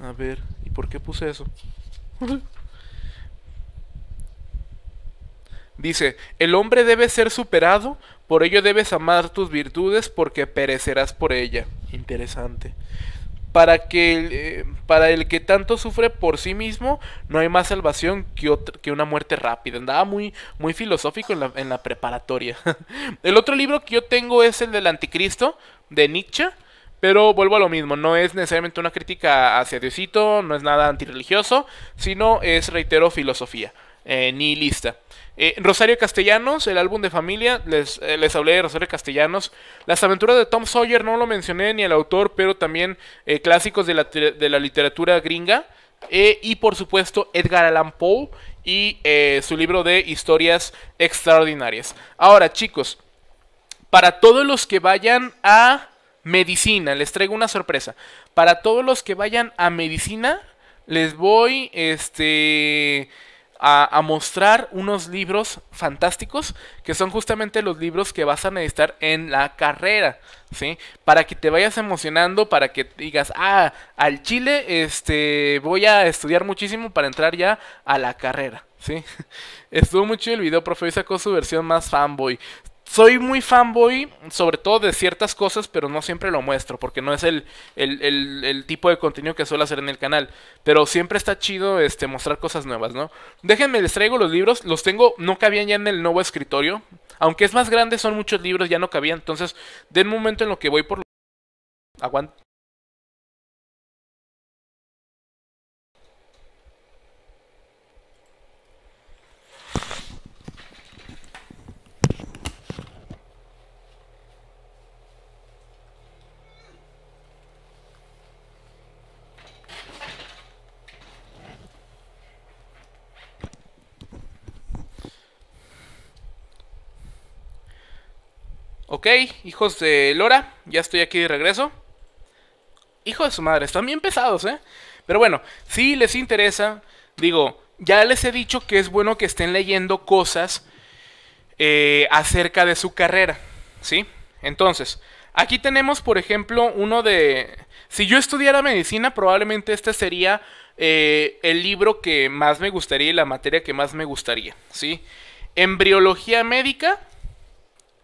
A ver, ¿y por qué puse eso? Dice, el hombre debe ser superado, por ello debes amar tus virtudes porque perecerás por ella. Interesante. Para, que, eh, para el que tanto sufre por sí mismo, no hay más salvación que, una muerte rápida. Andaba muy, muy filosófico en la preparatoria. el otro libro que yo tengo es el del Anticristo, de Nietzsche. Pero vuelvo a lo mismo, no es necesariamente una crítica hacia Diosito, no es nada antirreligioso, sino es, reitero, filosofía, eh, ni lista. Eh, Rosario Castellanos, el álbum de familia, eh, les, hablé de Rosario Castellanos. Las aventuras de Tom Sawyer, no lo mencioné ni el autor, pero también clásicos de la, de la, literatura gringa. y por supuesto Edgar Allan Poe y su libro de historias extraordinarias. Ahora chicos, para todos los que vayan a medicina, les traigo una sorpresa. Para todos los que vayan a medicina, les voy este, a, mostrar unos libros fantásticos, que son justamente los libros que vas a necesitar en la carrera, ¿sí? Para que te vayas emocionando, para que digas, ah, al Chile este, voy a estudiar muchísimo para entrar ya a la carrera. Sí, estuvo mucho el video, profe. Y sacó su versión más fanboy soy muy fanboy, sobre todo de ciertas cosas, pero no siempre lo muestro, porque no es el, el, tipo de contenido que suelo hacer en el canal. Pero siempre está chido este, mostrar cosas nuevas, ¿no? Déjenme, les traigo los libros, los tengo, no cabían ya en el nuevo escritorio. Aunque es más grande, son muchos libros, ya no cabían. Entonces, del un momento en lo que voy por... Aguanta. Ok, hijos de Lora, ya estoy aquí de regreso. Hijo de su madre, están bien pesados, ¿eh? Pero bueno, si les interesa, digo, ya les he dicho que es bueno que estén leyendo cosas eh, acerca de su carrera, ¿sí? Entonces, aquí tenemos, por ejemplo, uno de... Si yo estudiara medicina, probablemente este sería eh, el libro que más me gustaría y la materia que más me gustaría, ¿sí? Embriología médica,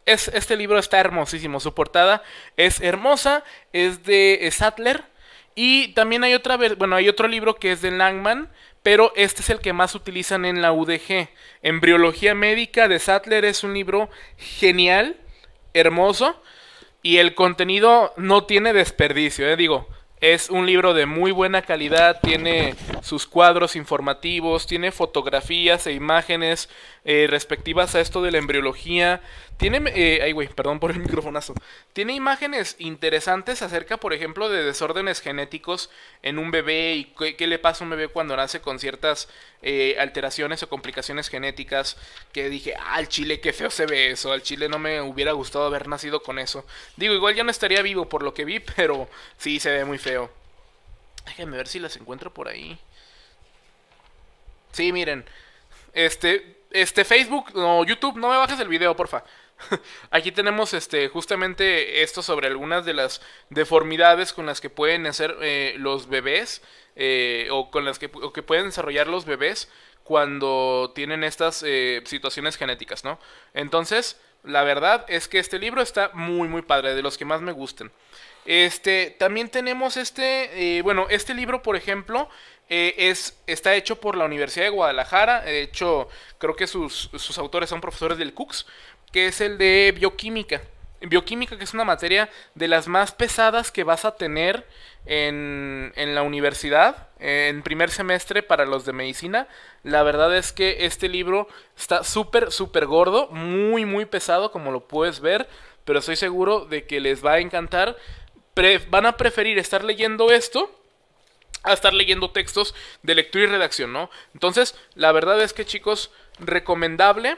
es, este libro está hermosísimo. Su portada es hermosa, es de eh, Sattler. Y también hay otra bueno, hay otro libro que es de Langman, pero este es el que más utilizan en la UDG. Embriología médica de Sattler es un libro genial, hermoso, y el contenido no tiene desperdicio, eh, digo. Es un libro de muy buena calidad, tiene sus cuadros informativos, tiene fotografías e imágenes eh, respectivas a esto de la embriología, tiene, eh, perdón por el Tiene imágenes interesantes acerca, por ejemplo, de desórdenes genéticos en un bebé y qué, le pasa a un bebé cuando nace con ciertas eh, alteraciones o complicaciones genéticas. Que dije, ah, al chile, qué feo se ve eso. Al chile no me hubiera gustado haber nacido con eso. Digo, igual ya no estaría vivo por lo que vi, pero sí se ve muy feo. Déjenme ver si las encuentro por ahí. Sí, miren. Este, este Facebook, no, YouTube, no me bajes el video, porfa. Aquí tenemos este, justamente esto sobre algunas de las deformidades con las que pueden hacer eh, los bebés eh, o con las que, pueden desarrollar los bebés cuando tienen estas eh, situaciones genéticas, ¿no? Entonces, la verdad es que este libro está muy, muy padre, de los que más me gustan Este, también tenemos este, bueno, este libro, por ejemplo, es, está hecho por la Universidad de Guadalajara. De hecho, creo que sus, sus, autores son profesores del CUCS que es el de bioquímica. Bioquímica, que es una materia de las más pesadas que vas a tener en, en la universidad, eh, en primer semestre para los de medicina. La verdad es que este libro está súper, súper gordo, muy, muy pesado, como lo puedes ver, pero estoy seguro de que les va a encantar. van a preferir estar leyendo esto a estar leyendo textos de lectura y redacción, ¿no? Entonces, la verdad es que chicos, recomendable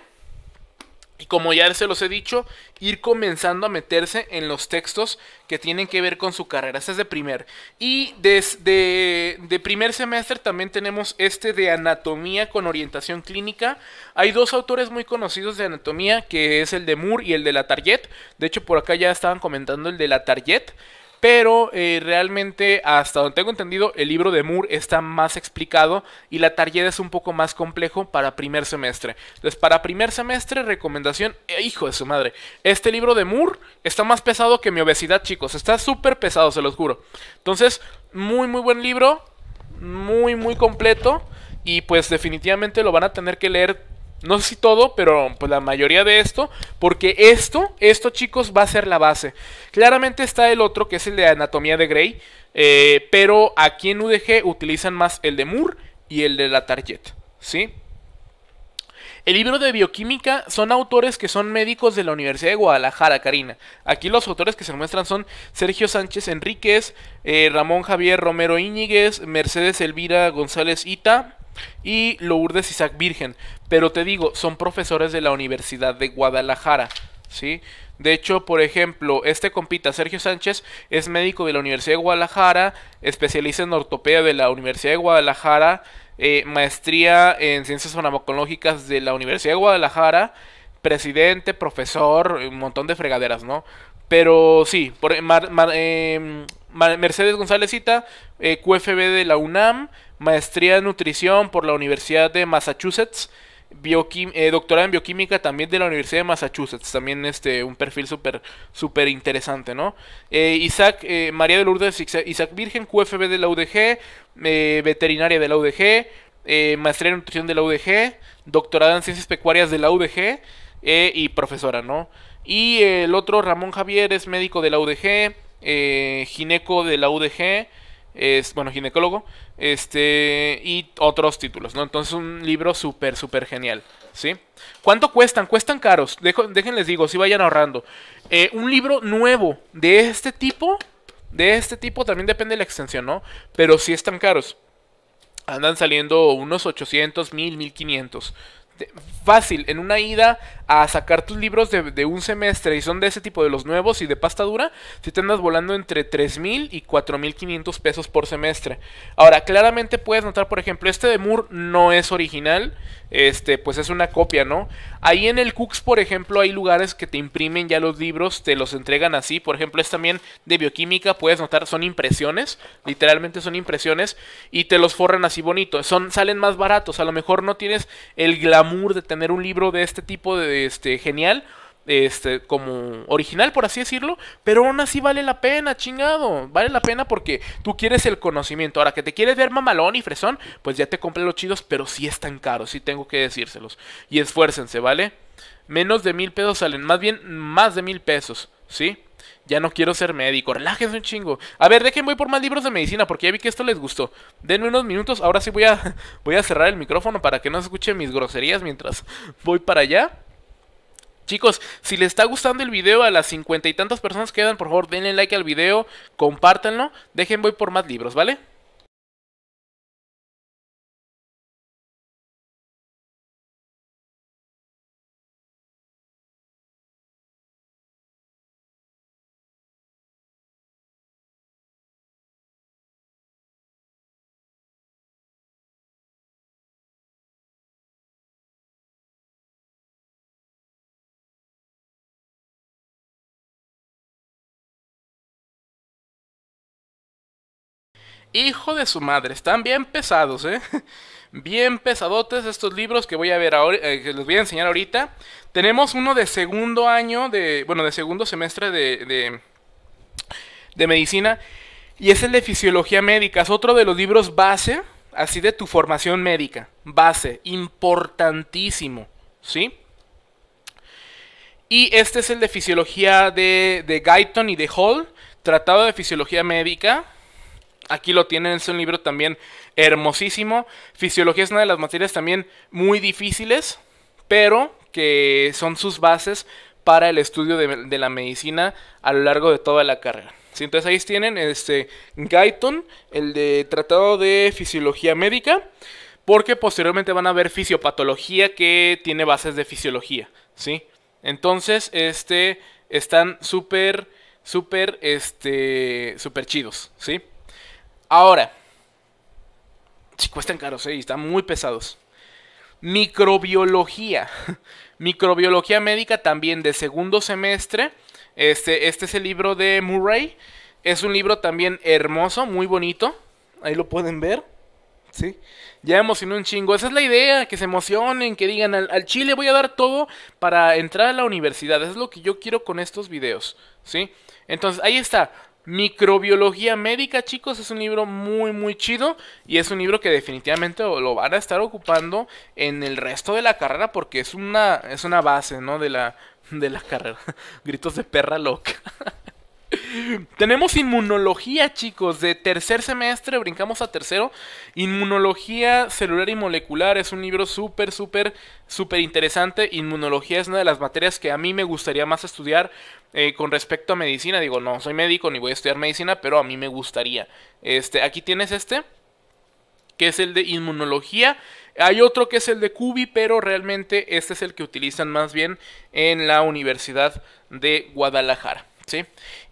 y como ya se los he dicho, ir comenzando a meterse en los textos que tienen que ver con su carrera. Este es de primer. Y desde de primer semestre también tenemos este de anatomía con orientación clínica. Hay dos autores muy conocidos de anatomía, que es el de Moore y el de la Target. De hecho, por acá ya estaban comentando el de la Target. Pero eh, realmente, hasta donde tengo entendido, el libro de Moore está más explicado y la tarjeta es un poco más complejo para primer semestre. Entonces, para primer semestre, recomendación, eh, hijo de su madre, este libro de Moore está más pesado que mi obesidad, chicos. Está súper pesado, se los juro. Entonces, muy, muy buen libro, muy, muy completo y pues definitivamente lo van a tener que leer no sé si todo, pero pues la mayoría de esto, porque esto, esto chicos, va a ser la base. Claramente está el otro, que es el de Anatomía de Gray, eh, pero aquí en UDG utilizan más el de Moore y el de la Target, ¿sí? El libro de bioquímica son autores que son médicos de la Universidad de Guadalajara, Karina. Aquí los autores que se muestran son Sergio Sánchez Enríquez, eh, Ramón Javier Romero Íñiguez, Mercedes Elvira González Ita, y Lourdes Isaac Virgen. Pero te digo, son profesores de la Universidad de Guadalajara. ¿sí? De hecho, por ejemplo, este compita Sergio Sánchez es médico de la Universidad de Guadalajara, especialista en ortopedia de la Universidad de Guadalajara, eh, maestría en ciencias farmacológicas de la Universidad de Guadalajara, presidente, profesor, un montón de fregaderas, ¿no? Pero sí, por, em, Mercedes González Cita, eh, QFB de la UNAM, maestría en nutrición por la Universidad de Massachusetts, eh, doctorada en bioquímica también de la Universidad de Massachusetts, también este, un perfil súper super interesante, ¿no? Eh, Isaac, María de Lourdes, Isaac Virgen, QFB de la UDG, veterinaria de la UDG, maestría en nutrición de la UDG, doctorada en ciencias pecuarias de la UDG y profesora, ¿no? Y el otro, Ramón Javier, es médico de la UDG, eh, gineco de la UDG, es, bueno, ginecólogo, este, y otros títulos, ¿no? Entonces un libro súper, súper genial, ¿sí? ¿Cuánto cuestan? Cuestan caros, dejen déjenles digo, si vayan ahorrando. Eh, un libro nuevo de este tipo, de este tipo también depende de la extensión, ¿no? Pero sí están caros. Andan saliendo unos 800, 1000, 1500, fácil en una ida a sacar tus libros de, un semestre y son de ese tipo de los nuevos y de pasta dura, si te andas volando entre 3.000 y 4.500 pesos por semestre. Ahora, claramente puedes notar, por ejemplo, este de Moore no es original, este, pues es una copia, ¿no? Ahí en el Cooks, por ejemplo, hay lugares que te imprimen ya los libros, te los entregan así, por ejemplo, es también de bioquímica, puedes notar, son impresiones, literalmente son impresiones, y te los forran así bonito, son, salen más baratos, a lo mejor no tienes el glamour de tener un libro de este tipo de este genial este, como original, por así decirlo, pero aún así vale la pena, chingado. Vale la pena porque tú quieres el conocimiento. Ahora que te quieres ver mamalón y fresón, pues ya te compré los chidos, pero sí están caros, sí tengo que decírselos. Y esfuércense, ¿vale? Menos de mil pesos salen, más bien más de mil pesos, ¿sí? Ya no quiero ser médico, relájense un chingo. A ver, dejen, voy por más libros de medicina porque ya vi que esto les gustó. Denme unos minutos, ahora sí voy a, voy a cerrar el micrófono para que no se escuchen mis groserías mientras voy para allá. Chicos, si les está gustando el video a las cincuenta y tantas personas que quedan, por favor denle like al video, compártanlo, dejen voy por más libros, ¿vale? Hijo de su madre, están bien pesados, ¿eh? Bien pesadotes estos libros que voy a ver ahora, eh, que les voy a enseñar ahorita. Tenemos uno de segundo año, de, bueno, de segundo semestre de, de, medicina, y es el de fisiología médica. Es otro de los libros base, así de tu formación médica. Base, importantísimo, ¿sí? Y este es el de fisiología de, de Guyton y de Hall, Tratado de Fisiología Médica, Aquí lo tienen, es un libro también hermosísimo. Fisiología es una de las materias también muy difíciles, pero que son sus bases para el estudio de, la medicina a lo largo de toda la carrera. entonces ahí tienen este Guyton, el de Tratado de Fisiología Médica, porque posteriormente van a ver fisiopatología que tiene bases de fisiología, ¿sí? Entonces, este, están súper, súper, este, súper chidos, ¿sí? Ahora, si cuestan caros, eh, y están muy pesados. Microbiología. Microbiología médica también de segundo semestre. Este, este es el libro de Murray. Es un libro también hermoso, muy bonito. Ahí lo pueden ver. ¿Sí? Ya emocionó un chingo. Esa es la idea, que se emocionen, que digan al, chile voy a dar todo para entrar a la universidad. es lo que yo quiero con estos videos, ¿sí? Entonces, ahí está. Microbiología médica, chicos, es un libro muy muy chido y es un libro que definitivamente lo van a estar ocupando en el resto de la carrera porque es una es una base, ¿no? de la de la carrera. Gritos de perra loca. Tenemos inmunología, chicos, de tercer semestre, brincamos a tercero. Inmunología celular y molecular es un libro súper, súper, súper interesante. Inmunología es una de las materias que a mí me gustaría más estudiar. Eh, con respecto a medicina, digo, no soy médico ni voy a estudiar medicina, pero a mí me gustaría. Este, aquí tienes este, que es el de inmunología. Hay otro que es el de Cubi, pero realmente este es el que utilizan más bien en la Universidad de Guadalajara. ¿Sí?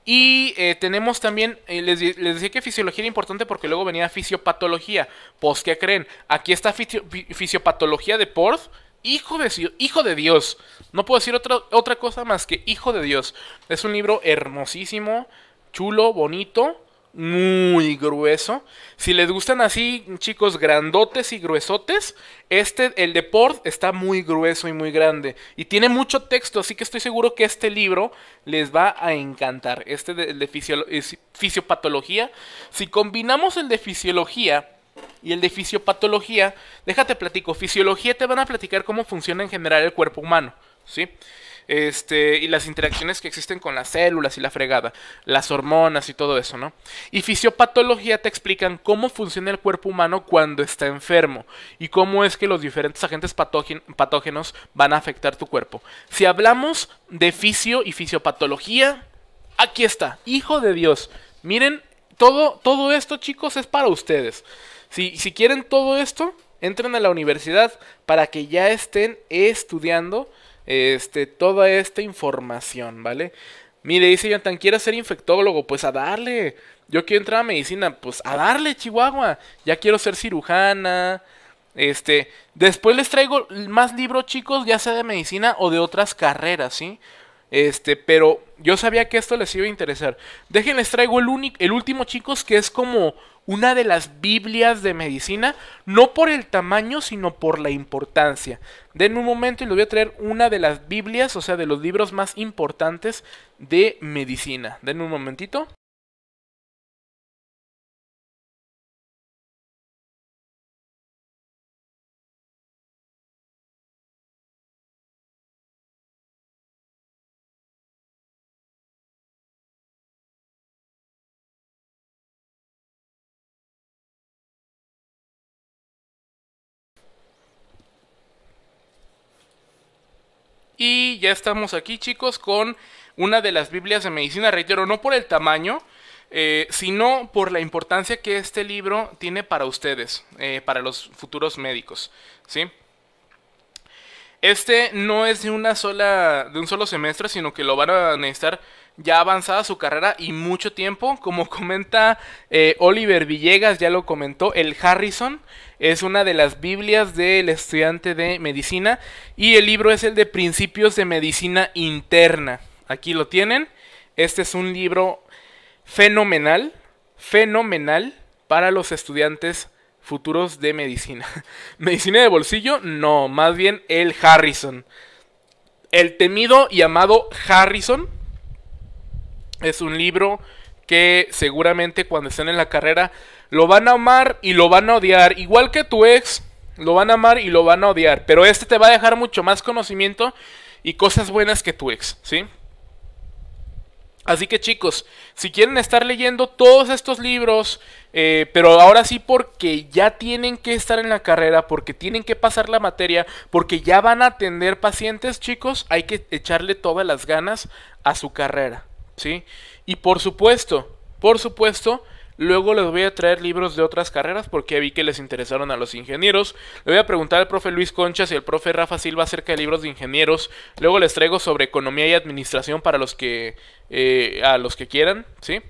Y eh, tenemos también, eh, les, decía que fisiología era importante porque luego venía fisiopatología. Pues, ¿qué creen? Aquí está fisiopatología de Porth, hijo de, hijo de Dios. No puedo decir otra, otra cosa más que hijo de Dios. Es un libro hermosísimo, chulo, bonito, muy grueso. Si les gustan así, chicos, grandotes y gruesotes, este, el de Port, está muy grueso y muy grande. Y tiene mucho texto, así que estoy seguro que este libro les va a encantar. Este de fisiopatología. Si combinamos el de fisiología y el de fisiopatología, déjate platico, fisiología te van a platicar cómo funciona en general el cuerpo humano, ¿sí? Este, y las interacciones que existen con las células y la fregada, las hormonas y todo eso, ¿no? Y fisiopatología te explican cómo funciona el cuerpo humano cuando está enfermo y cómo es que los diferentes agentes patógenos van a afectar tu cuerpo. Si hablamos de fisio y fisiopatología, aquí está, hijo de Dios. Miren, todo, todo esto chicos es para ustedes. Si, quieren todo esto, entren a la universidad para que ya estén estudiando este, toda esta información, ¿vale? Mire, dice Jonathan, quiero ser infectólogo? Pues a darle. Yo quiero entrar a medicina, pues a darle, Chihuahua. Ya quiero ser cirujana. Este, después les traigo más libros, chicos, ya sea de medicina o de otras carreras, ¿sí? Este, pero yo sabía que esto les iba a interesar. les traigo el, el último, chicos, que es como una de las Biblias de medicina, no por el tamaño, sino por la importancia. Denme un momento y les voy a traer una de las Biblias, o sea, de los libros más importantes de medicina. Denme un momentito. ya estamos aquí, chicos, con una de las Biblias de medicina, reitero, no por el tamaño, eh, sino por la importancia que este libro tiene para ustedes, eh, para los futuros médicos, ¿sí? Este no es de una sola, de un solo semestre, sino que lo van a necesitar ya avanzada su carrera y mucho tiempo. Como comenta eh, Oliver Villegas, ya lo comentó, el Harrison es una de las Biblias del estudiante de medicina y el libro es el de Principios de Medicina Interna. Aquí lo tienen. Este es un libro fenomenal, fenomenal para los estudiantes futuros de medicina. medicina de bolsillo, no, más bien el Harrison. El temido y amado Harrison es un libro que seguramente cuando estén en la carrera lo van a amar y lo van a odiar. Igual que tu ex, lo van a amar y lo van a odiar. Pero este te va a dejar mucho más conocimiento y cosas buenas que tu ex, ¿sí? Así que chicos, si quieren estar leyendo todos estos libros, eh, pero ahora sí porque ya tienen que estar en la carrera, porque tienen que pasar la materia, porque ya van a atender pacientes, chicos, hay que echarle todas las ganas a su carrera. ¿sí? Y por supuesto, por supuesto, luego les voy a traer libros de otras carreras porque vi que les interesaron a los ingenieros. Le voy a preguntar al profe Luis Concha y al profe Rafa Silva acerca de libros de ingenieros. Luego les traigo sobre economía y administración para los que eh, a los que quieran, ¿sí?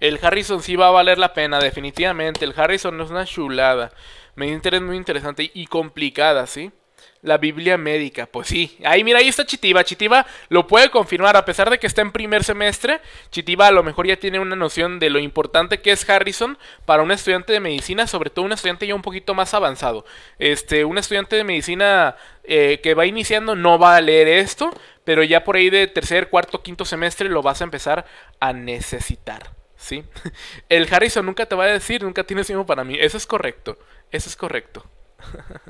El Harrison sí va a valer la pena, definitivamente. El Harrison es una chulada. Me interés muy interesante y complicada, ¿sí? la Biblia médica. Pues sí, ahí mira, ahí está Chitiba. Chitiba lo puede confirmar, a pesar de que está en primer semestre, Chitiba a lo mejor ya tiene una noción de lo importante que es Harrison para un estudiante de medicina, sobre todo un estudiante ya un poquito más avanzado. Este, un estudiante de medicina eh, que va iniciando no va a leer esto, pero ya por ahí de tercer, cuarto, quinto semestre lo vas a empezar a necesitar. ¿Sí? El Harrison nunca te va a decir, nunca tienes tiempo para mí. Eso es correcto. Eso es correcto.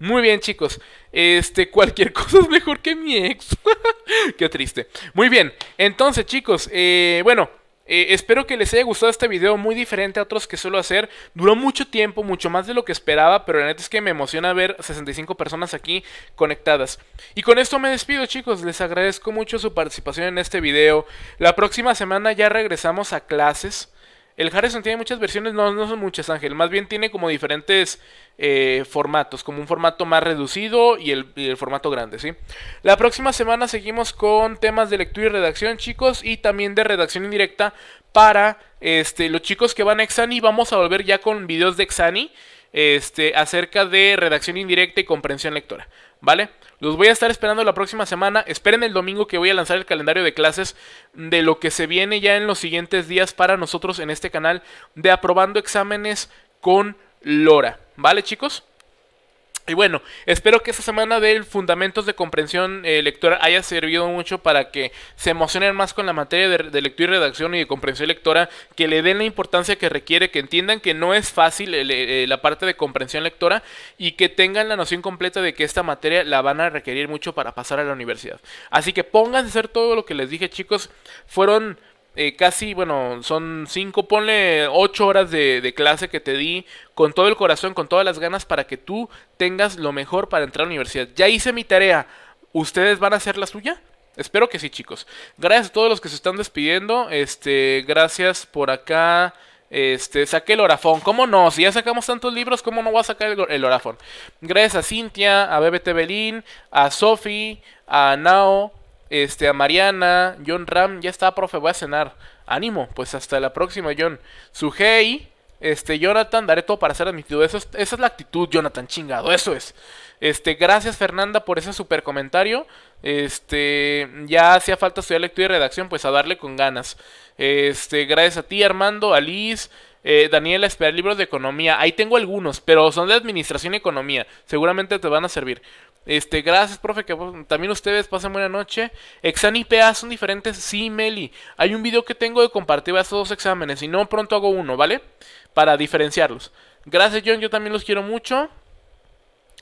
Muy bien, chicos. Este, cualquier cosa es mejor que mi ex. Qué triste. Muy bien. Entonces, chicos, eh, bueno. Eh, espero que les haya gustado este video, muy diferente a otros que suelo hacer. Duró mucho tiempo, mucho más de lo que esperaba, pero la neta es que me emociona ver 65 personas aquí conectadas. Y con esto me despido, chicos. Les agradezco mucho su participación en este video. La próxima semana ya regresamos a clases. El Harrison tiene muchas versiones, no, no son muchas, Ángel. Más bien tiene como diferentes eh, formatos, como un formato más reducido y el, formato grande, ¿sí? La próxima semana seguimos con temas de lectura y redacción, chicos, y también de redacción indirecta para este, los chicos que van a Exani. Vamos a volver ya con videos de Exani este, acerca de redacción indirecta y comprensión lectora, ¿vale? Los voy a estar esperando la próxima semana. Esperen el domingo que voy a lanzar el calendario de clases de lo que se viene ya en los siguientes días para nosotros en este canal de aprobando exámenes con Lora. ¿Vale, chicos? Y bueno, espero que esta semana del Fundamentos de Comprensión eh, Lectora haya servido mucho para que se emocionen más con la materia de, lectura y redacción y de comprensión lectora, que le den la importancia que requiere, que entiendan que no es fácil eh, eh, la parte de comprensión lectora y que tengan la noción completa de que esta materia la van a requerir mucho para pasar a la universidad. Así que pónganse a hacer todo lo que les dije, chicos. Fueron eh, casi, bueno, son cinco, ponle ocho horas de, clase que te di con todo el corazón, con todas las ganas para que tú tengas lo mejor para entrar a la universidad. Ya hice mi tarea, ¿ustedes van a hacer la suya? Espero que sí, chicos. Gracias a todos los que se están despidiendo. Este, gracias por acá. Este, saqué el orafón. ¿Cómo no? Si ya sacamos tantos libros, ¿cómo no voy a sacar el, el orafón? Gracias a Cintia, a BBT Belín, a Sofi, a Nao, este, a Mariana, John Ram, ya está, profe, voy a cenar. Ánimo, pues hasta la próxima, John. Sugei, este, Jonathan, daré todo para ser admitido. esa es la actitud, Jonathan, chingado, eso es. Este, gracias Fernanda por ese super comentario. Este, ya hacía falta estudiar lectura y redacción, pues a darle con ganas. Este, gracias a ti, Armando, Alice, eh, Daniela, esperar libros de economía. Ahí tengo algunos, pero son de administración y economía. Seguramente te van a servir. Este, gracias, profe, que pues, también ustedes pasen buena noche. Exan y PA son diferentes, sí, Meli. Hay un video que tengo de compartir estos dos exámenes, y no pronto hago uno, ¿vale? Para diferenciarlos. Gracias, John, yo también los quiero mucho.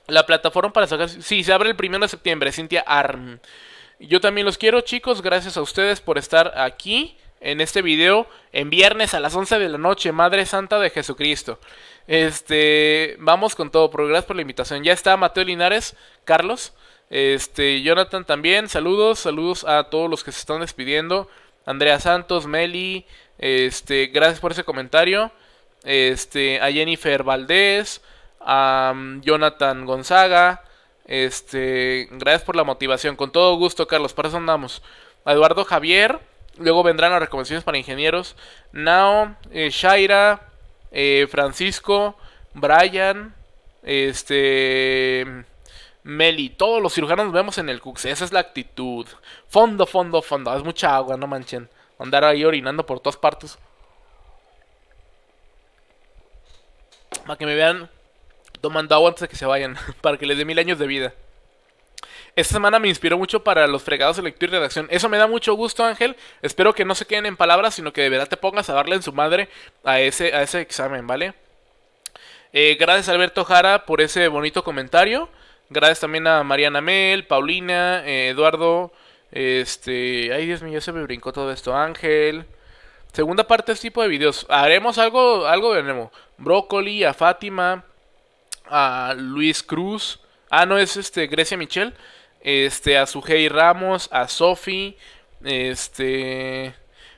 La plataforma para sacar... Sí, se abre el primero de septiembre, Cintia Arm. Yo también los quiero, chicos. Gracias a ustedes por estar aquí en este video en viernes a las 11 de la noche, Madre Santa de Jesucristo. Este, vamos con todo, pero gracias por la invitación. Ya está Mateo Linares, Carlos, este, Jonathan también, saludos, saludos a todos los que se están despidiendo. Andrea Santos, Meli, este, gracias por ese comentario. Este, a Jennifer Valdés, a mm, Jonathan Gonzaga, este, gracias por la motivación. Con todo gusto, Carlos, para eso andamos. A Eduardo Javier, luego vendrán las recomendaciones para ingenieros. Nao, eh, Shaira, eh, Francisco, Brian, este... Meli, todos los cirujanos nos vemos en el Cux. Esa es la actitud. Fondo, fondo, fondo. Es mucha agua, no manchen. Andar ahí orinando por todas partes. Para que me vean tomando agua antes de que se vayan. Para que les dé mil años de vida esta semana me inspiró mucho para los fregados de lectura y redacción. Eso me da mucho gusto, Ángel. Espero que no se queden en palabras, sino que de verdad te pongas a darle en su madre a ese, a ese examen, ¿vale? Eh, gracias, Alberto Jara, por ese bonito comentario. Gracias también a Mariana Mel, Paulina, eh, Eduardo. Este. Ay, Dios mío, se me brincó todo esto. Ángel. Segunda parte de este tipo de videos. Haremos algo, algo de Nemo. Brócoli, a Fátima, a Luis Cruz. Ah, no, es este Grecia Michel. Este, a Sujei Ramos, a Sofi, este...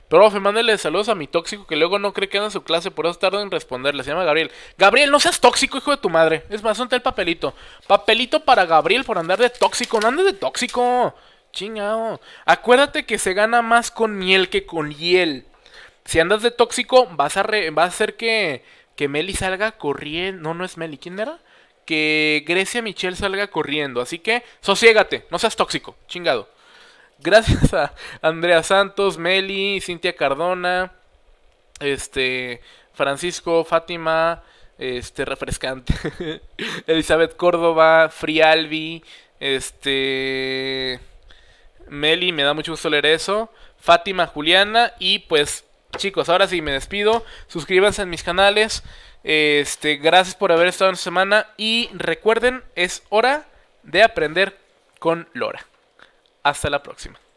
Profe, mándale saludos a mi tóxico que luego no cree que anda en su clase, por eso tardo en responderle. Se llama Gabriel. Gabriel, no seas tóxico, hijo de tu madre. Es más, ante el papelito. Papelito para Gabriel por andar de tóxico. No andes de tóxico. Chingado. Acuérdate que se gana más con miel que con hiel. Si andas de tóxico, vas a, re a hacer que, que Meli salga corriendo. No, no es Meli. ¿Quién era? que Grecia Michelle salga corriendo. Así que sosiégate, no seas tóxico, chingado. Gracias a Andrea Santos, Meli, Cintia Cardona, este, Francisco, Fátima, este, refrescante, Elizabeth Córdoba, Frialvi, este, Meli, me da mucho gusto leer eso, Fátima, Juliana y pues chicos, ahora sí me despido, suscríbanse en mis canales. Este, gracias por haber estado en semana y recuerden, es hora de aprender con Lora. Hasta la próxima.